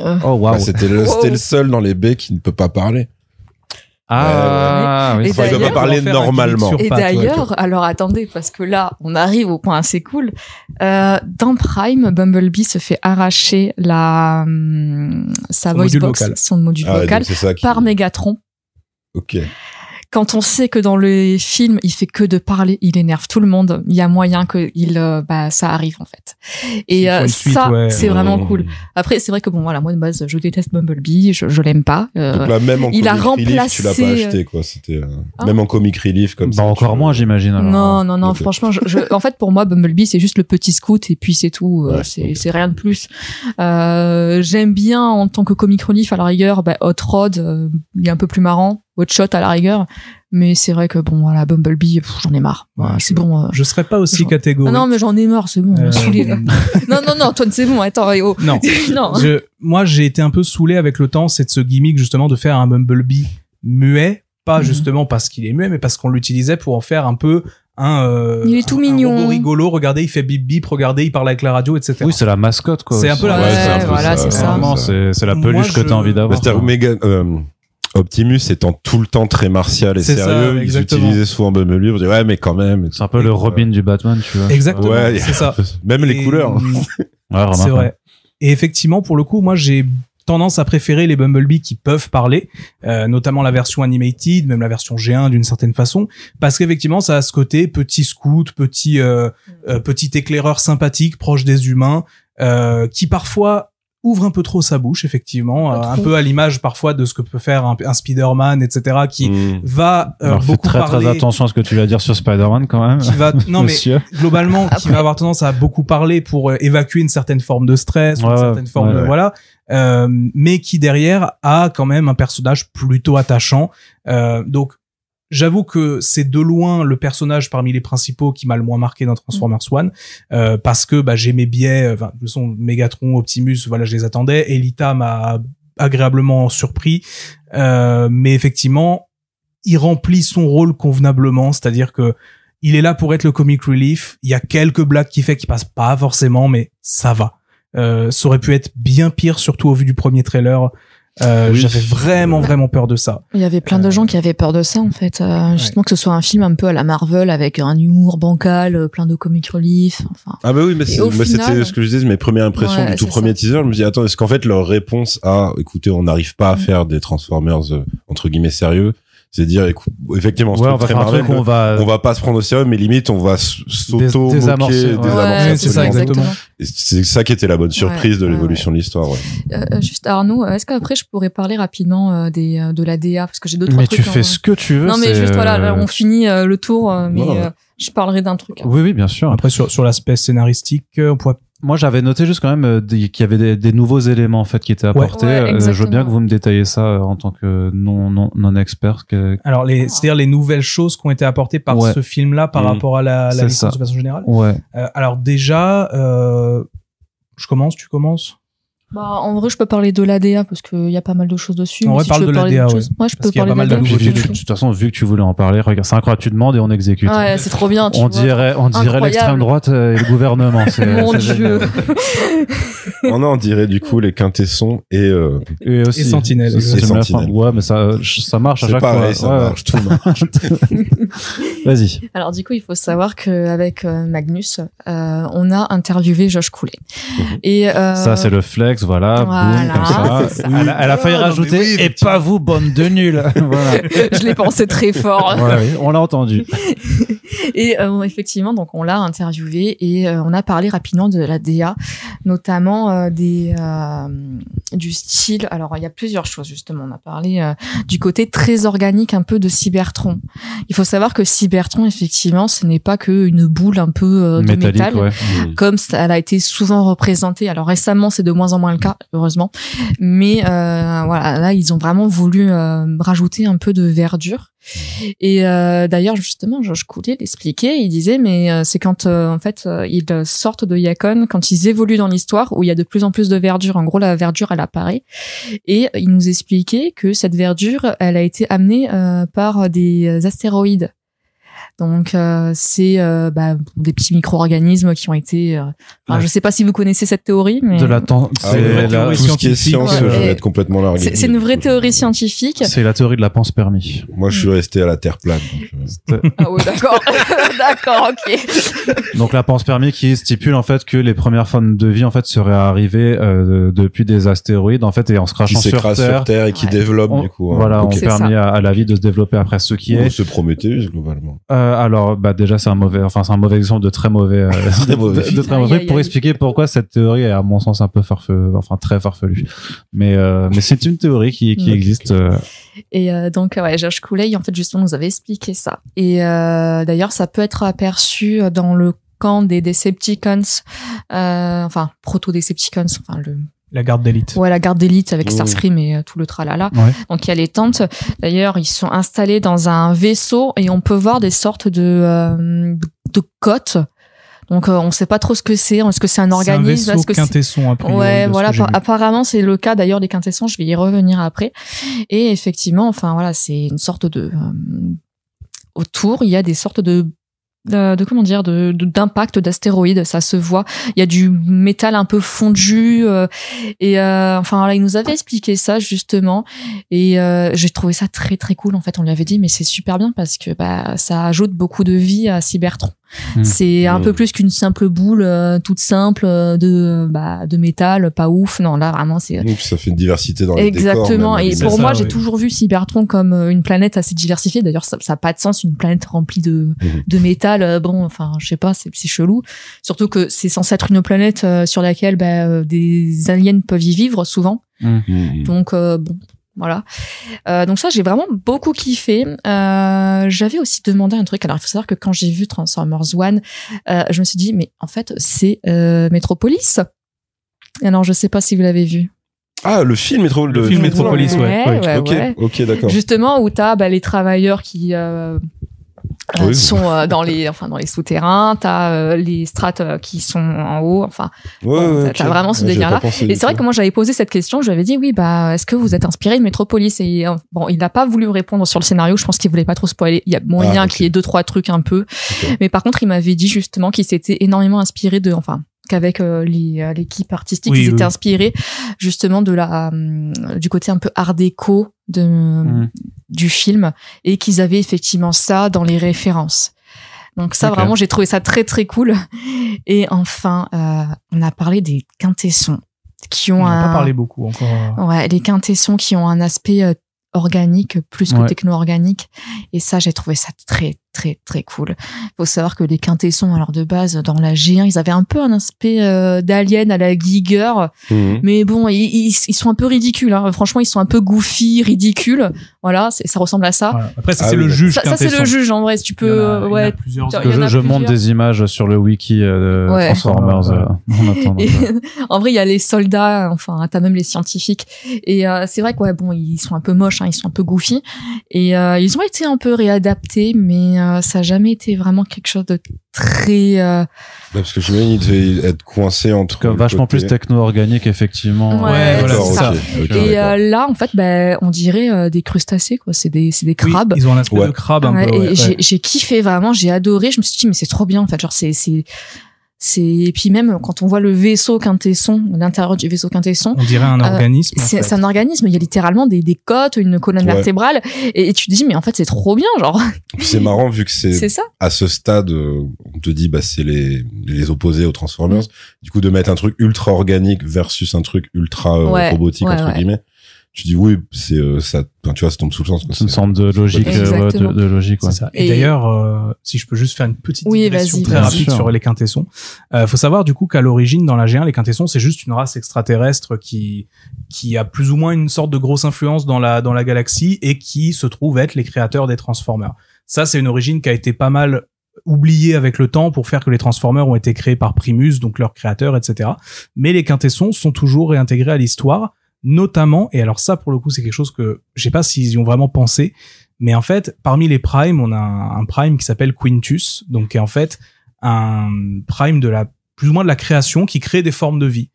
Hein. Oh, wow. Bah, c'était le, le, seul dans les baies qui ne peut pas parler. Ah, Et pas parler normalement. Et d'ailleurs, alors attendez, parce que là, on arrive au point assez cool. Euh, dans Prime, Bumblebee se fait arracher la, hum, sa voice box, son module vocal, ah par Megatron. Ok. Quand on sait que dans les films, il fait que de parler, il énerve tout le monde. Il y a moyen que il, euh, bah, ça arrive en fait. Et euh, ça, c'est vraiment cool. Après, c'est vrai que bon, voilà, moi de base, je déteste Bumblebee, je, je l'aime pas. Euh, même en il comic a remplacé. Relief, tu l'as pas acheté quoi. Hein même en comic relief comme bah, ça. Encore moins, j'imagine. Hein. Non, non, non. Franchement, je, en fait, pour moi, Bumblebee, c'est juste le petit scout et puis c'est tout. c'est rien de plus. J'aime bien en tant que comic relief à la rigueur, bah, Hot Rod, il est un peu plus marrant. Hot Shot à la rigueur. Mais c'est vrai que bon, voilà, Bumblebee, j'en ai marre. c'est bon. Euh, je serais pas aussi catégorique. Ah non, mais j'en ai marre, c'est bon. Euh, <laughs> <laughs> non, non, non, Antoine, c'est bon. Attends, oh. Non. <laughs> moi, j'ai été un peu saoulé avec le temps. C'est de ce gimmick justement de faire un Bumblebee muet, pas mhm. justement parce qu'il est muet, mais parce qu'on l'utilisait pour en faire un peu un, euh, il est tout mignon. rigolo, regardez, il fait bip bip, regardez, il parle avec la radio, etc. Oui, c'est la mascotte, quoi. C'est un peu la Voilà, c'est ça. C'est la peluche que t'as envie d'avoir. C'est un Optimus étant tout le temps très martial et sérieux, ils utilisaient souvent Bumblebee on dire ouais mais quand même. C'est un peu le Robin du Batman, tu vois. Exactement, ouais, c'est ça. Même les couleurs. <laughs> c'est vrai. Et effectivement, pour le coup, moi j'ai tendance à préférer les Bumblebee qui peuvent parler, euh, notamment la version animated, même la version G1 d'une certaine façon, parce qu'effectivement ça a ce côté petit scout, petit euh, euh, petit éclaireur sympathique, proche des humains, qui parfois ouvre un peu trop sa bouche, effectivement, euh, un, peu à l'image parfois de ce que peut faire un, Spider-Man, etc., qui hmm. va euh, beaucoup parler... très, Très attention à ce que tu vas dire sur Spider-Man quand même. Qui va, non Monsieur. mais <laughs> globalement, ah, qui va avoir tendance à beaucoup parler pour euh, évacuer une certaine forme de stress, une certaine forme de voilà. mais qui derrière a quand même un personnage plutôt attachant. donc J'avoue que c'est de loin le personnage parmi les principaux qui m'a le moins marqué dans Transformers One, euh, parce que bah, j'ai mes biais, Megatron, Optimus, voilà, je les attendais. Elita m'a agréablement surpris, euh, mais effectivement, il remplit son rôle convenablement, c'est-à-dire que il est là pour être le comic relief. Il y a quelques blagues qui fait qui passent pas forcément, mais ça va. Euh, ça aurait pu être bien pire, surtout au vu du premier trailer. Euh, j'avais vraiment vraiment peur de ça. Il y avait plein de euh, gens qui avaient peur de ça en fait. Euh, justement que ce soit un film un peu à la Marvel avec un humour bancal, plein de comic relief. Enfin. Ah bah oui, mais c'était ce que je disais, mes premières impressions du tout premier teaser. Je me dis attends, est-ce qu'en fait leur réponse à écoutez, on n'arrive pas à mm. faire des Transformers entre guillemets sérieux, c'est dire effectivement on va on, va... pas se prendre au sérieux mais limite on va s'auto c'est ça exactement c'est ça qui était la bonne surprise de l'évolution de l'histoire euh, euh, juste Arnaud est-ce qu'après je pourrais parler rapidement euh, des de la DA parce que j'ai d'autres mais tu fais ce que tu veux non mais juste voilà là, on finit le tour mais je parlerai d'un truc oui oui bien sûr après sur, sur l'aspect scénaristique on pourrait moi, j'avais noté juste quand même euh, qu'il y avait des, nouveaux éléments en fait qui étaient apportés. Euh, je veux bien que vous me détailliez ça euh, en tant que non non expert. Alors, c'est-à-dire les nouvelles choses qui ont été apportées par ce film-là par mm. rapport à la, la licence de façon générale. Ouais. alors déjà, je commence, tu commences. Bah, en vrai, je peux parler de l'ADA parce qu'il y a pas mal de choses dessus. On si parle de l'ADA, Moi, je peux parler y a pas mal de, l'ADA. De toute façon, vu que tu voulais en parler, regarde, c'est incroyable, tu demandes et on exécute. c'est trop bien. on dirait, on dirait l'extrême droite et le gouvernement. <laughs> Mon Dieu. <laughs> on dirait du coup les quintessons et euh, et aussi Sentinelle. Ouais, mais ça, ça marche à chaque pareil, fois. Ça marche, tout <laughs> Vas-y. Alors du coup, il faut savoir qu'avec euh, Magnus, euh, on a interviewé Josh Coulet. Mhm. ça, c'est le flex voilà, ah, Elle, a, failli ah, rajouter et pas vous, bonne de nul <laughs> voilà. Je l'ai pensé très fort. oui, on l'a entendu. <laughs> et euh, effectivement, donc on l'a interviewé et euh, on a parlé rapidement de la DA, notamment euh, des du style. Alors il y a plusieurs choses justement. On a parlé du côté très organique, un peu de Cybertron. Il faut savoir que Cybertron, effectivement, ce n'est pas que une boule un peu de métal, comme elle a été souvent représentée. Alors récemment, c'est de moins en moins le cas, heureusement. Mais euh, voilà, là, ils ont vraiment voulu euh, rajouter un peu de verdure. Et euh, d'ailleurs, justement, Georges Coulet l'expliquait, il disait, mais c'est quand, en fait, ils sortent de Yacon, quand ils évoluent dans l'histoire, où il y a de plus en plus de verdure. En gros, la verdure, elle apparaît. Et il nous expliquait que cette verdure, elle a été amenée par des astéroïdes. Donc euh, c'est euh, bah, des petits micro-organismes qui ont été. Euh, enfin, je sais pas si vous connaissez cette théorie, mais de la ah, c'est la... tout ce qui science, je vais être complètement largué. C'est, une vraie théorie scientifique. C'est la théorie de la pense permis. Moi, je suis resté à la terre plane. Donc... Euh. ah oui, d'accord, <laughs> d'accord, ok. donc la pense permis qui stipule en fait que les premières formes de vie en fait seraient arrivées depuis des astéroïdes en fait et en se crachant sur, terre, sur terre et qui développent du coup. Hein. Voilà, okay. ont permis à, la vie de se développer après ce qui on est. Se promettait globalement. Euh, alors, bah déjà, c'est un mauvais, enfin, c'est un mauvais exemple de très mauvais, euh, <laughs> de, très mauvais pour expliquer pourquoi cette théorie est, à mon sens, un peu farfelu, enfin, très farfelue. Mais, euh, mais c'est une théorie qui, <laughs> existe. Et donc, ouais, Couley, en fait, justement, nous avait expliqué ça. Et d'ailleurs, ça peut être aperçu dans le camp des Decepticons, enfin, proto-Decepticons, enfin, le la garde d'élite. Ouais, la garde d'élite avec mmh. Starscream et euh, tout le tralala. Donc il y a les tentes. D'ailleurs, ils sont installés dans un vaisseau et on peut voir des sortes de, euh, de côtes. Donc euh, on sait pas trop ce que c'est, est-ce que c'est un organisme, est-ce quintesson Ouais, voilà, apparemment c'est le cas d'ailleurs des quintessons, je vais y revenir après. Et effectivement, enfin voilà, c'est une sorte de euh, autour, il y a des sortes de de, comment dire de d'impact d'astéroïdes ça se voit il y a du métal un peu fondu euh, et euh, enfin là il nous avait expliqué ça justement et euh, j'ai trouvé ça très très cool en fait on lui avait dit mais c'est super bien parce que bah ça ajoute beaucoup de vie à Cybertron Hmm. C'est un euh. peu plus qu'une simple boule euh, toute simple euh, de bah, de métal, pas ouf. Non, là vraiment c'est. ça fait une diversité dans les Exactement. et pour moi, j'ai toujours vu Cybertron comme une planète assez diversifiée. D'ailleurs, ça n'a pas de sens une planète remplie de mhm. de métal. Bon, enfin, je sais pas, c'est chelou. Surtout que c'est censé être une planète sur laquelle bah, des aliens peuvent y vivre souvent. Hmm. Mhm. Donc bon, voilà. Euh, donc ça, j'ai vraiment beaucoup kiffé. Mm. Euh, J'avais aussi demandé un truc. Alors, il faut savoir que quand j'ai vu Transformers One, euh, je me suis dit, mais en fait, c'est euh, Metropolis. Alors, je sais pas si vous l'avez vu. Ah, le film, Metropolis, Métropolis, ouais. ok, d'accord. Justement, où t'as bah, les travailleurs qui ah, sont euh, dans les enfin dans les souterrains t'as euh, les strates euh, qui sont en haut enfin t'as vraiment ce délire là et c'est vrai que moi j'avais posé cette question je lui avais dit oui bah est-ce que vous êtes inspiré de Metropolis et euh, bon il n'a pas voulu répondre sur le scénario je pense qu'il voulait pas trop spoiler il y a moyen ah, qu'il y ait deux trois trucs un peu mais par contre il m'avait dit justement qu'il s'était énormément inspiré de enfin qu'avec euh, euh, l'équipe artistique, ils étaient inspirés justement de la euh, du côté un peu art déco de mhm. du film et qu'ils avaient effectivement ça dans les références. Donc ça vraiment j'ai trouvé ça très très cool. Et enfin on a parlé des quintessons qui ont on un... pas parlé beaucoup encore. Ouais, les quintessons qui ont un aspect organique plus que techno organique et ça j'ai trouvé ça très très très cool. Faut savoir que les quintessons, alors de base dans la G1, ils avaient un peu un aspect euh, d'alien à la Giger, mhm. mais bon, ils, ils, sont un peu ridicules. Hein. Franchement, ils sont un peu goofy, ridicules. Voilà, ça ressemble à ça. Après, ça ah c'est le juge. Ça, c'est le juge en vrai. Si tu peux, ouais. je, monte des images sur le wiki euh, de Transformers. Euh, <laughs> en, attendant, <laughs> en vrai, il y a les soldats. Enfin, t'as même les scientifiques. Et c'est vrai que bon, ils sont un peu moches, hein, ils sont un peu goofy, et ils ont été un peu réadaptés, mais euh, ça n'a jamais été vraiment quelque chose de très. Euh, bah, parce que j'imagine il devait être coincé entre. cas vachement plus techno-organique, effectivement. Ouais, Et euh, là, en fait, bah, on dirait des crustacés, quoi. C'est des, crabes. ils ont un de crabe J'ai, kiffé vraiment, j'ai adoré. Je me suis dit, mais c'est trop bien, en fait. Genre, c'est, et puis même quand on voit le vaisseau quintesson, l'intérieur du vaisseau quintesson, on dirait un euh, organisme. c'est un organisme. Il y a littéralement des, des côtes, une colonne vertébrale, et, tu te dis mais en fait c'est trop bien, genre. C'est marrant vu que c'est à ce stade, euh, on te dit bah c'est les, les opposés aux Transformers. Mm. Du coup de mettre un truc ultra organique versus un truc ultra euh, robotique entre guillemets tu dis oui, c'est euh, ça. tu vois, ça tombe sous le sens. ça me semble de logique, euh, de, logique. Ouais. Ça. Et, d'ailleurs, euh, si je peux juste faire une petite question très rapide sur les quintessons, faut savoir du coup qu'à l'origine dans la G1, les quintessons c'est juste une race extraterrestre qui qui a plus ou moins une sorte de grosse influence dans la dans la galaxie et qui se trouve être les créateurs des Transformers. Ça, c'est une origine qui a été pas mal oubliée avec le temps pour faire que les Transformers ont été créés par Primus, donc leur créateur, etc. Mais les quintessons sont toujours réintégrés à l'histoire notamment, et alors ça pour le coup c'est quelque chose que je sais pas s'ils y ont vraiment pensé, mais en fait parmi les primes on a un, prime qui s'appelle Quintus, donc qui est en fait un prime de la plus ou moins de la création qui crée des formes de vie.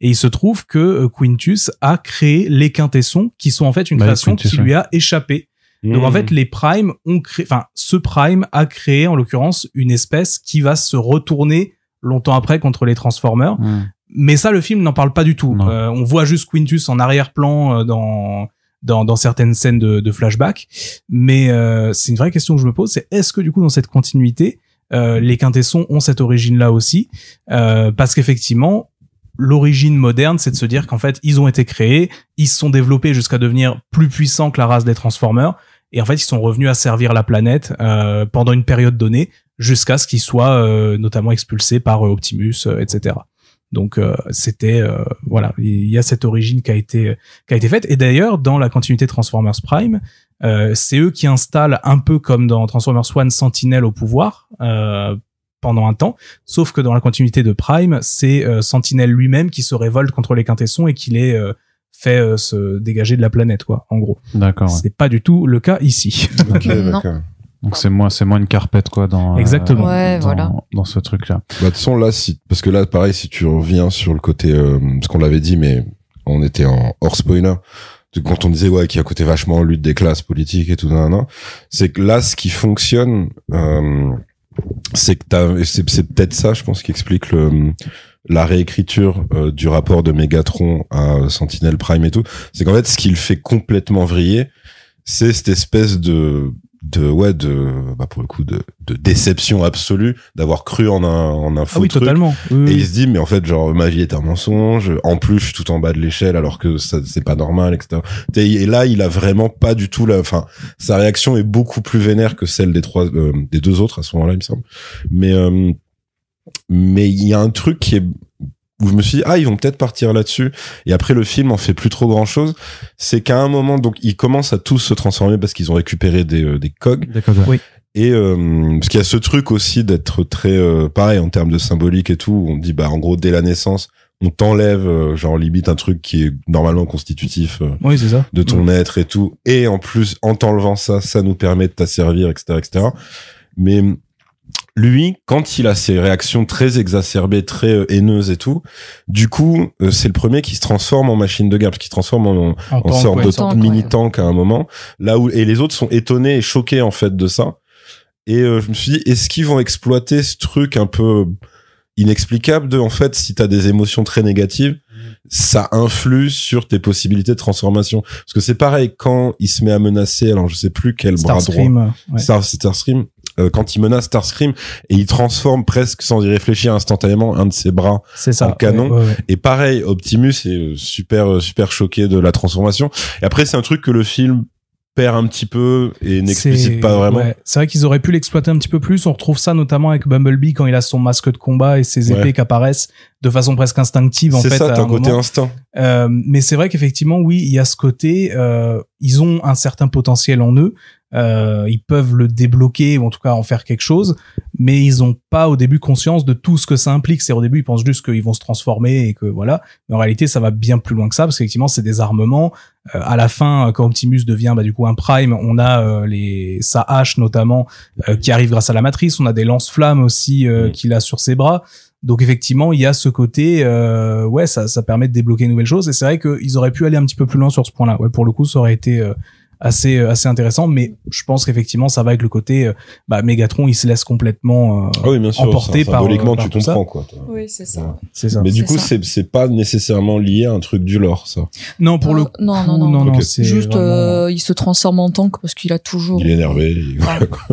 Et il se trouve que euh, Quintus a créé les quintessons, qui sont en fait une bah, création qui lui a échappé. Donc en fait, mmh. les primes ont créé, enfin, ce prime a créé en l'occurrence une espèce qui va se retourner longtemps après contre les Transformers. Mmh. Mais ça, le film n'en parle pas du tout. Euh, on voit juste Quintus en arrière-plan euh, dans, dans, certaines scènes de, flashback. Mais euh, c'est une vraie question que je me pose, c'est est-ce que du coup dans cette continuité, les quintessons ont cette origine-là aussi Parce qu'effectivement, l'origine moderne, c'est de se dire qu'en fait, ils ont été créés, ils se sont développés jusqu'à devenir plus puissants que la race des Transformers. Et en fait, ils sont revenus à servir la planète pendant une période donnée, jusqu'à ce qu'ils soient notamment expulsés par Optimus, etc. Donc euh, c'était euh, voilà, il y a cette origine qui a été qui a été faite. Et d'ailleurs, dans la continuité Transformers Prime, euh, c'est eux qui installent un peu comme dans Transformers One Sentinel au pouvoir euh, pendant un temps. Sauf que dans la continuité de Prime, c'est Sentinel lui-même qui se révolte contre les quintessons et qui les fait se dégager de la planète, quoi. En gros. D'accord. C'est pas du tout le cas ici. Donc c'est moins c'est moins une carpette quoi dans euh, exactement ouais, voilà. dans, ce truc là. Bah, de toute façon là parce que là pareil si tu reviens sur le côté euh, ce qu'on l'avait dit mais on était en hors spoiler quand on disait ouais qui y a côté vachement lutte des classes politiques et tout nan, c'est que là ce qui fonctionne euh, c'est que c'est, peut-être ça je pense qui explique le la réécriture du rapport de Megatron à Sentinel Prime et tout c'est qu'en fait ce qui le fait complètement vriller c'est cette espèce de de ouais de bah pour le coup de, de déception absolue d'avoir cru en un en un ah faux et il se dit mais en fait genre ma vie est un mensonge. En plus je suis tout en bas de l'échelle alors que ça c'est pas normal etc. Et là il a vraiment pas du tout la. Enfin sa réaction est beaucoup plus vénère que celle des trois euh, des deux autres à ce moment-là il me semble. Mais euh, mais il y a un truc qui est où je me suis dit, ah, ils vont peut-être partir là-dessus. Et après, le film en fait plus trop grand-chose. C'est qu'à un moment, donc, ils commencent à tous se transformer parce qu'ils ont récupéré des, euh, des cogs. Et euh, parce qu'il y a ce truc aussi d'être très euh, pareil en termes de symbolique et tout. On dit, bah, en gros, dès la naissance, on t'enlève euh, genre limite un truc qui est normalement constitutif de ton mm. être et tout et en plus en t'enlevant ça ça nous permet de t'asservir etc etc mais lui, quand il a ces réactions très exacerbées, très euh, haineuses et tout, du coup, euh, c'est le premier qui se transforme en machine de guerre, qui se transforme en, sorte de mini tank à un moment. Là où et les autres sont étonnés et choqués en fait de ça. Et euh, je me suis dit, est-ce qu'ils vont exploiter ce truc un peu inexplicable de en fait si t'as des émotions très négatives ça influe sur tes possibilités de transformation parce que c'est pareil quand il se met à menacer alors je sais plus quel bras droit Stream, euh, quand il menace Starscream et il transforme presque sans y réfléchir instantanément un de ses bras ça, en canon. Et pareil, Optimus est euh, super euh, super choqué de la transformation. Et après, c'est un truc que le film perd un petit peu et n'explicite pas vraiment. C'est vrai qu'ils auraient pu l'exploiter un petit peu plus. On retrouve ça notamment avec Bumblebee quand il a son masque de combat et ses épées qui apparaissent de façon presque instinctive. C'est ça, un côté mais c'est vrai qu'effectivement, oui, il y a ce côté. ils ont un certain potentiel en eux, euh, ils peuvent le débloquer ou en tout cas en faire quelque chose, mais ils n'ont pas au début conscience de tout ce que ça implique. C'est au début ils pensent juste qu'ils vont se transformer et que voilà. Mais en réalité ça va bien plus loin que ça parce qu'effectivement c'est des armements. Euh, à la fin quand Optimus devient bah, du coup un Prime, on a euh, les sa hache notamment euh, qui arrive grâce à la matrice. On a des lance-flammes aussi qu'il a sur ses bras. Donc effectivement, il y a ce côté, ouais, ça, ça permet de débloquer de nouvelles choses. Et c'est vrai qu'ils auraient pu aller un petit peu plus loin sur ce point-là. Ouais, pour le coup, ça aurait été, assez euh, assez intéressant. Mais je pense qu'effectivement, ça va avec le côté euh, bah, Megatron, il se laisse complètement euh, oui, bien sûr, emporter par, symboliquement, euh, tu comprends quoi. Oui, c'est ça. C'est ça. Mais du coup, c'est c'est pas nécessairement lié à un truc du lore, ça. Non, pour le coup, non non non, non, c'est juste il se transforme en tank parce qu'il a toujours. Il est énervé. Il...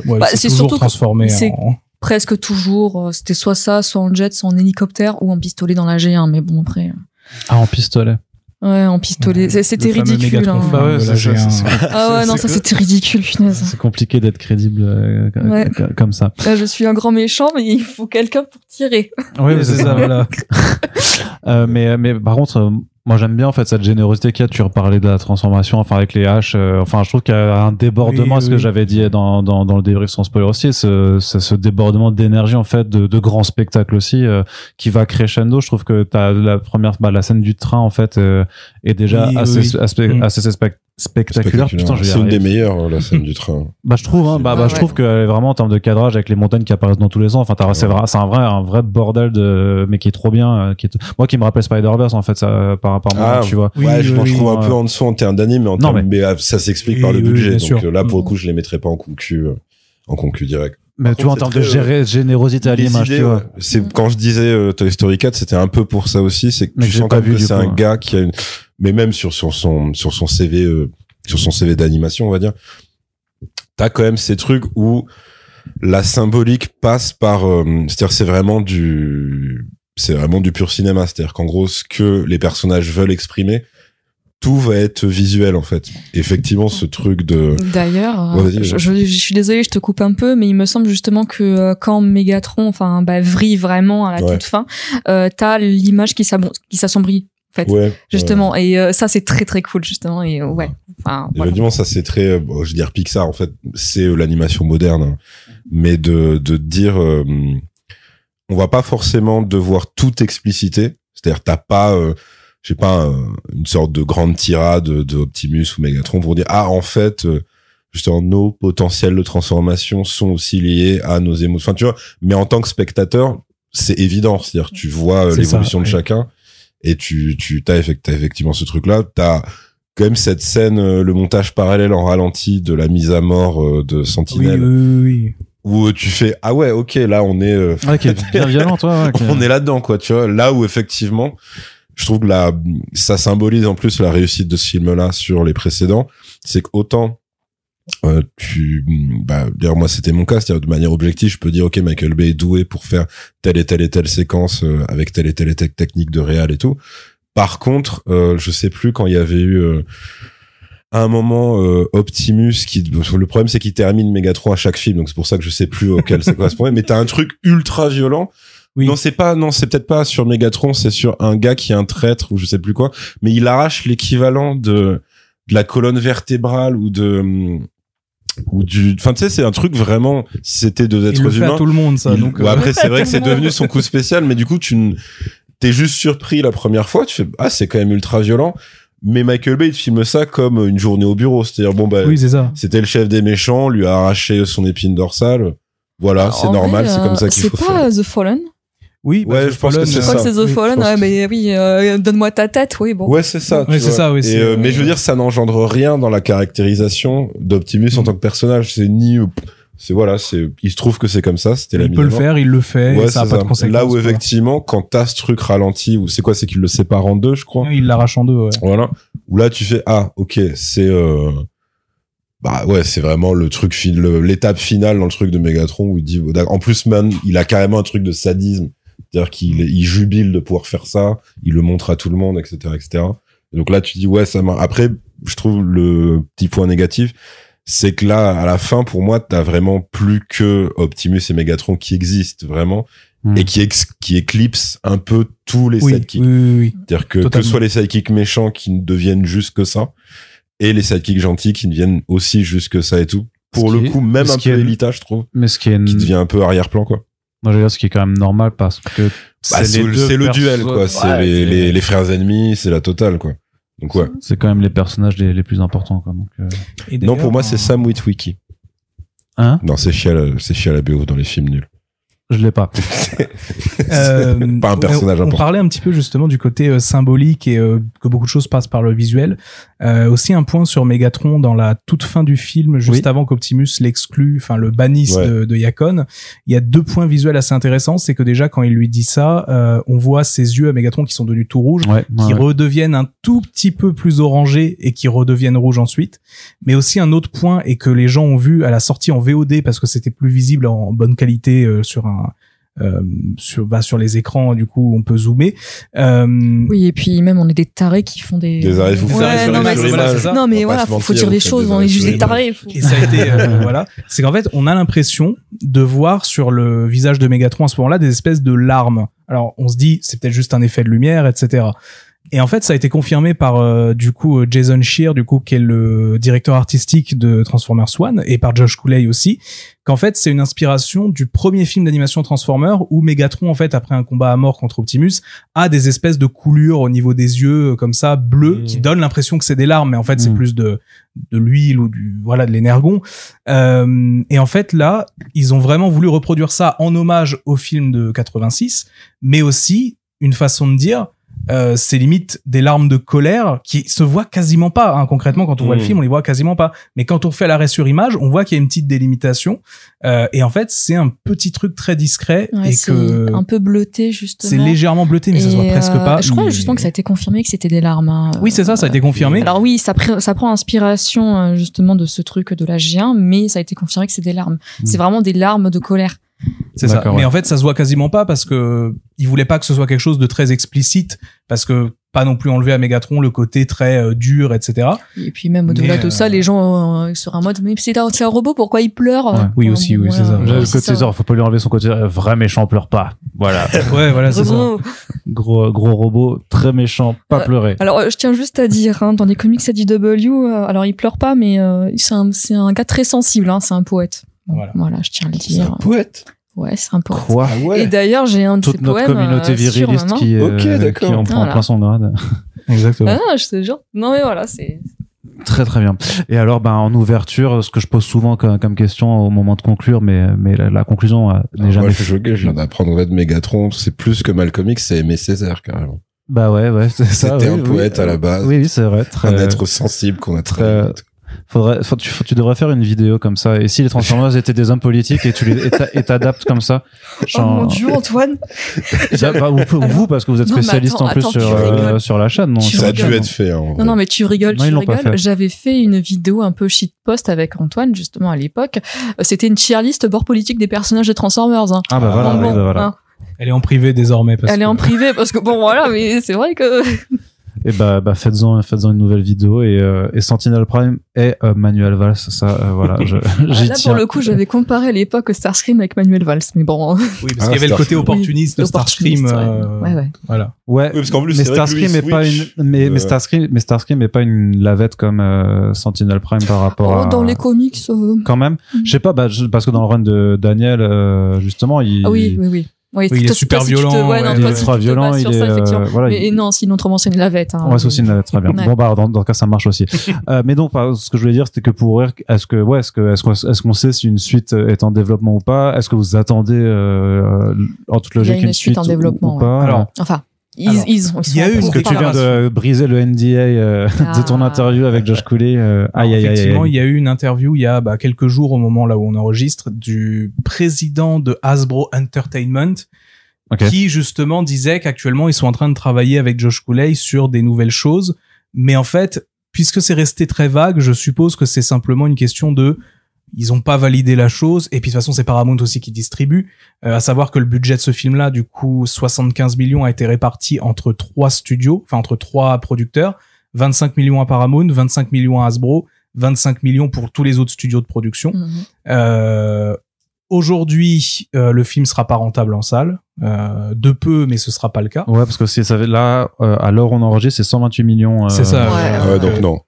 Ouais. Bah, c'est transformé. En presque toujours. C'était soit ça, soit en jet, soit en hélicoptère ou en pistolet dans la G1. Mais bon, après. Ah, en pistolet. Ouais, en pistolet. c'était ridicule. Hein. Ah ouais, ça, ah non, ça c'était ridicule, punaise. C'est compliqué d'être crédible euh, comme ça. je suis un grand méchant, mais il faut quelqu'un pour tirer. Oui, c'est ça, voilà. <laughs> euh, mais, mais par contre, euh, moi, j'aime bien en fait cette générosité qu'il y a. Tu reparlais de la transformation, enfin avec les haches. Euh, enfin, je trouve qu'il y a un débordement, ce que j'avais dit dans, dans, dans, le débrief sans spoiler aussi, ce, ce, débordement d'énergie en fait, de, de grands spectacles aussi, euh, qui va crescendo. Je trouve que t'as la première, bah, la scène du train en fait euh, est déjà assez, assez, mm. assez, spectaculaire. C'est une des meilleures, euh, la scène du train. <laughs> Bah, je trouve, hein, bah, bah je trouve que euh, vraiment, en termes de cadrage, avec les montagnes qui apparaissent dans tous les ans. enfin, c'est un vrai, un vrai bordel de, mais qui est trop bien, euh, qui est, moi, qui me rappelle Spider-Verse, en fait, ça, par rapport à moi, ah, tu vois. Ouais, je, trouve un peu en dessous en termes d'anime, mais en termes, mais, ah, ça s'explique par le budget. donc, là, pour le mm. coup, je les mettrais pas en concu, en concu direct. Mais tu vois, en termes de générosité à l'image, tu vois. C'est, quand je disais Toy Story 4, c'était un peu pour ça aussi, c'est que tu sens que c'est un hein. gars qui a une, mais même sur, son, sur son CV, euh, sur son CV d'animation, on va dire, t'as quand même ces trucs où la symbolique passe par, euh, c'est-à-dire c'est vraiment du, c'est vraiment du pur cinéma, c'est-à-dire qu'en gros, ce que les personnages veulent exprimer, tout va être visuel en fait. Effectivement, ce truc de. D'ailleurs, euh, je, suis désolée, je te coupe un peu, mais il me semble justement que quand Megatron, enfin, bah, vrille vraiment à la toute fin, euh, t'as l'image qui s'assombrit justement, et euh, ça c'est très très cool justement et euh, ouais. ça c'est très, euh, je veux dire Pixar en fait, c'est l'animation moderne, hein. mais de dire, on va pas forcément devoir tout expliciter. C'est-à-dire t'as pas euh, je sais pas, une sorte de grande tirade de Optimus ou Megatron pour dire ah en fait justement nos potentiels de transformation sont aussi liés à nos émotions. Enfin, mais en tant que spectateur, c'est évident, c'est-à-dire tu vois l'évolution de chacun et tu tu t'as effectivement ce truc là t'as quand même cette scène euh, le montage parallèle en ralenti de la mise à mort euh, de Sentinelle oui, oui, oui, où euh, tu fais ah ouais ok là on est euh, ah, bien violent toi <laughs> on est là dedans quoi tu vois là où effectivement je trouve que la, ça symbolise en plus la réussite de ce film là sur les précédents c'est qu'autant euh, tu bah d'ailleurs moi c'était mon cas cest de manière objective je peux dire ok Michael Bay est doué pour faire telle et telle et telle séquence euh, avec telle et telle technique de réal et tout par contre euh, je sais plus quand il y avait eu euh, un moment Optimus qui le problème c'est qu'il termine Megatron à chaque film donc c'est pour ça que je sais plus auquel ça correspondait mais t'as un truc ultra violent Non, c'est pas, non, c'est peut-être pas sur Megatron, c'est sur un gars qui est un traître ou je sais plus quoi, mais il arrache l'équivalent de, de la colonne vertébrale ou de, hum, ou du enfin tu sais c'est un truc vraiment c'était deux êtres humains tout le monde ça donc euh. après c'est vrai que c'est <laughs> devenu son coup spécial mais du coup tu t'es juste surpris la première fois tu fais ah c'est quand même ultra violent mais Michael Bay il filme ça comme une journée au bureau c'est-à-dire bon bah c'était le chef des méchants lui a arraché son épine dorsale voilà c'est normal c'est comme euh, ça qu'il faut pas The Fallen oui, bah, je pense que c'est euh, ça. Je crois que c'est The mais oui, euh, donne-moi ta tête, oui, bon. Ouais, c'est ça. Ouais, c'est ça, oui. Euh, mais je veux dire, ça n'engendre rien dans la caractérisation d'Optimus en mm. tant que personnage. C'est ni, c'est voilà, c'est, il se trouve que c'est comme ça, c'était Il peut le faire, il le fait, ça pas de Là où effectivement, quand t'as ce truc ralenti, ou c'est quoi, c'est qu'il le sépare en deux, je crois. Il l'arrache en deux, ouais. Voilà. Ou là, tu fais, ah, ok, c'est, bah ouais, c'est vraiment le truc, l'étape finale dans le truc de Megatron où il dit, en plus, man, il a carrément un truc de sadisme c'est-à-dire qu'il il jubile de pouvoir faire ça, il le montre à tout le monde, etc., etc. donc là, tu dis ouais, ça marche. Après, je trouve le petit point négatif, c'est que là, à la fin, pour moi, t'as vraiment plus que Optimus et Megatron qui existent vraiment hmm. et qui, qui éclipsent un peu tous les sidekicks. C'est-à-dire que que soient les sidekicks méchants qui ne deviennent juste que ça et les sidekicks gentils qui ne deviennent aussi juste que ça et tout. Pour le coup, même un peu Elita, je trouve. Mais ce qui devient un peu arrière-plan, quoi. Moi, je veux dire, ce qui est quand même normal parce que bah, c'est le duel, quoi. C'est les, frères ennemis, c'est la totale, quoi. Donc, ouais. C'est quand même les personnages les, plus importants, quoi. Euh, non, pour moi, c'est euh, Sam Witwicky. Hein non, c'est chial, à bureau dans les films nuls. Je l'ai pas. <laughs> euh, pas un personnage important. parlait un petit peu justement du côté euh, symbolique et euh, que beaucoup de choses passent par le visuel. Euh, aussi un point sur Megatron dans la toute fin du film, juste avant qu'Optimus l'exclue, enfin le bannisse de, de Yakon. Il y a deux points visuels assez intéressants. C'est que déjà quand il lui dit ça, on voit ses yeux à Megatron qui sont devenus tout rouges, qui redeviennent un tout petit peu plus orangés et qui redeviennent rouges ensuite. Mais aussi un autre point et que les gens ont vu à la sortie en VOD parce que c'était plus visible en bonne qualité sur un euh, sur sur les écrans du coup on peut zoomer euh, oui et puis même on est des tarés qui font des des arrêts non, mais, voilà, faut, dire les choses on est juste des tarés et ça a euh, <laughs> voilà c'est qu'en fait on a l'impression de voir sur le visage de Megatron à ce moment-là des espèces de larmes alors on se dit c'est peut-être juste un effet de lumière etc et en fait, ça a été confirmé par euh, du coup euh, Jason Shear, du coup qui est le directeur artistique de Transformers One, et par Josh Cooley aussi, qu'en fait c'est une inspiration du premier film d'animation Transformers où Megatron en fait après un combat à mort contre Optimus a des espèces de coulures au niveau des yeux euh, comme ça bleues mmh. qui donnent l'impression que c'est des larmes, mais en fait c'est mmh. plus de de l'huile ou du voilà de l'énergon. Euh, et en fait là, ils ont vraiment voulu reproduire ça en hommage au film de 86, mais aussi une façon de dire euh, c'est limite des larmes de colère qui se voient quasiment pas. Hein. Concrètement, quand on voit le hmm. film, on les voit quasiment pas. Mais quand on fait l'arrêt sur image, on voit qu'il y a une petite délimitation. Euh, et en fait, c'est un petit truc très discret ouais, et que un peu bleuté justement. C'est légèrement bleuté, mais ça se voit presque euh, pas. Je crois justement que ça a été confirmé que c'était des larmes. Hein. Oui, c'est ça, ça a été confirmé. Alors oui, ça, ça prend inspiration euh, justement de ce truc de la G1, mais ça a été confirmé que c'est des larmes. Hmm. C'est vraiment des larmes de colère. Mais en fait, ça se voit quasiment pas parce que il voulait pas que ce soit quelque chose de très explicite parce que pas non plus enlever à Megatron le côté très euh, dur, etc. Et puis même au-delà de euh, ça, les gens euh, sur un mode mais c'est un, robot, pourquoi il pleure Oui aussi, oui, c'est ça. Le côté ça. faut pas lui enlever son côté euh, vrai méchant pleure pas. Voilà. <laughs> ouais, voilà, c'est ça. Gros gros robot très méchant, pas pleurer. Alors je tiens juste à dire, hein, dans les comics W alors il pleure pas, mais c'est un, un, cas très sensible, hein, c'est un poète. Voilà. voilà. je tiens à le dire. Un poète. Ouais, c'est important. Quoi ah Et d'ailleurs, j'ai un de Toute ses notre poèmes, communauté euh, viriliste qui, euh, qui, en prend voilà. plein son grade. Exactement. Ah, je te jure. Non, mais voilà, c'est. Très très bien. Et alors, ben, en ouverture, ce que je pose souvent comme, comme question au moment de conclure, mais, mais la, conclusion euh, ah, n'est jamais. Moi, je, je viens d'apprendre de Megatron. C'est plus que Malcolm X, c'est Aimé Césaire, carrément. Bah ouais, ouais, ça. C'était un poète à la base. Oui, c'est vrai. un être sensible qu'on a très, Faudrait, tu, tu, devrais faire une vidéo comme ça. Et si les Transformers étaient des hommes politiques et tu les et t'adaptes comme ça Oh mon dieu, Antoine <laughs> bah, bah, vous, parce que vous êtes spécialiste en plus sur, euh, sur, la chaîne. Non, ça a dû être fait. non, non, mais tu rigoles, tu rigoles. J'avais fait une vidéo un peu shitpost avec Antoine, justement, à l'époque. C'était une tier list bord politique des personnages des Transformers. Hein. Ah bah voilà, bah voilà. Hein. Elle est en privé désormais. Elle est en privé parce que bon voilà, mais c'est vrai que et bah, bah faites-en faites une nouvelle vidéo et, euh, et Sentinel Prime et euh, Manuel Valls ça euh, voilà je, <laughs> ah, <laughs> j'y là pour le coup j'avais comparé l'époque Starscream avec Manuel Valls mais bon oui parce ah, qu'il y avait le côté opportuniste de Starscream ouais. Euh, ouais, ouais. voilà ouais mais Starscream est pas une mais, mais Starscream mais est pas une lavette comme Sentinel Prime par rapport oh, dans les comics quand même mm. je sais pas bah, parce que dans le run de Daniel justement il ah, oui oui oui oui, il est super violent. il est ultra violent. Il est, euh, voilà, mais, non, sinon, autrement, c'est une lavette. Hein, ouais, c'est aussi une lavette, très bien. Bon, bah, dans, le cas, ça marche aussi. <laughs> euh, mais donc, ce que je voulais dire, c'était que pour rire, est-ce que, ouais, est-ce que, est-ce qu'on, est-ce sait si une suite est en développement ou pas? Est-ce que vous attendez, euh, en toute logique, il y a une, suite, en développement, pas? Alors, enfin. Il y a eu que tu viens de briser le NDA euh, ah. de ton interview avec Josh Cooley. Euh, effectivement, il y a eu une interview il y a bah, quelques jours au moment là où on enregistre du président de Hasbro Entertainment. qui justement disait qu'actuellement ils sont en train de travailler avec Josh Cooley sur des nouvelles choses, mais en fait, puisque c'est resté très vague, je suppose que c'est simplement une question de ils ont pas validé la chose et puis de toute façon c'est Paramount aussi qui distribue euh, à savoir que le budget de ce film là du coup 75 millions a été réparti entre trois studios enfin entre trois producteurs 25 millions à Paramount 25 millions à Hasbro 25 millions pour tous les autres studios de production mhm. euh, Aujourd'hui, euh, le film sera pas rentable en salle, de peu, mais ce sera pas le cas. Ouais, parce que ça, là, à l'heure on enregistre, c'est 128 millions. C'est ça. Ouais, donc non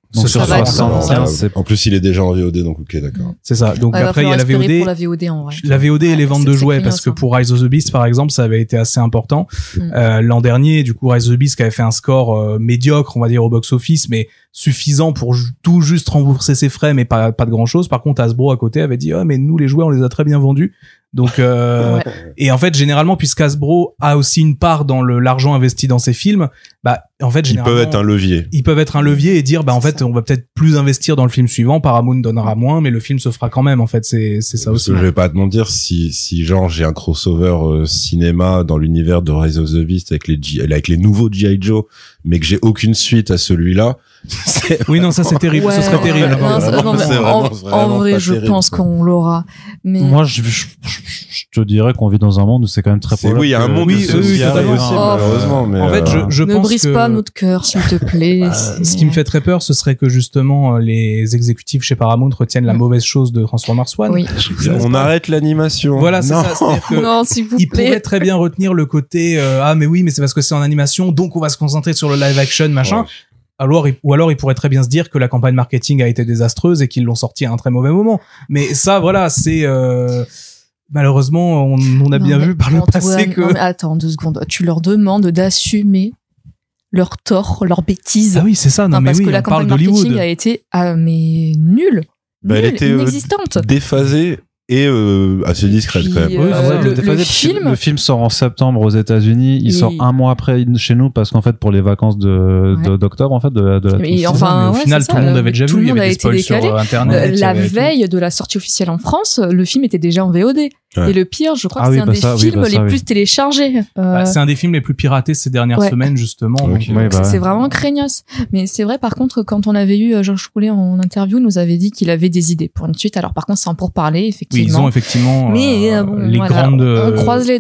en plus il est déjà en VOD donc OK d'accord. Mm. C'est ça. Donc après il y a la VOD. la VOD en vrai. La VOD et les ventes de jouets parce que pour Rise of the Beast par exemple, ça avait été assez important mm. euh, l'an dernier, du coup Rise of the Beast qui avait fait un score euh, médiocre, on va dire au box office mais suffisant pour tout juste rembourser ses frais mais pas pas de grand-chose. Par contre Hasbro à côté avait dit ah, mais nous les jouets on les a très bien vendus." Donc euh, et en fait généralement puisque a aussi une part dans l'argent investi dans ses films, bah en fait, ils peuvent être un levier. Ils peuvent être un levier et dire, bah en fait, on va peut-être plus investir dans le film suivant. Paramount donnera moins, mais le film se fera quand même. En fait, c'est c'est ça aussi. je vais pas te mentir, si si genre j'ai un crossover euh, cinéma dans l'univers de Rise of the Beast avec les avec les nouveaux GI Joe, mais que j'ai aucune suite à celui-là. <laughs> Oui non, ça c'est terrible. ce serait terrible. en, vrai, je pense qu'on l'aura. moi, je, je, te dirais qu'on vit dans un monde où c'est quand même très probable. Oui, il y a un monde où oui, oui, oui, malheureusement. Mais euh, en fait, je, je brise pas notre cœur, s'il te plaît. Bah, ce qui me fait très peur, ce serait que justement euh, les exécutifs chez Paramount retiennent la mauvaise chose de Transformers One. On arrête l'animation. Voilà, c'est ça. <laughs> non, s'il vous plaît. Ils pourraient très bien retenir le côté euh, ah mais oui, mais c'est parce que c'est en animation, donc on va se concentrer sur le live action, machin. Alors, ou alors, il pourrait très bien se dire que la campagne marketing a été désastreuse et qu'ils l'ont sorti à un très mauvais moment. Mais ça, voilà, c'est euh, malheureusement, on, a bien vu par le passé que. attends deux secondes. Tu leur demandes d'assumer leur tort, leur bêtise. Ah oui, c'est ça. Non, mais parce que la campagne marketing a été ah, mais nulle, bah, euh, inexistante, déphasée et euh, assez discrète quand même. ah ouais, le, film... sort en septembre aux États-Unis, il sort un mois après chez nous parce qu'en fait pour les vacances de d'octobre en fait de, de mais enfin, au final tout le monde avait déjà vu, il y avait des spoils sur internet. La veille de la sortie officielle en France, le film était déjà en VOD. Et le pire, je crois ah que c'est un bah des films bah les plus téléchargés. Euh. Bah, c'est un des films les plus piratés ces dernières semaines, justement. Euh, c'est vraiment craignos. Mais c'est vrai, par contre, quand on avait eu euh, Georges Coulet en interview, nous avait dit qu'il avait des idées pour une suite. Alors, par contre, c'est en pourparler, effectivement. ils ont effectivement Mais, les grandes,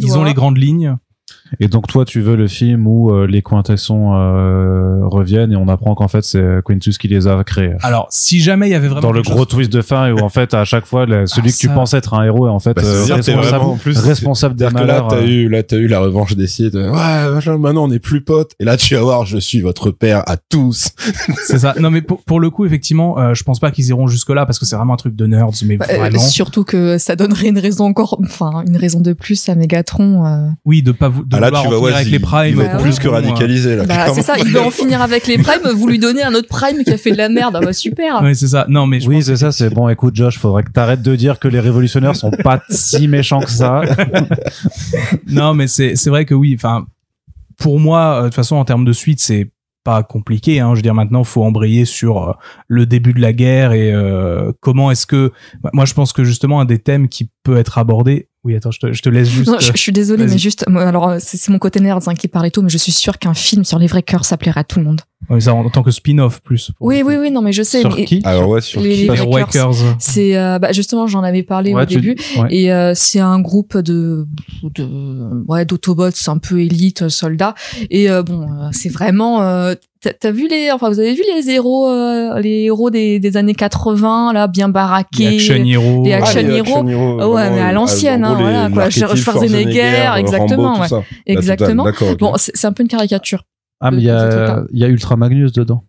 Ils ont les grandes lignes. Et donc toi, tu veux le film où euh, les Quintessons euh, reviennent et on apprend qu'en fait c'est Quintus qui les a créés. Alors, si jamais il y avait vraiment dans le gros twist de fin où en fait à chaque fois ah, celui que tu penses être un héros est en fait bah, euh, responsable, des en plus, responsable Là, t'as eu eu la revanche des Ouais, maintenant on est plus potes. Et là, tu vas voir, je suis votre père à tous. <laughs> c'est ça. Non, mais pour, le coup, effectivement, je pense pas qu'ils iront jusque là parce que c'est vraiment un truc de nerds. Mais bah, Surtout que ça donnerait une raison encore, enfin une raison de plus à Megatron. Oui, de pas vous. De là, tu vas voir avec les primes. Il va être hein. plus que radicalisé là. Bah, c'est ça, il va en finir avec les primes. Vous lui donnez un autre prime qui a fait de la merde. Ah bah super. Oui, c'est ça. Non mais je oui, c'est ça. C'est bon. Écoute, Josh, faudrait que t'arrêtes de dire que les révolutionnaires sont pas si méchants que ça. <laughs> non mais c'est c'est vrai que oui. Enfin, pour moi, euh, de toute façon, en termes de suite, c'est pas compliqué. Hein. Je veux dire, maintenant, faut embrayer sur euh, le début de la guerre et euh, comment est-ce que. Moi, je pense que justement, un des thèmes qui peut être abordé, oui, attends, je te, laisse juste. Non, je, suis désolée, mais juste, alors euh, c'est mon côté nerd hein, qui parlait tout mais je suis sûre qu'un film sur les vrais cœurs, ça plairait à tout le monde. en, tant que spin-off plus. Oui, oui, oui, non, mais je sais. Sur qui Alors ouais, sur les, qui les Wakers. C'est euh, bah, justement, j'en avais parlé au début, et euh, c'est un groupe de, de ouais d'autobots un peu élite, soldats, et bon, c'est vraiment T'as vu les, enfin, vous avez vu les héros, euh, les héros des, des, années 80, là, bien baraqués. Les action héros. Les action, ah, ouais, mais à l'ancienne, hein, voilà, quoi. Schwarzenegger, exactement, ouais. Exactement. bon, c'est un peu une caricature. Ah, mais il y a, y a Ultra Magnus dedans.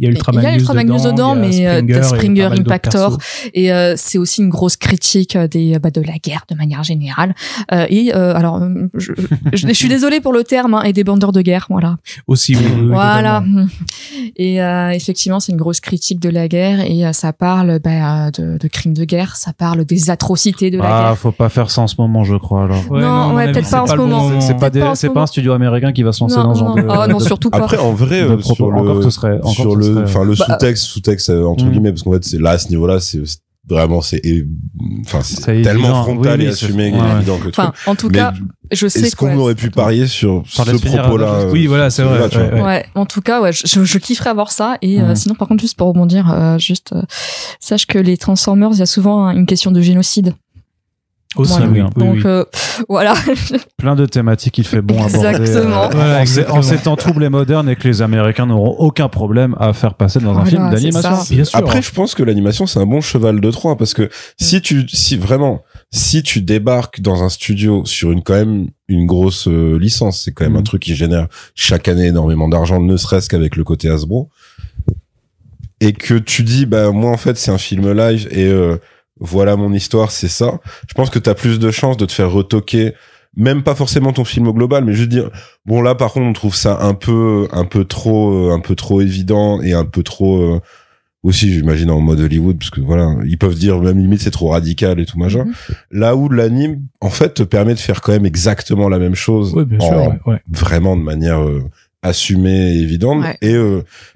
Il y a Ultra Magnus dedans, mais euh, Springer, Springer Impactor. Et euh, c'est aussi une grosse critique euh, des bah, de la guerre de manière générale. et alors, je, je, suis désolée pour le terme hein, et des bandeurs de guerre, voilà. Aussi, oui. voilà. <laughs> Et effectivement, c'est une grosse critique de la guerre et ça parle bah, de, de, crimes de guerre, ça parle des atrocités de la ah, guerre. Ah, faut pas faire ça en ce moment, je crois. Alors. non, ouais, peut-être pas, en ce moment. C'est pas, pas un studio américain qui va se lancer dans ce genre de. non, oh, surtout pas. Après, en vrai, sur le, sur le euh, enfin le bah, sous-texte, sous-texte euh, entre mm. guillemets, parce qu'en fait c'est là à ce niveau-là, c'est vraiment c'est enfin tellement frontal et assumé ouais, évident que en tout cas je sais est-ce qu'on aurait pu parier sur ce propos là oui voilà c'est vrai ouais, en tout cas ouais je, kifferais avoir ça et euh, mm. sinon par contre juste pour rebondir juste sache que les Transformers il y a souvent hein, une question de génocide Hein. Donc euh, voilà. <laughs> Plein de thématiques il fait bon euh, exactement. aborder. voilà, En, ces temps troubles et modernes et que les Américains n'auront aucun problème à faire passer dans un film d'animation. Après, hein. je pense que l'animation c'est un bon cheval de Troie parce que mm. si tu, si vraiment, si tu débarques dans un studio sur une quand même une grosse euh, licence, c'est quand même un mm. truc qui génère chaque année énormément d'argent, ne serait-ce qu'avec le côté Hasbro, et que tu dis bah moi en fait c'est un film live et voilà mon histoire, c'est ça. Je pense que tu as plus de chances de te faire retoquer même pas forcément ton film au global, mais juste dire bon là par contre on trouve ça un peu un peu trop euh, un peu trop évident et un peu trop euh, aussi j'imagine en mode Hollywood parce que voilà ils peuvent dire même limite c'est trop radical et tout machin. Mhm. Là où l'anime en fait te permet de faire quand même exactement la même chose, vraiment de manière euh, assumée et évidente et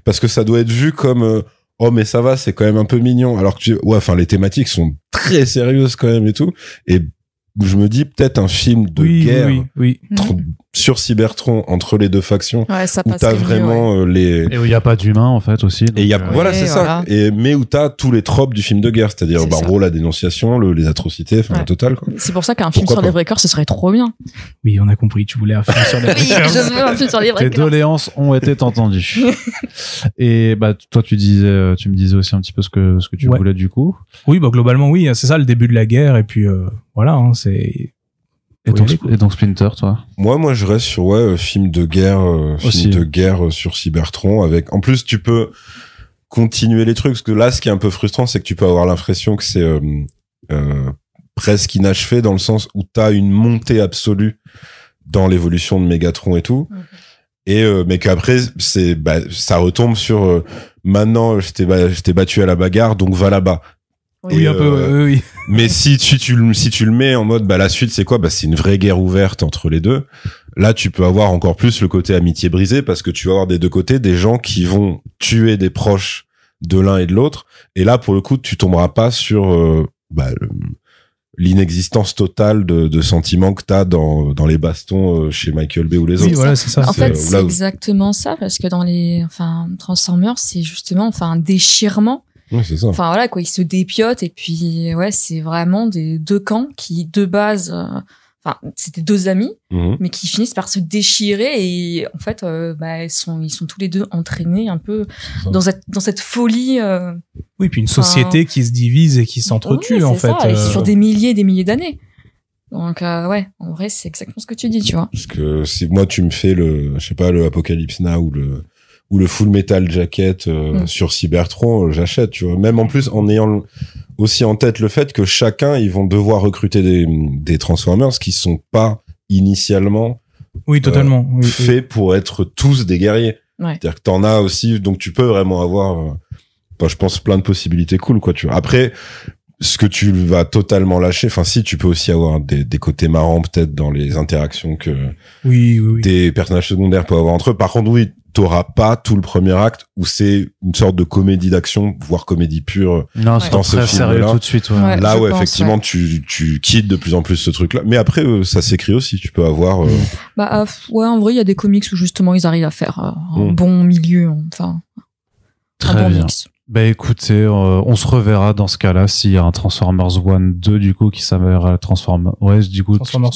parce que ça doit être vu comme oh mais ça va, c'est quand même un peu mignon. Alors que tu, ouais, enfin les thématiques sont très sérieuses quand même et tout. Et je me dis peut-être un film de guerre oui, oui. Mm sur Cybertron entre les deux factions ouais, ça où t'as vraiment euh, les et où il y a pas d'humains en fait aussi et y a, euh, voilà c'est ça et mais où t'as tous les tropes du film de guerre c'est-à-dire bah, gros, la dénonciation le, les atrocités enfin la c'est pour ça qu'un film sur les vrais corps ce serait trop bien oui on a compris tu voulais un film sur <laughs> les vrais oui, les tes doléances ont été entendues <laughs> et bah toi tu disais euh, tu me disais aussi un petit peu ce que ce que tu voulais du coup oui bah globalement oui hein, c'est ça le début de la guerre et puis voilà hein, c'est et, donc, et, donc, Splinter, toi Moi, moi, je reste sur ouais, euh, film de guerre, euh, film de guerre euh, sur Cybertron. Avec, en plus, tu peux continuer les trucs parce que là, ce qui est un peu frustrant, c'est que tu peux avoir l'impression que c'est presque inachevé dans le sens où tu as une montée absolue dans l'évolution de Megatron et tout. Et mais qu'après, c'est bah, ça retombe sur maintenant, je t'ai battu à la bagarre, donc va là-bas. Oui, un peu, euh, <laughs> Mais si tu, tu, si tu le mets en mode, bah, la suite, c'est quoi? Bah, c'est une vraie guerre ouverte entre les deux. Là, tu peux avoir encore plus le côté amitié brisée parce que tu vas avoir des deux côtés des gens qui vont tuer des proches de l'un et de l'autre. Et là, pour le coup, tu tomberas pas sur, euh, bah, l'inexistence totale de, sentiments que t'as dans, dans les bastons euh, chez Michael Bay ou les autres. Voilà, ça. En fait, c'est exactement ça parce que dans les, enfin, Transformers, c'est justement, enfin, un déchirement Ouais, c'est ça. Enfin voilà quoi, ils se dépiotent et puis ouais, c'est vraiment des deux camps qui de base euh, enfin c'était deux amis mhm. mais qui finissent par se déchirer et en fait euh, bah, ils sont ils sont tous les deux entraînés un peu dans cette dans cette folie euh, oui puis une société qui se divise et qui s'entretue en fait sur des milliers et des milliers d'années donc ouais en vrai c'est exactement ce que tu dis tu vois parce que si moi tu me fais le je sais pas le apocalypse now ou le ou le full metal jacket euh, mm. sur Cybertron, euh, j'achète, tu vois. Même en plus, en ayant aussi en tête le fait que chacun, ils vont devoir recruter des, des Transformers qui sont pas initialement oui, euh, totalement, Fait faits pour être tous des guerriers. C'est-à-dire que t'en as aussi, donc tu peux vraiment avoir, je pense, plein de possibilités cool, quoi, tu vois. Après, ce que tu vas totalement lâcher. Enfin, si tu peux aussi avoir des, des côtés marrants peut-être dans les interactions que oui, oui, oui. des personnages secondaires peuvent avoir entre eux. Par contre, oui, t'auras pas tout le premier acte où c'est une sorte de comédie d'action, voire comédie pure. Non, c'est très tout de suite. là, où, effectivement, Tu, tu quittes de plus en plus ce truc-là. Mais après, euh, ça s'écrit aussi. Tu peux avoir. Euh, bah, ah, ouais, en vrai, il y a des comics où justement ils arrivent à faire euh, un mm. bon milieu, enfin. Très bon Mix. Bah écoutez, euh, on se reverra dans ce cas-là s'il y a un Transformers 1 2 du coup qui s'avère Transformers ouais, du coup Transformers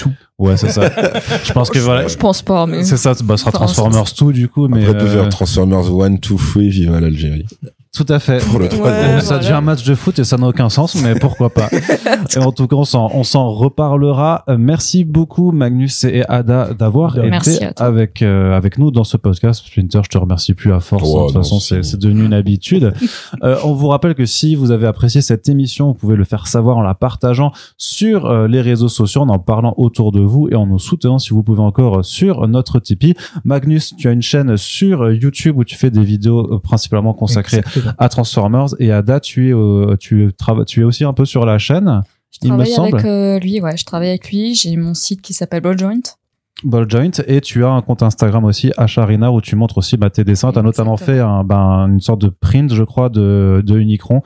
1 2. Ouais, c'est ça. <laughs> je pense que voilà. Je pense pas mais C'est ça, bah, sera Transformers 2 du coup mais Après, peut euh, faire Transformers 1 2 3 vive l'Algérie. Tout à fait. Ça devient un match de foot et ça n'a aucun sens, mais pourquoi pas. <laughs> en tout cas, on s'en reparlera. Euh, merci beaucoup, Magnus et Ada, d'avoir été avec, euh, avec nous dans ce podcast. Splinter, je te remercie plus à force. de toute façon, c'est devenu une habitude. <laughs> euh, on vous rappelle que si vous avez apprécié cette émission, vous pouvez le faire savoir en la partageant sur euh, les réseaux sociaux, en en parlant autour de vous et en nous soutenant si vous pouvez encore sur notre Tipeee. Magnus, tu as une chaîne sur YouTube où tu fais des vidéos principalement consacrées à Transformers et à tu es tu tu es aussi un peu sur la chaîne. Je travaille avec euh, lui, ouais, je travaille avec lui. J'ai mon site qui s'appelle Ball Joint Joint et tu as un compte Instagram aussi Acharina où tu montres aussi bah, tes dessins. Tu as notamment fait bah, un, une sorte de print, je crois, de, de Unicron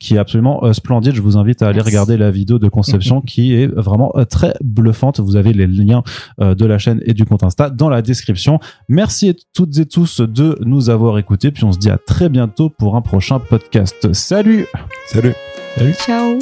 qui est absolument euh, splendide. Je vous invite à aller regarder la vidéo de conception <laughs> qui est vraiment euh, très bluffante. Vous avez les liens euh, de la chaîne et du compte Insta dans la description. Merci à toutes et tous de nous avoir écoutés. Puis on se dit à très bientôt pour un prochain podcast. Salut Salut Salut Ciao